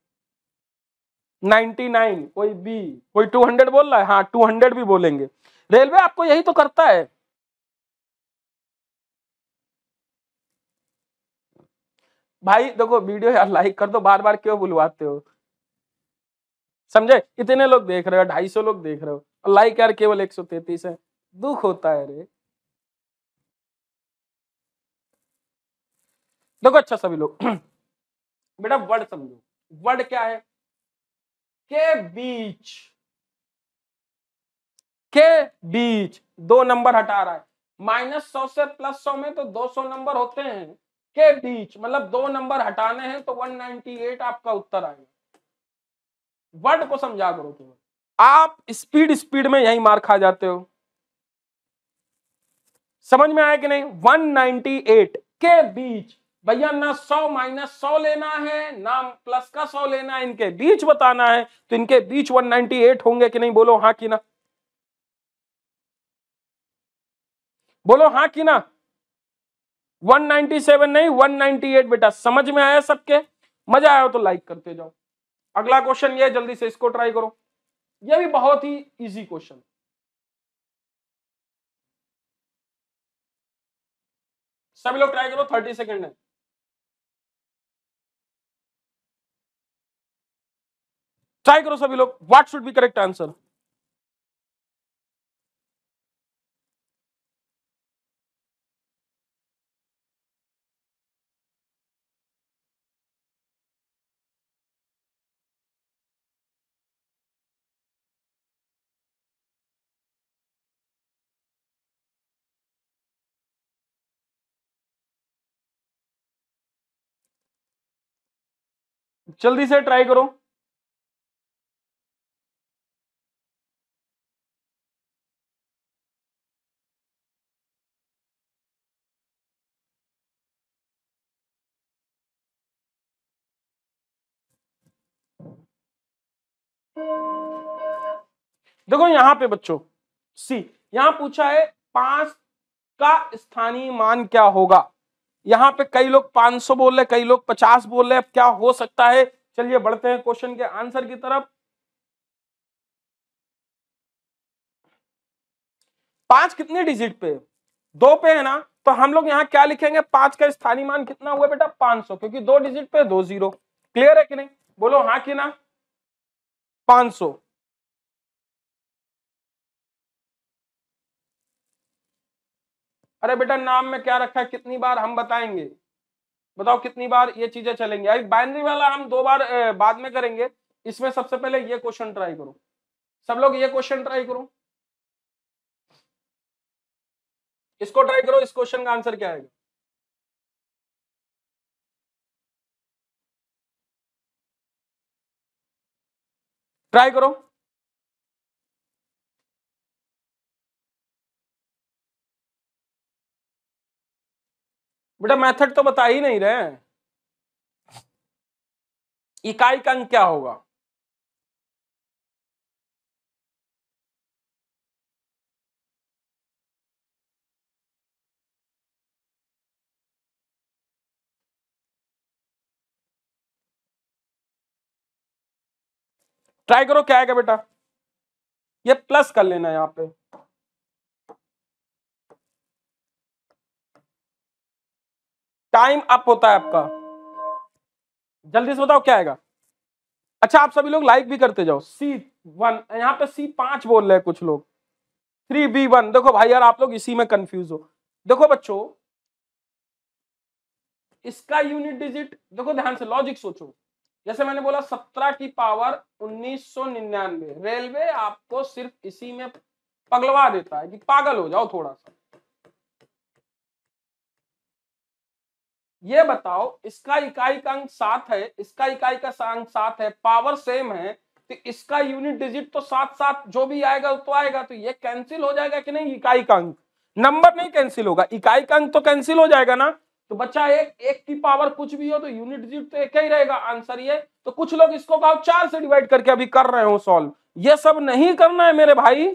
99 कोई बी कोई टू हंड्रेड बोल रहा है हाँ टू हंड्रेड भी बोलेंगे रेलवे आपको यही तो करता है भाई देखो वीडियो यार लाइक कर दो बार बार क्यों बुलवाते हो समझे इतने लोग देख रहे हो ढाई सौ लोग देख रहे हो लाइक यार केवल एक सौ तैतीस है दुख होता है रे देखो अच्छा सभी लोग बेटा वर्ड समझो वर्ड क्या है के बीच के बीच दो नंबर हटा रहा है माइनस सौ से प्लस सौ में तो दो सौ नंबर होते हैं के बीच मतलब दो नंबर हटाने हैं तो 198 आपका उत्तर आएगा वर्ड को समझा करो तुम आप स्पीड स्पीड में यही मार खा जाते हो समझ में आया कि नहीं 198 के बीच भैया ना सौ माइनस सौ लेना है ना प्लस का सौ लेना है इनके बीच बताना है तो इनके बीच 198 होंगे कि नहीं बोलो हाँ कि ना बोलो हाँ कि ना 197 नहीं 198 बेटा समझ में आया सबके मजा आया हो तो लाइक करते जाओ अगला क्वेश्चन ये जल्दी से इसको ट्राई करो ये भी बहुत ही इजी क्वेश्चन सभी लोग ट्राई करो थर्टी सेकेंड है ट्राई करो सभी लोग what should be correct answer जल्दी से ट्राई करो देखो यहां पे बच्चों सी यहां पूछा है पांच का स्थानीय मान क्या होगा यहां पे कई लोग 500 बोल रहे कई लोग 50 बोल रहे क्या हो सकता है चलिए बढ़ते हैं क्वेश्चन के आंसर की तरफ पांच कितने डिजिट पे दो पे है ना तो हम लोग यहाँ क्या लिखेंगे पांच का स्थानीय मान कितना हुआ बेटा पांच सौ क्योंकि दो डिजिट पे दो जीरो क्लियर है कि नहीं बोलो हाँ कि ना पांच सौ अरे बेटा नाम में क्या रखा है कितनी बार हम बताएंगे बताओ कितनी बार ये चीजें चलेंगी अभी बाइनरी वाला हम दो बार बाद में करेंगे इसमें सबसे पहले ये क्वेश्चन ट्राई करो सब लोग ये क्वेश्चन ट्राई करो इसको ट्राई करो इस क्वेश्चन का आंसर क्या आएगा ट्राई करो बेटा मेथड तो बता ही नहीं रहे इकाई का अंक क्या होगा ट्राई करो क्या आएगा बेटा ये प्लस कर लेना है यहां पे टाइम अप होता है आपका जल्दी से बताओ क्या आएगा अच्छा आप सभी लोग लाइक भी करते जाओ सी वन यहां पे सी पांच बोल रहे हैं कुछ लोग थ्री बी वन देखो भाई यार आप लोग इसी में कंफ्यूज हो देखो बच्चों इसका यूनिट डिजिट देखो ध्यान से लॉजिक सोचो जैसे मैंने बोला सत्रह की पावर उन्नीस सौ निन्यानवे रेलवे आपको सिर्फ इसी में पगलवा देता है कि पागल हो जाओ थोड़ा सा ये बताओ इसका इकाई का अंक सात है इसका इकाई का अंक सात है पावर सेम है तो इसका यूनिट डिजिट तो सात सात जो भी आएगा तो आएगा तो ये कैंसिल हो जाएगा कि नहीं इकाई का अंक नंबर नहीं कैंसिल होगा इकाई का अंक तो कैंसिल हो जाएगा ना तो बच्चा एक एक की पावर कुछ भी हो तो यूनिट डिजिट तो एक ही रहेगा आंसर ये तो कुछ लोग इसको कहा चार से डिवाइड करके अभी कर रहे हो सॉल्व ये सब नहीं करना है मेरे भाई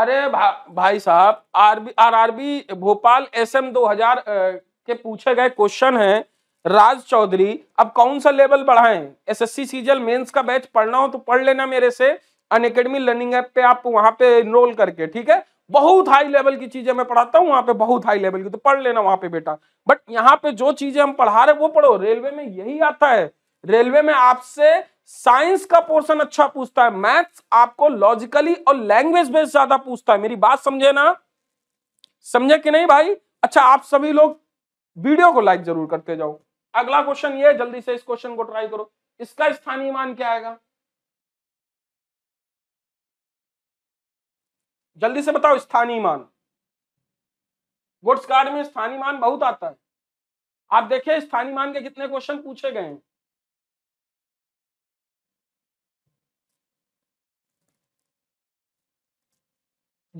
अरे भा, भाई साहब आरबी आरआरबी भोपाल एसएम 2000 के पूछे गए क्वेश्चन है राज चौधरी अब कौन सा लेवल बढ़ाएं एसएससी सीजल मेंस का बैच पढ़ना हो तो पढ़ लेना मेरे से अन अकेडमी लर्निंग ऐप पे आप वहां पे इनरोल करके ठीक है बहुत हाई लेवल की चीजें मैं पढ़ाता हूँ वहां पे बहुत हाई लेवल की तो पढ़ लेना वहां पे बेटा बट यहाँ पे जो चीजें हम पढ़ा रहे वो पढ़ो रेलवे में यही आता है रेलवे में आपसे साइंस का पोर्शन अच्छा पूछता है मैथ्स आपको लॉजिकली और लैंग्वेज बेस्ड ज्यादा पूछता है मेरी बात समझे ना समझे कि नहीं भाई अच्छा आप सभी लोग वीडियो को लाइक जरूर करते जाओ अगला क्वेश्चन ये जल्दी से इस क्वेश्चन को ट्राई करो इसका स्थानीय मान क्या आएगा जल्दी से बताओ स्थानीय मान गुड्स कार्ड में स्थानीय मान बहुत आता है आप देखिए स्थानीय मान के कितने क्वेश्चन पूछे गए हैं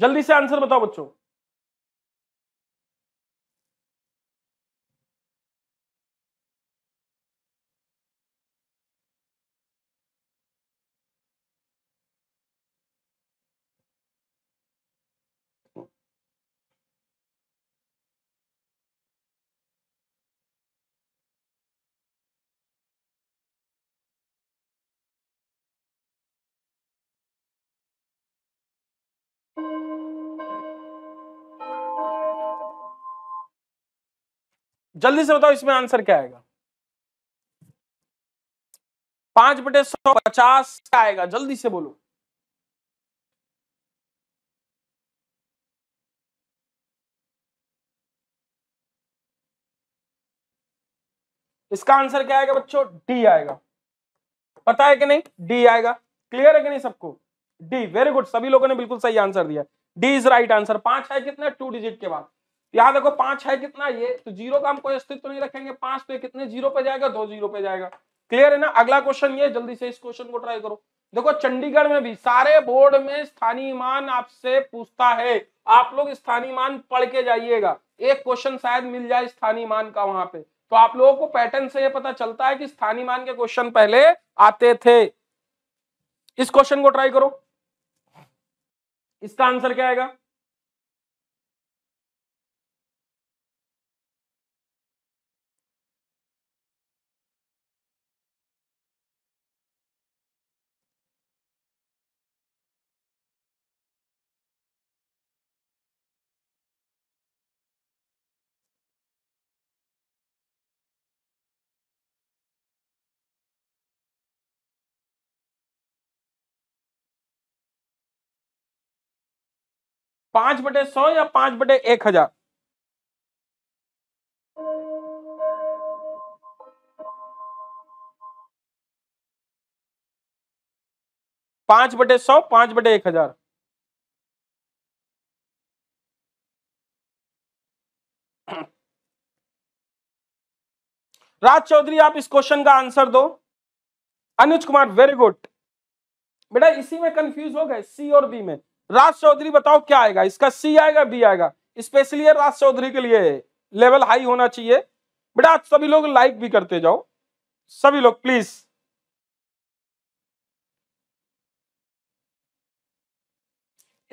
जल्दी से आंसर बताओ बच्चों जल्दी से बताओ इसमें आंसर क्या आएगा पांच बटे सौ पचास आएगा जल्दी से बोलो इसका आंसर क्या आएगा बच्चों डी आएगा पता है कि नहीं डी आएगा क्लियर है कि नहीं सबको डी वेरी गुड सभी लोगों ने बिल्कुल सही आंसर दिया डी इज राइट आंसर पांच है कितने टू डिजिट के बाद यहाँ देखो पांच है कितना ये तो जीरो का हम कोई अस्तित्व नहीं रखेंगे पांच तो कितने जीरो पे जाएगा दो जीरो पे जाएगा क्लियर है ना अगला क्वेश्चन ये जल्दी से इस क्वेश्चन को ट्राई करो देखो चंडीगढ़ में भी सारे बोर्ड में स्थानीय मान आपसे पूछता है आप लोग स्थानीय मान पढ़ के जाइएगा एक क्वेश्चन शायद मिल जाए स्थानीय मान का वहां पे तो आप लोगों को पैटर्न से ये पता चलता है कि स्थानीय मान के क्वेश्चन पहले आते थे इस क्वेश्चन को ट्राई करो इसका आंसर क्या आएगा पांच बटे सौ या पांच बटे एक हजार पांच बटे सौ पांच बटे एक हजार राज चौधरी आप इस क्वेश्चन का आंसर दो अनुज कुमार वेरी गुड बेटा इसी में कंफ्यूज हो गए सी और बी में राज चौधरी बताओ क्या आएगा इसका सी आएगा बी आएगा स्पेशली राज चौधरी के लिए लेवल हाई होना चाहिए बेटा सभी लोग लाइक भी करते जाओ सभी लोग प्लीज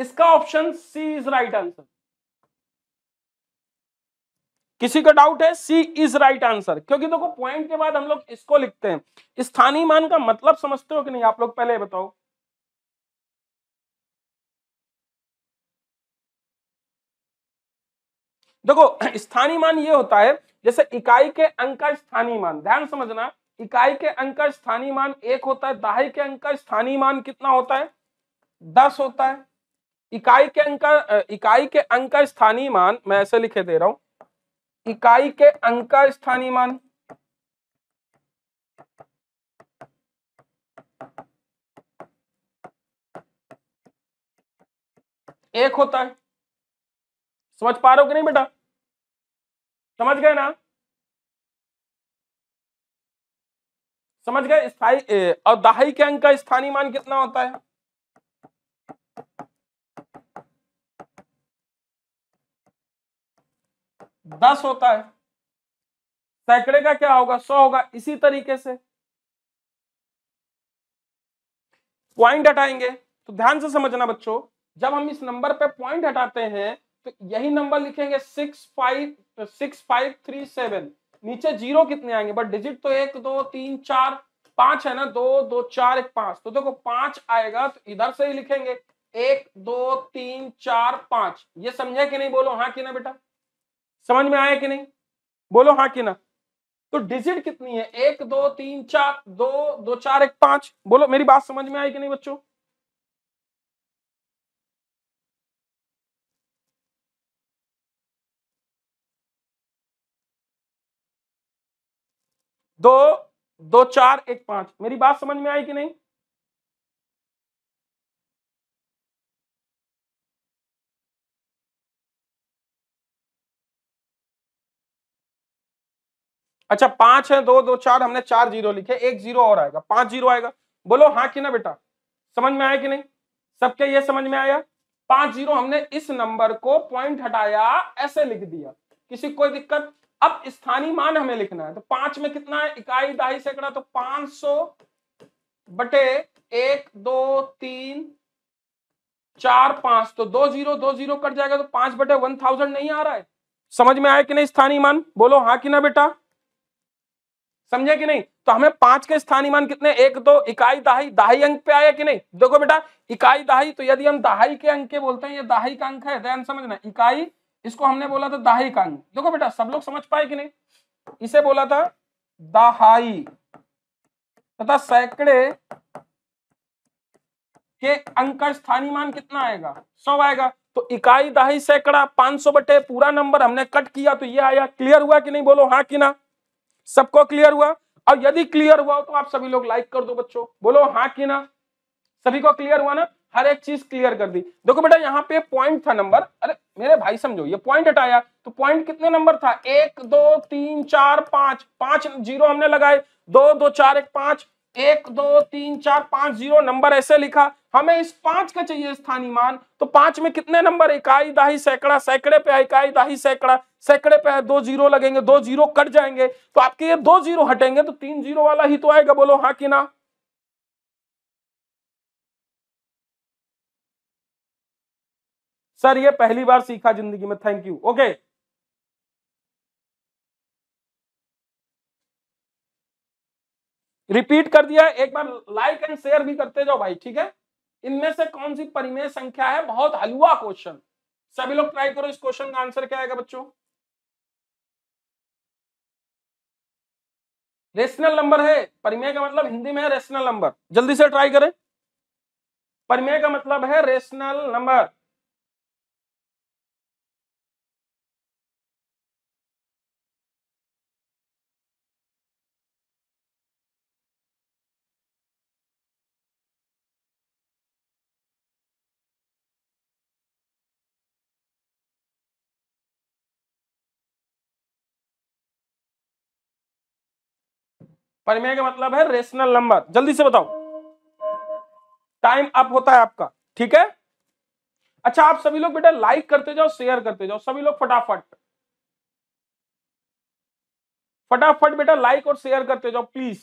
इसका option C is right answer किसी का डाउट है सी इज राइट आंसर क्योंकि देखो पॉइंट के बाद हम लोग इसको लिखते हैं स्थानीय मान का मतलब समझते हो कि नहीं आप लोग पहले बताओ देखो स्थानीय मान ये होता है जैसे इकाई के अंक का स्थानीय मान ध्यान समझना इकाई के अंक का स्थानीय मान एक होता है दहाई के अंक का स्थानीय मान कितना होता है दस होता है इकाई के अंक इकाई के अंक का स्थानीय मान मैं ऐसे लिखे दे रहा हूं इकाई के अंक का स्थानीय मान एक होता है समझ पा रहे हो कि नहीं बेटा समझ गए ना समझ गए स्थाई और दहाई के अंक का स्थानीय मान कितना होता है दस होता है सैकड़े का क्या होगा सौ होगा इसी तरीके से पॉइंट हटाएंगे तो ध्यान से समझना बच्चों जब हम इस नंबर पे पॉइंट हटाते हैं तो यही नंबर लिखेंगे सिक्स फाइव तो सिक्स फाइव थ्री सेवन नीचे जीरो कितने आएंगे बट डिजिट तो एक दो तीन चार पांच है ना दो दो चार एक पांच तो देखो पांच आएगा तो इधर से ही लिखेंगे एक दो तीन चार पांच ये समझे कि नहीं बोलो हाँ कि ना बेटा समझ में आया कि नहीं बोलो हाँ कि ना तो डिजिट कितनी है एक दो तीन चार दो दो चार एक पांच बोलो मेरी बात समझ में आई कि नहीं बच्चों दो दो चार एक पांच मेरी बात समझ में आई कि नहीं अच्छा पांच है दो दो चार हमने चार जीरो लिखे एक जीरो और आएगा पांच जीरो आएगा बोलो हाँ कि ना बेटा समझ में आया कि नहीं सबके ये समझ में आया पांच जीरो हमने इस नंबर को पॉइंट हटाया ऐसे लिख दिया किसी कोई दिक्कत अब स्थानीय मान हमें लिखना है तो पांच में कितना है इकाई दहाई सैकड़ा तो पांच सौ बटे एक दो तीन चार पांच तो दो जीरो दो जीरो कट जाएगा तो पांच बटे वन थाउजेंड नहीं आ रहा है समझ में आया कि नहीं स्थानीय मान बोलो हाँ कि ना बेटा समझे कि नहीं तो हमें पांच के स्थानीय मान कितने एक दो इकाई दहाई दहाई अंक पे आया कि नहीं देखो बेटा इकाई दहाई तो यदि हम दहाई के अंक के बोलते हैं ये दहाई का अंक है ध्यान समझना इकाई इसको हमने बोला था दाहिक अंग देखो बेटा सब लोग समझ पाए कि नहीं इसे बोला था दहाई तथा सैकड़े के अंक स्थानीय मान कितना आएगा सौ आएगा तो इकाई दाही सैकड़ा पांच सौ बटे पूरा नंबर हमने कट किया तो ये आया क्लियर हुआ कि नहीं बोलो हाँ कि ना सबको क्लियर हुआ और यदि क्लियर हुआ तो आप सभी लोग लाइक कर दो बच्चों बोलो हाँ कि ना सभी को क्लियर हुआ ना हर एक चीज क्लियर कर दी देखो बेटा यहाँ पे पॉइंट था नंबर अरे मेरे भाई समझो ये पॉइंट हटाया तो पॉइंट कितने नंबर था एक दो तीन चार पांच पांच जीरो हमने लगाए दो दो चार एक पांच एक दो तीन चार पांच जीरो नंबर ऐसे लिखा हमें इस पांच का चाहिए स्थानीय मान तो पांच में कितने नंबर इकाई दाही सैकड़ा सैकड़े पे इकाई दाही सैकड़ा सैकड़े पे दो जीरो लगेंगे दो जीरो कट जाएंगे तो आपके ये दो जीरो हटेंगे तो तीन जीरो वाला ही तो आएगा बोलो हाँ कि ना सर ये पहली बार सीखा जिंदगी में थैंक यू ओके रिपीट कर दिया एक बार लाइक एंड शेयर भी करते जाओ भाई ठीक है इनमें से कौन सी परिमेय संख्या है बहुत हलवा क्वेश्चन सभी लोग ट्राई करो इस क्वेश्चन का आंसर क्या आएगा बच्चों रेशनल नंबर है परिमेय का मतलब हिंदी में है रेशनल नंबर जल्दी से ट्राई करें परिमेय का मतलब है रेशनल नंबर परिमेय का मतलब है रेशनल नंबर जल्दी से बताओ टाइम अप होता है आपका ठीक है अच्छा आप सभी लोग बेटा लाइक करते जाओ शेयर करते जाओ सभी लोग फटाफट फटाफट बेटा लाइक और शेयर करते जाओ प्लीज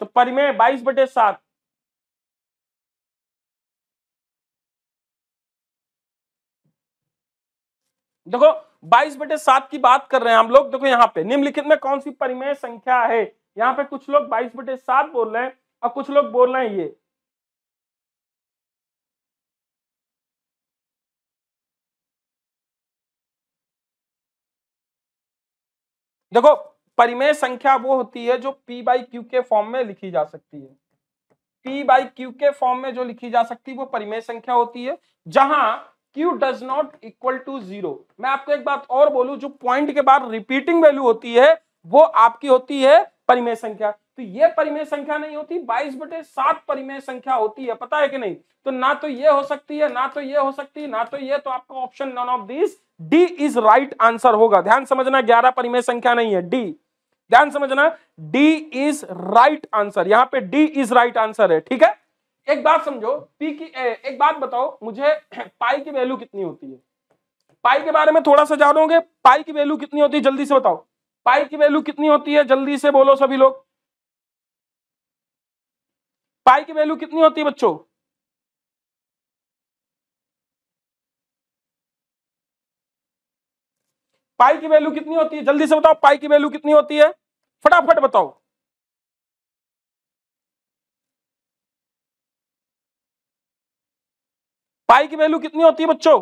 तो परिमेय बाईस बटे सात देखो बाईस बटे सात की बात कर रहे हैं हम लोग देखो यहाँ पे निम्नलिखित में कौन सी परिमेय संख्या है यहाँ पे कुछ लोग बाईस बटे सात बोल रहे हैं और कुछ लोग बोल रहे हैं ये देखो परिमेय संख्या वो होती है जो p बाई क्यू के फॉर्म में लिखी जा सकती है p बाई क्यू के फॉर्म में जो लिखी जा सकती है वो परिमेय संख्या होती है जहां q does not equal to zero मैं आपको एक बात और बोलूं जो पॉइंट के बाद रिपीटिंग वैल्यू होती है वो आपकी होती है परिमेय संख्या तो ये परिमेय संख्या नहीं होती बाईस बटे सात परिमेय संख्या होती है पता है कि नहीं तो ना तो ये हो सकती है ना तो ये हो सकती है ना तो ये तो आपका option none of this D is right answer होगा ध्यान समझना ग्यारह परिमेय संख्या नहीं है डी ध्यान समझना डी इज राइट आंसर यहां पे डी इज राइट आंसर है ठीक है एक बात समझो पी की ए, एक बात बताओ मुझे पाई की वैल्यू कितनी होती है पाई के बारे में थोड़ा सा जानोगे पाई की वैल्यू कितनी होती है जल्दी से बताओ पाई की वैल्यू कितनी होती है जल्दी से बोलो सभी लोग पाई की वैल्यू कितनी होती है बच्चों पाई की वैल्यू कितनी होती है जल्दी से बताओ पाई की वैल्यू कितनी होती है फटाफट बताओ पाई की वैल्यू कितनी होती है बच्चों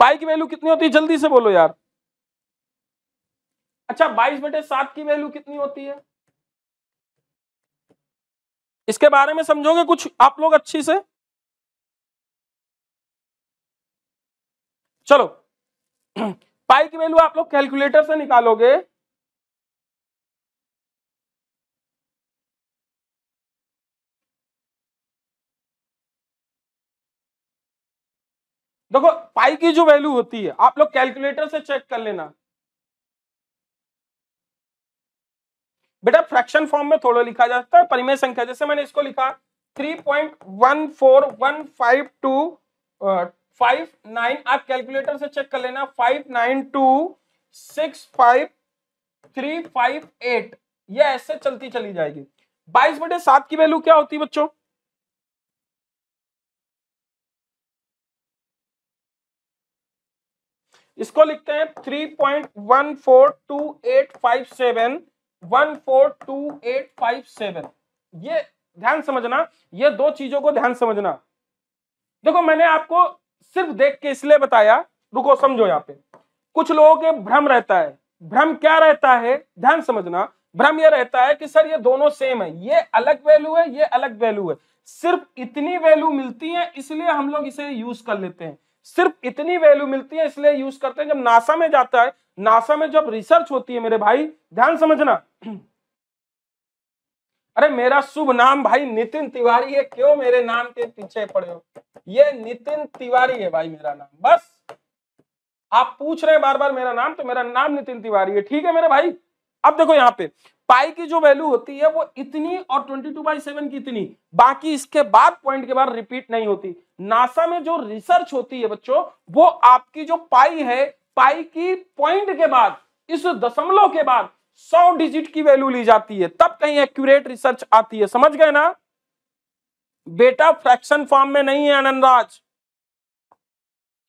पाई की वैल्यू कितनी होती है जल्दी से बोलो यार अच्छा बाईस बटे सात की वैल्यू कितनी होती है इसके बारे में समझोगे कुछ आप लोग अच्छी से चलो पाई की वैल्यू आप लोग कैलकुलेटर से निकालोगे देखो पाई की जो वैल्यू होती है आप लोग कैलकुलेटर से चेक कर लेना बेटा फ्रैक्शन फॉर्म में थोड़ा लिखा जाता है परिमेय संख्या जैसे मैंने इसको लिखा three point one four one five two five nine आप कैलकुलेटर से चेक कर लेना five nine two six five three five eight यह ऐसे चलती चली जाएगी बाईस बटे सात की वैल्यू क्या होती है बच्चों इसको लिखते हैं three point one four two eight five seven one four two eight five seven ये ध्यान समझना ये दो चीजों को ध्यान समझना देखो मैंने आपको सिर्फ देख के इसलिए बताया रुको समझो यहाँ पे कुछ लोगों के भ्रम रहता है भ्रम क्या रहता है ध्यान समझना भ्रम यह रहता है कि सर ये दोनों सेम है ये अलग वैल्यू है ये अलग वैल्यू है सिर्फ इतनी वैल्यू मिलती है इसलिए हम लोग इसे यूज कर लेते हैं सिर्फ इतनी वैल्यू मिलती है इसलिए यूज करते हैं जब नासा में जाता है नासा में जब रिसर्च होती है मेरे भाई ध्यान समझना अरे मेरा शुभ नाम भाई नितिन तिवारी है क्यों मेरे नाम के पीछे पड़े हो ये नितिन तिवारी है भाई मेरा नाम बस आप पूछ रहे हैं बार बार मेरा नाम तो मेरा नाम नितिन तिवारी है ठीक है मेरे भाई अब देखो यहाँ पे पाई की जो वैल्यू होती है वो इतनी और 22 टू बाई सेवन की इतनी बाकी इसके बाद पॉइंट के बाद रिपीट नहीं होती नासा में जो रिसर्च होती है बच्चों वो आपकी जो पाई है पाई की पॉइंट के बाद इस दशमलव के बाद सौ डिजिट की वैल्यू ली जाती है तब कहीं एक्यूरेट रिसर्च आती है समझ गए ना बेटा फ्रैक्शन फॉर्म में नहीं है आनंदराज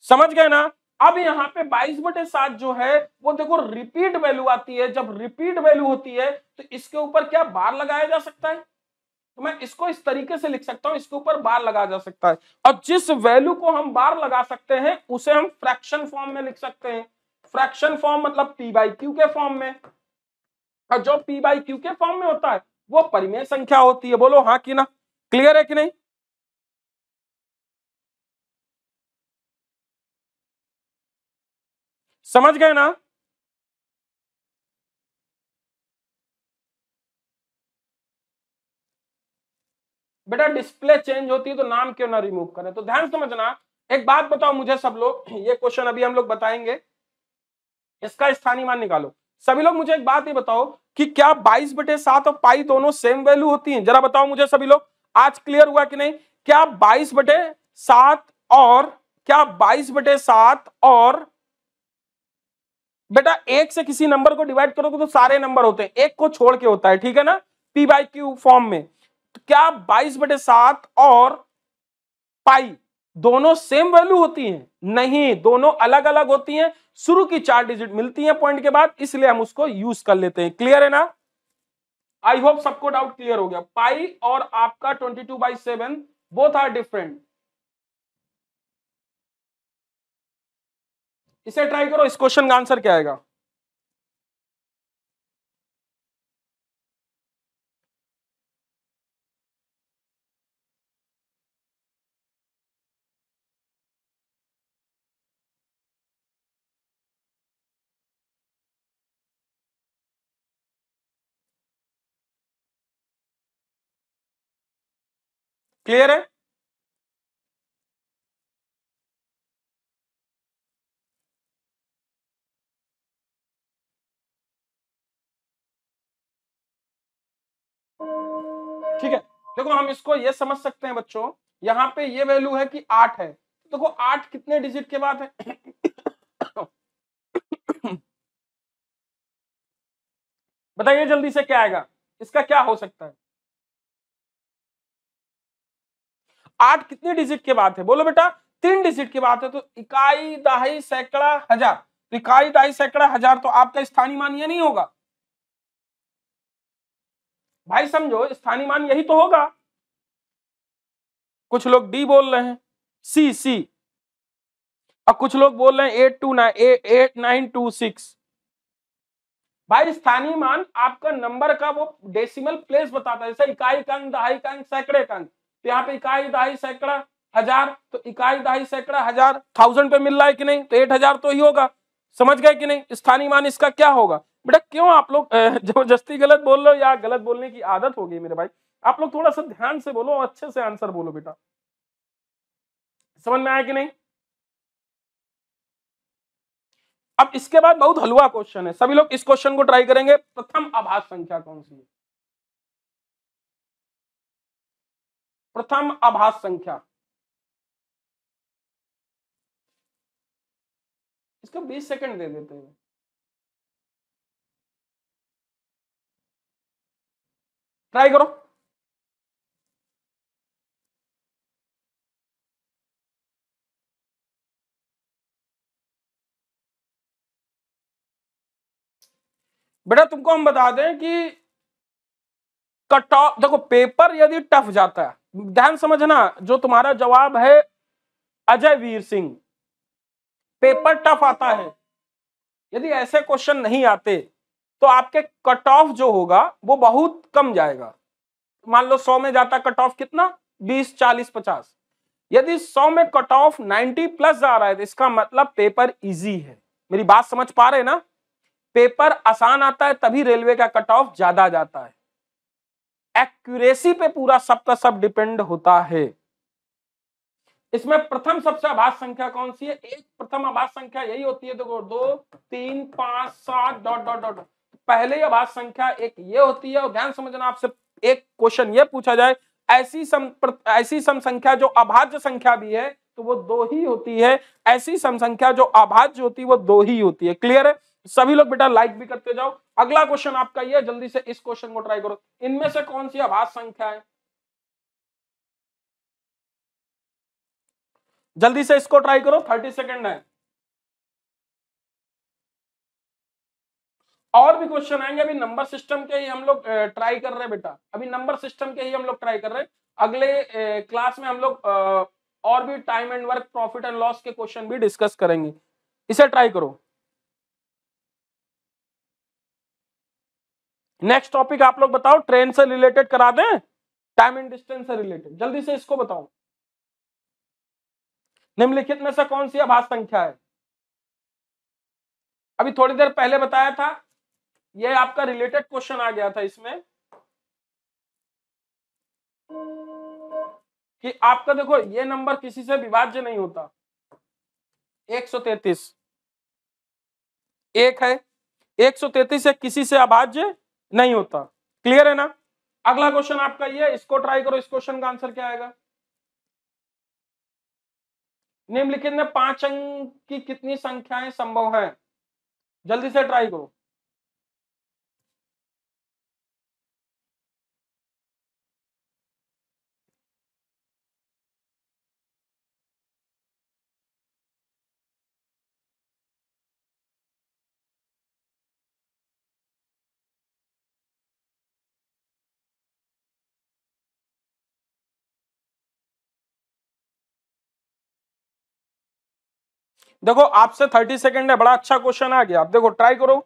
समझ गए ना अब यहाँ पे 22 बटे सात जो है वो देखो रिपीट वैल्यू आती है जब रिपीट वैल्यू होती है तो इसके ऊपर क्या बार लगाया जा सकता है तो मैं इसको इस तरीके से लिख सकता हूं इसके ऊपर बार लगाया जा सकता है और जिस वैल्यू को हम बार लगा सकते हैं उसे हम फ्रैक्शन फॉर्म में लिख सकते हैं फ्रैक्शन फॉर्म मतलब पी बाई क्यू के फॉर्म में और जो पी बाई क्यू के फॉर्म में होता है वो परिमेय संख्या होती है बोलो हाँ कि ना क्लियर है कि नहीं समझ गए ना बेटा डिस्प्ले चेंज होती है तो नाम क्यों ना रिमूव करें तो ध्यान समझना एक बात बताओ मुझे सब लोग ये क्वेश्चन अभी हम लोग बताएंगे इसका स्थानीय मान निकालो सभी लोग मुझे एक बात ही बताओ कि क्या 22 बटे सात और पाई दोनों सेम वैल्यू होती हैं जरा बताओ मुझे सभी लोग आज क्लियर हुआ कि नहीं क्या 22 बटे सात और क्या 22 बटे सात और बेटा एक से किसी नंबर को डिवाइड करोगे तो सारे नंबर होते हैं एक को छोड़ के होता है ठीक है ना पी बाई क्यू फॉर्म में तो क्या बाईस बटे सात और पाई दोनों सेम वैल्यू होती हैं नहीं दोनों अलग अलग होती हैं शुरू की चार डिजिट मिलती हैं पॉइंट के बाद इसलिए हम उसको यूज कर लेते हैं क्लियर है ना आई होप सबको डाउट क्लियर हो गया पाई और आपका twenty two by seven both are different इसे ट्राई करो इस क्वेश्चन का आंसर क्या आएगा क्लियर है देखो हम इसको ये समझ सकते हैं बच्चों यहाँ पे ये वैल्यू है कि आठ है देखो आठ कितने डिजिट के बाद है बताइए जल्दी से क्या आएगा इसका क्या हो सकता है आठ कितने डिजिट के बाद है बोलो बेटा तीन डिजिट के बाद है तो इकाई दहाई सैकड़ा हजार तो इकाई दहाई सैकड़ा हजार तो आपका स्थानीय मान यह नहीं होगा भाई समझो स्थानीय मान यही तो होगा कुछ लोग डी बोल रहे हैं सी सी और कुछ लोग बोल रहे हैं eight two nine eight nine two six भाई स्थानीय मान आपका नंबर का वो डेसिमल प्लेस बताता है जैसे इकाई कंग दहाई कंग सैकड़े कंग तो यहाँ पे इकाई दहाई सैकड़ा हजार तो इकाई दहाई सैकड़ा हजार थाउजेंड पे मिल रहा है कि नहीं तो एट हजार तो ही होगा समझ गए कि नहीं स्थानीय मान इसका क्या होगा बेटा क्यों आप लोग जबरदस्ती गलत बोल रहे हो या गलत बोलने की आदत हो गई मेरे भाई आप लोग थोड़ा सा ध्यान से बोलो और अच्छे से आंसर बोलो बेटा समझ में आया कि नहीं अब इसके बाद बहुत हलवा क्वेश्चन है सभी लोग इस क्वेश्चन को ट्राई करेंगे प्रथम आभास संख्या कौन सी है प्रथम आभास संख्या इसको 20 सेकंड दे देते हैं ट्राई करो बेटा तुमको हम बता दें कि कट ऑफ देखो पेपर यदि टफ जाता है ध्यान समझना जो तुम्हारा जवाब है अजय वीर सिंह पेपर टफ आता है यदि ऐसे क्वेश्चन नहीं आते तो आपके कट ऑफ जो होगा वो बहुत कम जाएगा मान लो सौ में जाता कट ऑफ कितना बीस चालीस पचास यदि सौ में कट ऑफ नाइनटी प्लस जा रहा है तो इसका मतलब पेपर इजी है मेरी बात समझ पा रहे ना पेपर आसान आता है तभी रेलवे का कट ऑफ ज्यादा जाता है एक्यूरेसी पे पूरा सब का सब डिपेंड होता है इसमें प्रथम सबसे आभास संख्या कौन सी है एक प्रथम आभास संख्या यही होती है देखो दो तीन पांच सात डॉट डॉट डॉट पहले ही अभाज्य संख्या एक ये होती है और ध्यान समझना आपसे एक क्वेश्चन ये पूछा जाए ऐसी सम ऐसी सम संख्या जो अभाज्य संख्या भी है तो वो दो ही होती है ऐसी सम संख्या जो अभाज्य होती है वो दो ही होती है क्लियर है सभी लोग बेटा लाइक भी करते जाओ अगला क्वेश्चन आपका ये जल्दी से इस क्वेश्चन को ट्राई करो इनमें से कौन सी अभाज्य संख्या है जल्दी से इसको ट्राई करो थर्टी सेकेंड है और भी क्वेश्चन आएंगे अभी नंबर सिस्टम के ही हम लोग ट्राई कर रहे हैं बेटा अभी नंबर सिस्टम के ही हम लोग ट्राई कर रहे हैं अगले क्लास में हम लोग और भी time and work profit and loss के क्वेश्चन भी डिस्कस करेंगे इसे ट्राई करो नेक्स्ट टॉपिक आप लोग बताओ ट्रेन से रिलेटेड करा दें टाइम एंड डिस्टेंस से रिलेटेड जल्दी से इसको बताओ निम्नलिखित में से कौन सी आभास संख्या है अभी थोड़ी देर पहले बताया था ये आपका रिलेटेड क्वेश्चन आ गया था इसमें कि आपका देखो ये नंबर किसी से विभाज्य नहीं होता 133 एक है 133 से किसी से अभाज्य नहीं होता क्लियर है ना अगला क्वेश्चन आपका ये इसको ट्राई करो इस क्वेश्चन का आंसर क्या आएगा निम्नलिखित में पांच अंक की कितनी संख्याएं संभव हैं जल्दी से ट्राई करो देखो आपसे थर्टी सेकेंड है बड़ा अच्छा क्वेश्चन आ गया आप देखो ट्राई करो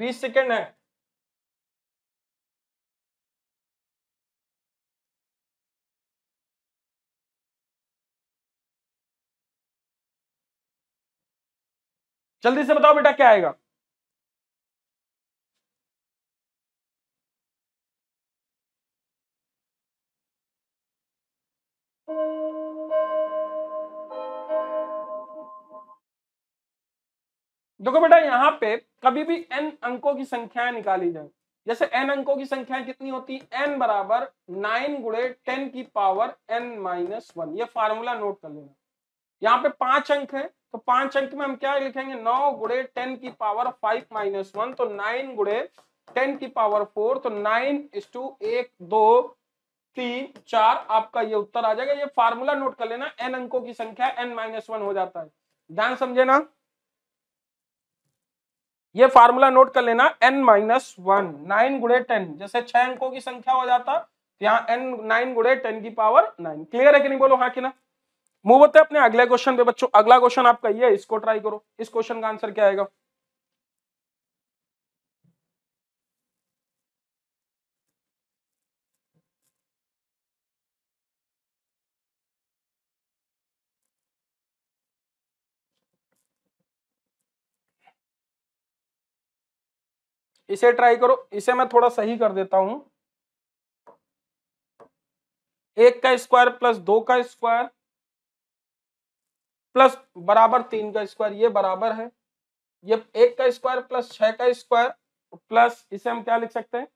बीस सेकेंड है जल्दी से बताओ बेटा क्या आएगा देखो बेटा यहाँ पे कभी भी एन अंकों की संख्याएं निकाली जाए जैसे एन अंकों की संख्या कितनी होती है एन बराबर नाइन गुड़े टेन की पावर एन माइनस वन ये फार्मूला नोट कर लेना यहाँ पे पांच अंक है तो पांच अंक में हम क्या लिखेंगे नौ गुड़े टेन की पावर फाइव माइनस वन तो नाइन गुड़े टेन की पावर फोर तो नाइन इस टू एक दो तीन चार आपका ये उत्तर आ जाएगा ये फार्मूला नोट कर लेना एन अंकों की संख्या एन माइनस वन हो जाता है ध्यान समझे ना ये फार्मूला नोट कर लेना एन माइनस वन नाइन गुड़े टेन जैसे छह अंकों की संख्या हो जाता तो यहाँ एन नाइन गुड़े टेन की पावर नाइन क्लियर है कि नहीं बोलो हाँ कि ना मुंह होते अपने अगले क्वेश्चन पे बच्चों अगला क्वेश्चन आपका ये इसको ट्राई करो इस क्वेश्चन का आंसर क्या आएगा इसे ट्राई करो इसे मैं थोड़ा सही कर देता हूं एक का स्क्वायर प्लस दो का स्क्वायर प्लस बराबर तीन का स्क्वायर ये बराबर है ये एक का स्क्वायर प्लस छह का स्क्वायर प्लस इसे हम क्या लिख सकते हैं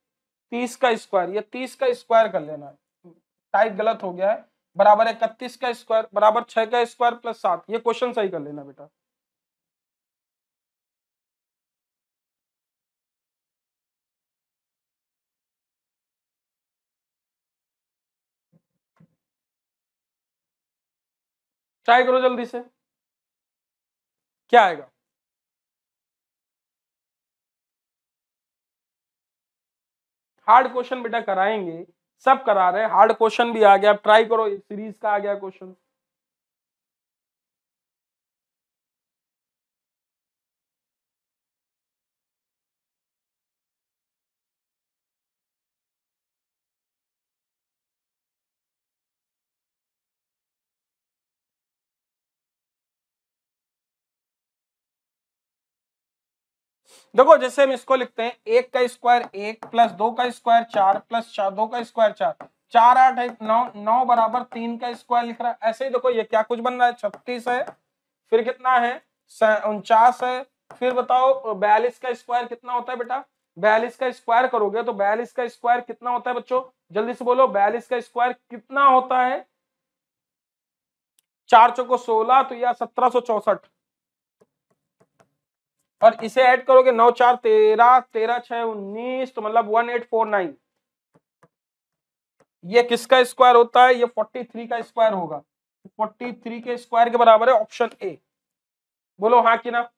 तीस का स्क्वायर ये तीस का स्क्वायर कर लेना है टाइप गलत हो गया है बराबर इकतीस का स्क्वायर बराबर छह का स्क्वायर प्लस सात ये क्वेश्चन सही कर लेना बेटा ट्राई करो जल्दी से क्या आएगा हार्ड क्वेश्चन बेटा कराएंगे सब करा रहे हैं हार्ड क्वेश्चन भी आ गया आप ट्राई करो सीरीज का आ गया क्वेश्चन देखो जैसे हम इसको लिखते हैं एक का स्क्वायर एक प्लस दो का स्क्वायर चार प्लस चार दो का स्क्वायर चार चार आठ एक नौ नौ बराबर तीन का स्क्वायर लिख रहा है ऐसे ही देखो ये क्या कुछ बन रहा है छत्तीस है फिर कितना है उनचास है फिर बताओ बयालीस का स्क्वायर कितना होता है बेटा बयालीस का स्क्वायर करोगे तो बयालीस का स्क्वायर कितना होता है बच्चों जल्दी से बोलो बयालीस का स्क्वायर कितना होता है चार चौको सोलह तो यह सत्रह सो चौसठ और इसे ऐड करोगे नौ चार तेरह तेरह छह उन्नीस तो मतलब वन एट फोर नाइन ये किसका स्क्वायर होता है ये फोर्टी थ्री का स्क्वायर होगा फोर्टी थ्री के स्क्वायर के बराबर है ऑप्शन ए बोलो हाँ कि ना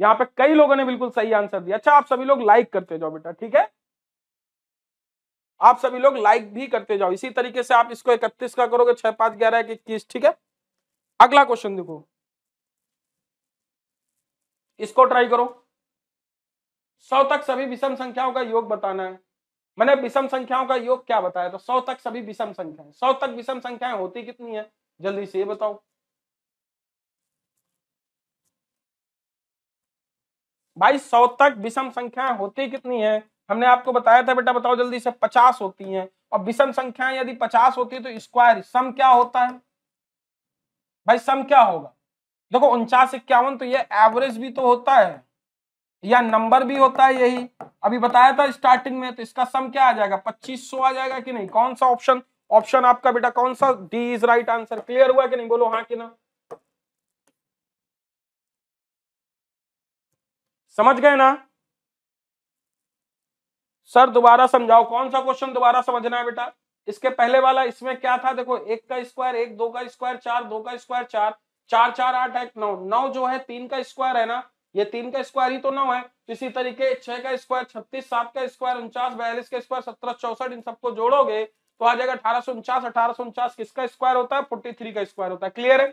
यहाँ पे कई लोगों ने बिल्कुल सही आंसर दिया अच्छा आप सभी लोग लाइक करते जाओ बेटा ठीक है आप सभी लोग लाइक भी करते जाओ इसी तरीके से आप इसको इकतीस का करोगे छह पांच ग्यारह इक्कीस ठीक है अगला क्वेश्चन देखो इसको ट्राई करो सौ तक सभी विषम संख्याओं का योग बताना है मैंने विषम संख्याओं का योग क्या बताया तो सौ तक सभी विषम संख्याएं सौ तक विषम संख्याएं होती कितनी है जल्दी से ये बताओ भाई सौ तक विषम संख्याएं होती कितनी है हमने आपको बताया था बेटा बताओ जल्दी से पचास होती हैं और विषम संख्याएं यदि पचास होती है तो स्क्वायर सम क्या होता है भाई सम क्या होगा देखो उनचास इक्यावन तो ये एवरेज भी तो होता है या नंबर भी होता है यही अभी बताया था स्टार्टिंग में तो इसका सम क्या आ जाएगा पच्चीस सौ आ जाएगा कि नहीं कौन सा ऑप्शन ऑप्शन आपका बेटा कौन सा D is right answer clear हुआ कि नहीं बोलो हाँ कि ना समझ गए ना सर दोबारा समझाओ कौन सा क्वेश्चन दोबारा समझना है बेटा इसके पहले वाला इसमें क्या था देखो एक का स्क्वायर एक दो का स्क्वायर चार दो का स्क्वायर चार चार चार आठ एक नौ नौ जो है तीन का स्क्वायर है ना ये तीन का स्क्वायर ही तो नौ है इसी तरीके छह का स्क्वायर छत्तीस सात का स्क्वायर उनचास बयालीस का स्क्वायर सत्रह चौसठ इन सबको जोड़ोगे तो आ जाएगा अठारह सौ उनचास अठारह सौ उनचास किसका स्क्वायर होता है फोर्टी थ्री का स्क्वायर होता है क्लियर है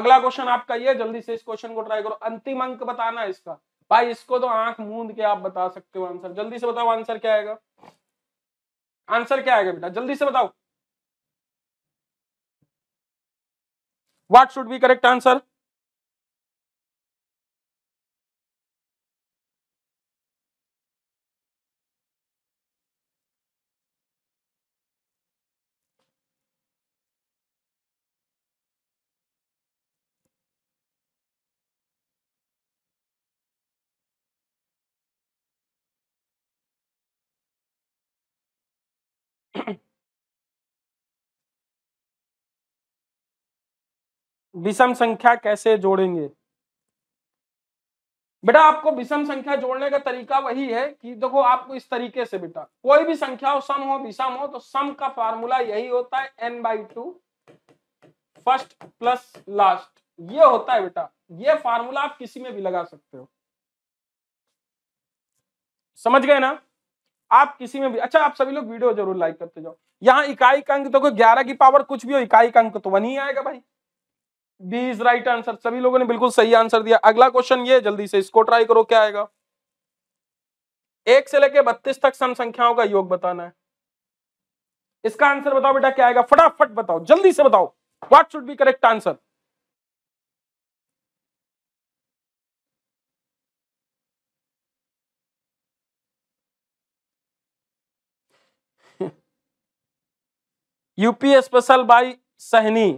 अगला क्वेश्चन आपका ये जल्दी से इस क्वेश्चन को ट्राई करो अंतिम अंक बताना है इसका भाई इसको तो आंख मूंद के आप बता सकते हो आंसर जल्दी से बताओ आंसर क्या आएगा आंसर क्या आएगा बेटा जल्दी से बताओ what should be correct answer विषम संख्या कैसे जोड़ेंगे बेटा आपको विषम संख्या जोड़ने का तरीका वही है कि देखो आपको इस तरीके से बेटा कोई भी संख्या हो सम हो विषम हो तो सम का फार्मूला यही होता है N by two first plus last ये होता है बेटा ये फार्मूला आप किसी में भी लगा सकते हो समझ गए ना आप किसी में भी अच्छा आप सभी लोग वीडियो जरूर लाइक करते जाओ यहाँ इकाई का अंक तो ग्यारह की पावर कुछ भी हो इकाई का अंक तो वन ही आएगा भाई बी इज राइट आंसर सभी लोगों ने बिल्कुल सही आंसर दिया अगला क्वेश्चन ये जल्दी से इसको ट्राई करो क्या आएगा एक से लेके बत्तीस तक सम संख्याओं का योग बताना है इसका आंसर बताओ बेटा क्या आएगा फटाफट बताओ जल्दी से बताओ what should be correct answer UP special by Sahni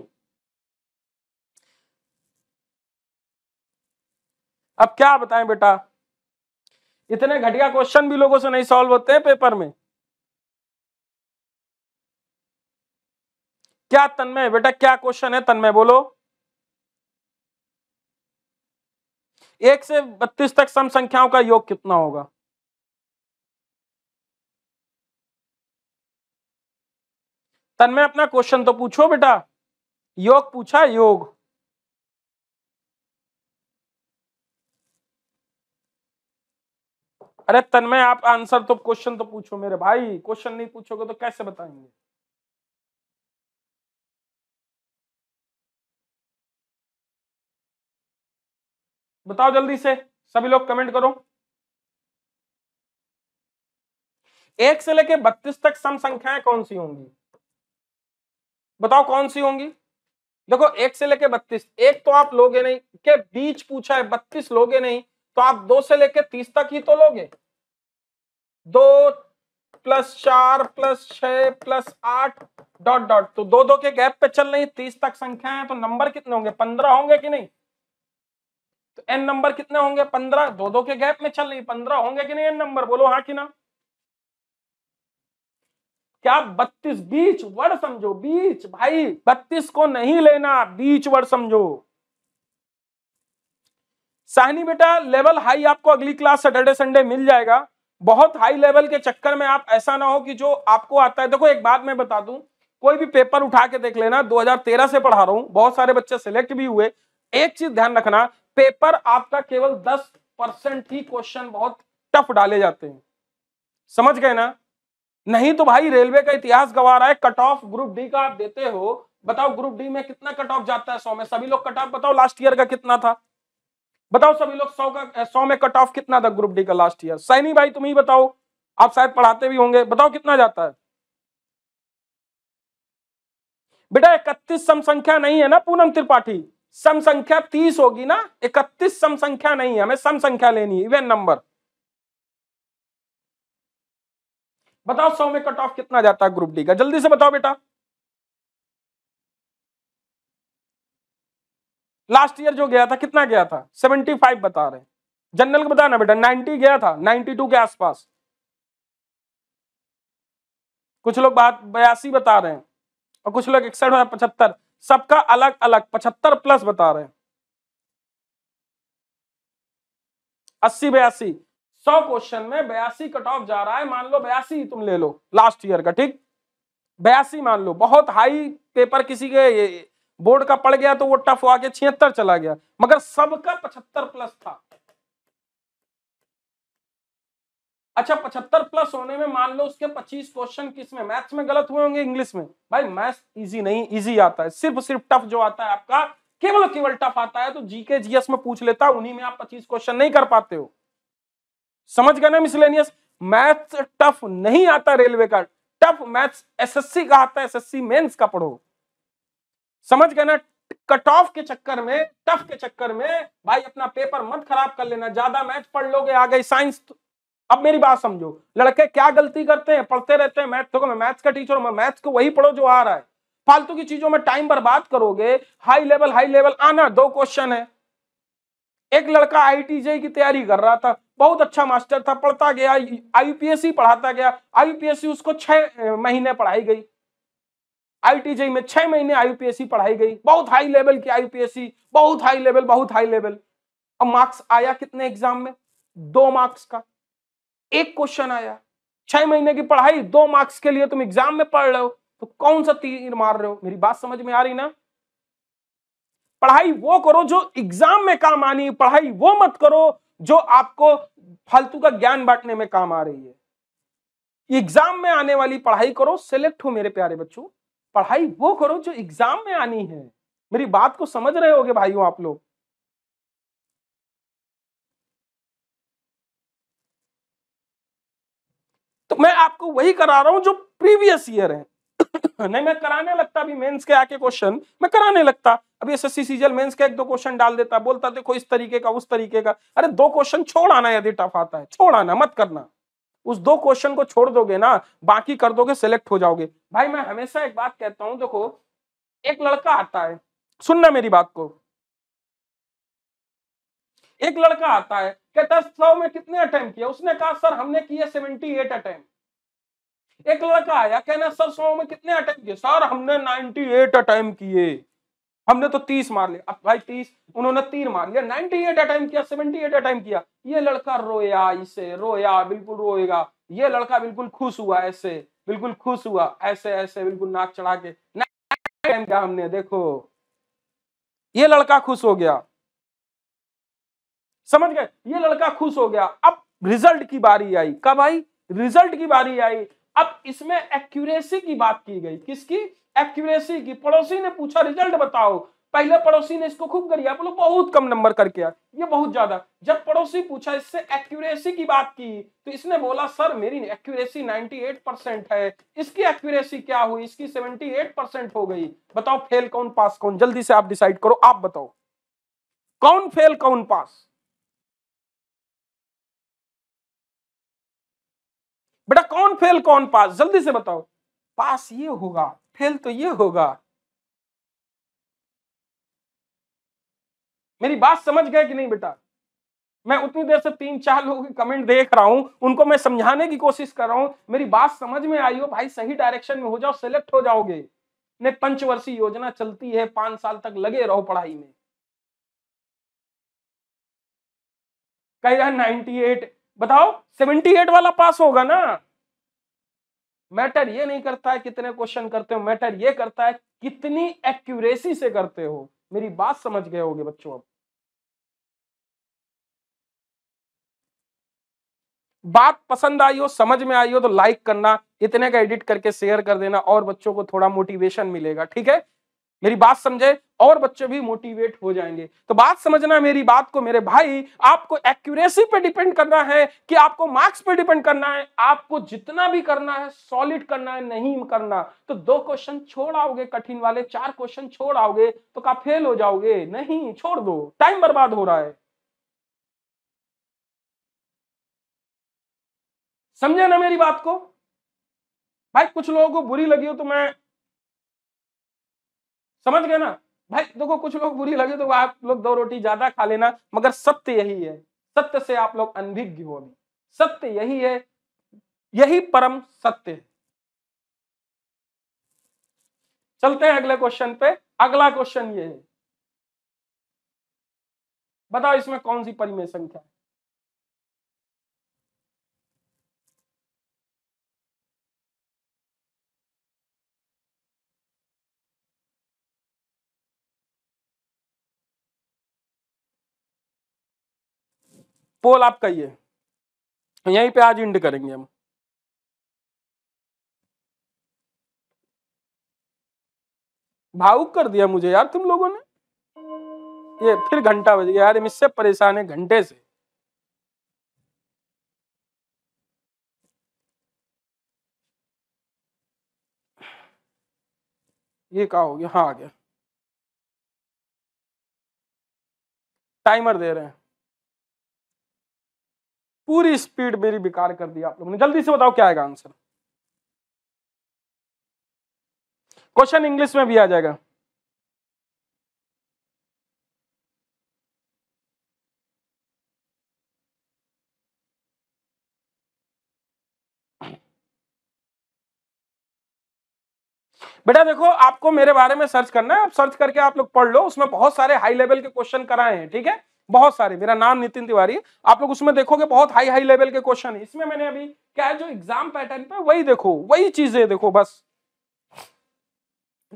अब क्या बताएं बेटा इतने घटिया क्वेश्चन भी लोगों से नहीं सॉल्व होते हैं पेपर में क्या तन्मय बेटा क्या क्वेश्चन है तन्मय बोलो एक से बत्तीस तक सम संख्याओं का योग कितना होगा तन्मय अपना क्वेश्चन तो पूछो बेटा योग पूछा योग अरे तन्मय आप आंसर तो क्वेश्चन तो पूछो मेरे भाई क्वेश्चन नहीं पूछोगे तो कैसे बताएंगे बताओ जल्दी से सभी लोग कमेंट करो एक से लेके बत्तीस तक सम संख्याएं कौन सी होंगी बताओ कौन सी होंगी देखो एक से लेके बत्तीस एक तो आप लोगे नहीं के बीच पूछा है बत्तीस लोगे नहीं तो आप दो से लेकर तीस तक ही तो लोगे दो प्लस चार प्लस छ प्लस आठ डॉट डॉट तो दो दो के गैप पे चल रही तीस तक संख्या है तो नंबर कितने होंगे पंद्रह होंगे कि नहीं तो एन नंबर कितने होंगे पंद्रह दो दो के गैप में चल रही पंद्रह होंगे कि नहीं एन नंबर बोलो हाँ कि ना क्या बत्तीस बीच वर्ड समझो बीच भाई बत्तीस को नहीं लेना बीच वर्ड समझो साहनी बेटा लेवल हाई आपको अगली क्लास सैटरडे संडे मिल जाएगा बहुत हाई लेवल के चक्कर में आप ऐसा ना हो कि जो आपको आता है देखो एक बात मैं बता दूं कोई भी पेपर उठा के देख लेना 2013 से पढ़ा रहा हूं बहुत सारे बच्चे सिलेक्ट भी हुए एक चीज ध्यान रखना पेपर आपका केवल 10 परसेंट ही क्वेश्चन बहुत टफ डाले जाते हैं समझ गए ना नहीं तो भाई रेलवे का इतिहास गवा रहा है कट ऑफ ग्रुप डी का आप देते हो बताओ ग्रुप डी में कितना कट ऑफ जाता है सौ में सभी लोग कट ऑफ बताओ लास्ट ईयर का कितना था बताओ सभी लोग सौ का सौ में कट ऑफ कितना था ग्रुप डी का लास्ट ईयर सैनी भाई तुम ही बताओ आप शायद पढ़ाते भी होंगे बताओ कितना जाता है बेटा इकतीस सम संख्या नहीं है ना पूनम त्रिपाठी सम संख्या तीस होगी ना इकतीस सम संख्या नहीं है हमें सम संख्या लेनी है इवेन नंबर बताओ सौ में कट ऑफ कितना जाता है ग्रुप डी का जल्दी से बताओ बेटा लास्ट ईयर जो गया था कितना गया था 75 बता रहे जनरल को बताना बेटा 90 गया था 92 के आसपास कुछ लोग बात बयासी बता रहे हैं और कुछ लोग इकसठ पचहत्तर सबका अलग अलग पचहत्तर प्लस बता रहे हैं अस्सी बयासी सौ क्वेश्चन में बयासी कट ऑफ जा रहा है मान लो बयासी तुम ले लो लास्ट ईयर का ठीक बयासी मान लो बहुत हाई पेपर किसी के बोर्ड का पड़ गया तो वो टफ आके छिहत्तर चला गया मगर सबका पचहत्तर प्लस था अच्छा पचहत्तर प्लस होने में मान लो उसके पच्चीस क्वेश्चन किस में मैथ्स में गलत हुए होंगे इंग्लिश में भाई मैथ्स इजी नहीं इजी आता है सिर्फ सिर्फ टफ जो आता है आपका केवल केवल टफ आता है तो जीके जीएस में पूछ लेता उन्हीं में आप पच्चीस क्वेश्चन नहीं कर पाते हो समझ गए ना मिसलेनियस मैथ्स टफ नहीं आता रेलवे का टफ मैथ्स एस का आता है एस मेंस का पढ़ो समझ गए ना कट ऑफ के चक्कर में टफ के चक्कर में भाई अपना पेपर मत खराब कर लेना ज्यादा मैथ पढ़ लोगे आ गई साइंस तो। अब मेरी बात समझो लड़के क्या गलती करते हैं पढ़ते रहते हैं मैथ तो मैं मैथ्स का टीचर हूं मैं मैथ्स को वही पढ़ो जो आ रहा है फालतू की चीजों में टाइम बर्बाद करोगे हाई लेवल हाई लेवल आना दो क्वेश्चन है एक लड़का आई की तैयारी कर रहा था बहुत अच्छा मास्टर था पढ़ता गया आईपीएससी पढ़ाता गया आईपीएससी उसको छह महीने पढ़ाई गई आईटीजे में छह महीने आईपीएससी पढ़ाई गई बहुत हाई लेवल की आईपीएससी बहुत हाई लेवल बहुत हाई लेवल अब मार्क्स आया कितने एग्जाम में दो मार्क्स का एक क्वेश्चन आया छह महीने की पढ़ाई दो मार्क्स के लिए तुम एग्जाम में पढ़ रहे हो तो कौन सा तीर मार रहे हो मेरी बात समझ में आ रही ना पढ़ाई वो करो जो एग्जाम में काम आनी पढ़ाई वो मत करो जो आपको फालतू का ज्ञान बांटने में काम आ रही है एग्जाम में आने वाली पढ़ाई करो सेलेक्ट हो मेरे प्यारे बच्चों पढ़ाई वो करो जो एग्जाम में आनी है मेरी बात को समझ रहे होगे भाइयों आप लोग तो मैं आपको वही करा रहा हूं जो प्रीवियस ईयर है नहीं मैं कराने लगता भी मेंस के आके क्वेश्चन मैं कराने लगता अभी एसएससी सीजल मेंस का एक दो क्वेश्चन डाल देता बोलता देखो इस तरीके का उस तरीके का अरे दो क्वेश्चन छोड़ आना यदि टफ आता है छोड़ आना मत करना उस दो क्वेश्चन को छोड़ दोगे ना बाकी कर दोगे सिलेक्ट हो जाओगे भाई मैं हमेशा एक बात कहता हूं देखो एक लड़का आता है सुनना मेरी बात को एक लड़का आता है कहता है सौ में कितने अटेम्प्ट किया उसने कहा सर हमने किए सेवेंटी एट अटेम्प्ट एक लड़का आया कहना सर सौ में कितने अटेम्प्ट किए सर हमने नाइनटी एट अटेम्प्ट किए हमने तो तीस मार लिया अब भाई तीस उन्होंने तीन मार लिया नाइनटी एट अटैम्प किया सेवेंटी एट अटैम्प किया ये लड़का रोया इसे रोया बिल्कुल रोएगा ये लड़का बिल्कुल खुश हुआ ऐसे बिल्कुल खुश हुआ ऐसे ऐसे बिल्कुल नाक चढ़ा के क्या हमने देखो ये लड़का खुश हो गया समझ गए ये लड़का खुश हो गया अब रिजल्ट की बारी आई कब आई रिजल्ट की बारी आई अब इसमें एक्यूरेसी की बात की गई किसकी एक्यूरेसी की पड़ोसी ने पूछा रिजल्ट बताओ पहले पड़ोसी ने इसको खूब करिया बोलो बहुत कम नंबर करके यार ये बहुत ज्यादा जब पड़ोसी पूछा इससे एक्यूरेसी की बात की तो इसने बोला सर मेरी एक्यूरेसी 98 परसेंट है इसकी एक्यूरेसी क्या हुई इसकी 78 परसेंट हो गई बताओ फेल कौन पास कौन जल्दी से आप डिसाइड करो आप बताओ कौन फेल कौन पास बेटा कौन फेल कौन पास जल्दी से बताओ पास ये होगा फेल तो ये होगा मेरी बात समझ गए कि नहीं बेटा मैं उतनी देर से तीन चार लोगों के कमेंट देख रहा हूं उनको मैं समझाने की कोशिश कर रहा हूं मेरी बात समझ में आई हो भाई सही डायरेक्शन में हो जाओ सेलेक्ट हो जाओगे ने पंचवर्षीय योजना चलती है पांच साल तक लगे रहो पढ़ाई में कह रहा नाइनटी एट बताओ सेवेंटी एट वाला पास होगा ना मैटर ये नहीं करता है कितने क्वेश्चन करते हो मैटर ये करता है कितनी एक्यूरेसी से करते हो मेरी बात समझ गए होगे बच्चों अब बात पसंद आई हो समझ में आई हो तो लाइक करना इतने का एडिट करके शेयर कर देना और बच्चों को थोड़ा मोटिवेशन मिलेगा ठीक है मेरी बात समझे और बच्चे भी मोटिवेट हो जाएंगे तो बात समझना मेरी बात को मेरे भाई आपको एक्यूरेसी पे डिपेंड करना है कि आपको मार्क्स पे डिपेंड करना है आपको जितना भी करना है सॉलिड करना है नहीं करना तो दो क्वेश्चन छोड़ आओगे कठिन वाले चार क्वेश्चन छोड़ आओगे तो का फेल हो जाओगे नहीं छोड़ दो टाइम बर्बाद हो रहा है समझे ना मेरी बात को भाई कुछ लोगों को बुरी लगी हो तो मैं समझ गया ना भाई देखो कुछ लोग बुरी लगे तो आप लोग दो रोटी ज्यादा खा लेना मगर सत्य यही है सत्य से आप लोग अनभिज्ञ हो अभी सत्य यही है यही परम सत्य है चलते हैं अगले क्वेश्चन पे अगला क्वेश्चन ये है बताओ इसमें कौन सी परिमेय संख्या है पोल आपका ये यहीं पे आज इंड करेंगे हम भावुक कर दिया मुझे यार तुम लोगों ने ये फिर घंटा बज गया यार इससे परेशान है घंटे से ये कहा हो गया हाँ आ गया टाइमर दे रहे हैं पूरी स्पीड मेरी बेकार कर दी आप लोगों ने जल्दी से बताओ क्या आएगा आंसर क्वेश्चन इंग्लिश में भी आ जाएगा बेटा देखो आपको मेरे बारे में सर्च करना है आप सर्च करके आप लोग पढ़ लो उसमें बहुत सारे हाई लेवल के क्वेश्चन कराए हैं ठीक है बहुत सारे मेरा नाम नितिन तिवारी आप लोग उसमें देखोगे बहुत हाई हाई लेवल के क्वेश्चन है इसमें मैंने अभी क्या है जो एग्जाम पैटर्न पे वही देखो वही चीजें देखो बस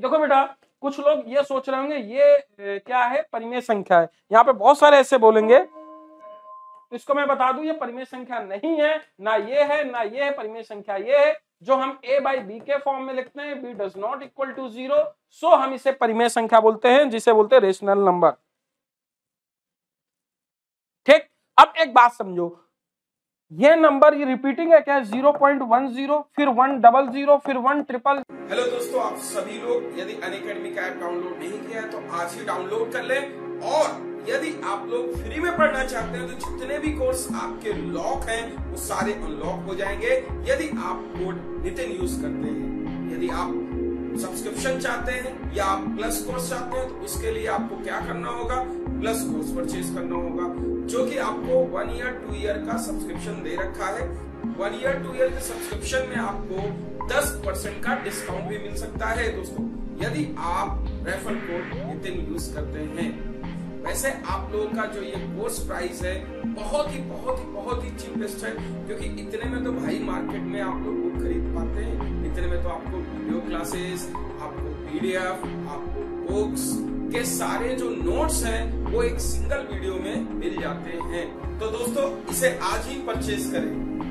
देखो बेटा कुछ लोग ये सोच रहे होंगे ये क्या है परिमेय संख्या है यहाँ पे बहुत सारे ऐसे बोलेंगे तो इसको मैं बता दू ये परिमेय संख्या नहीं है ना ये है ना ये है परिमेय संख्या ये है जो हम a बाई बी के फॉर्म में लिखते हैं b does not equal to zero so हम इसे परिमेय संख्या बोलते हैं जिसे बोलते हैं रेशनल नंबर ठीक अब एक बात समझो ये नंबर ये रिपीटिंग है क्या जीरो पॉइंट वन जीरो फिर वन डबल जीरो फिर वन ट्रिपल हेलो दोस्तों आप सभी लोग यदि अनकेडमी का ऐप डाउनलोड नहीं किया है तो आज ही डाउनलोड कर लें और यदि आप लोग फ्री में पढ़ना चाहते हैं तो जितने भी कोर्स आपके लॉक हैं वो सारे अनलॉक हो जाएंगे यदि आप कोड नितिन यूज करते हैं यदि आप सब्सक्रिप्शन चाहते हैं या आप प्लस कोर्स चाहते हैं तो उसके लिए आपको क्या करना होगा प्लस कोर्स परचेज करना होगा जो कि आपको वन ईयर टू ईयर का सब्सक्रिप्शन दे रखा है वन ईयर टू ईयर के सब्सक्रिप्शन में आपको दस परसेंट का डिस्काउंट भी मिल सकता है दोस्तों यदि आप रेफर कोड नितिन यूज करते हैं वैसे आप लोगों का जो ये कोर्स प्राइस है बहुत ही बहुत ही बहुत ही चीपेस्ट है क्योंकि इतने में तो भाई मार्केट में आप लोग बुक खरीद पाते हैं इतने में तो आपको वीडियो क्लासेस आपको पीडीएफ आपको बुक्स के सारे जो नोट्स हैं वो एक सिंगल वीडियो में मिल जाते हैं तो दोस्तों इसे आज ही परचेज करें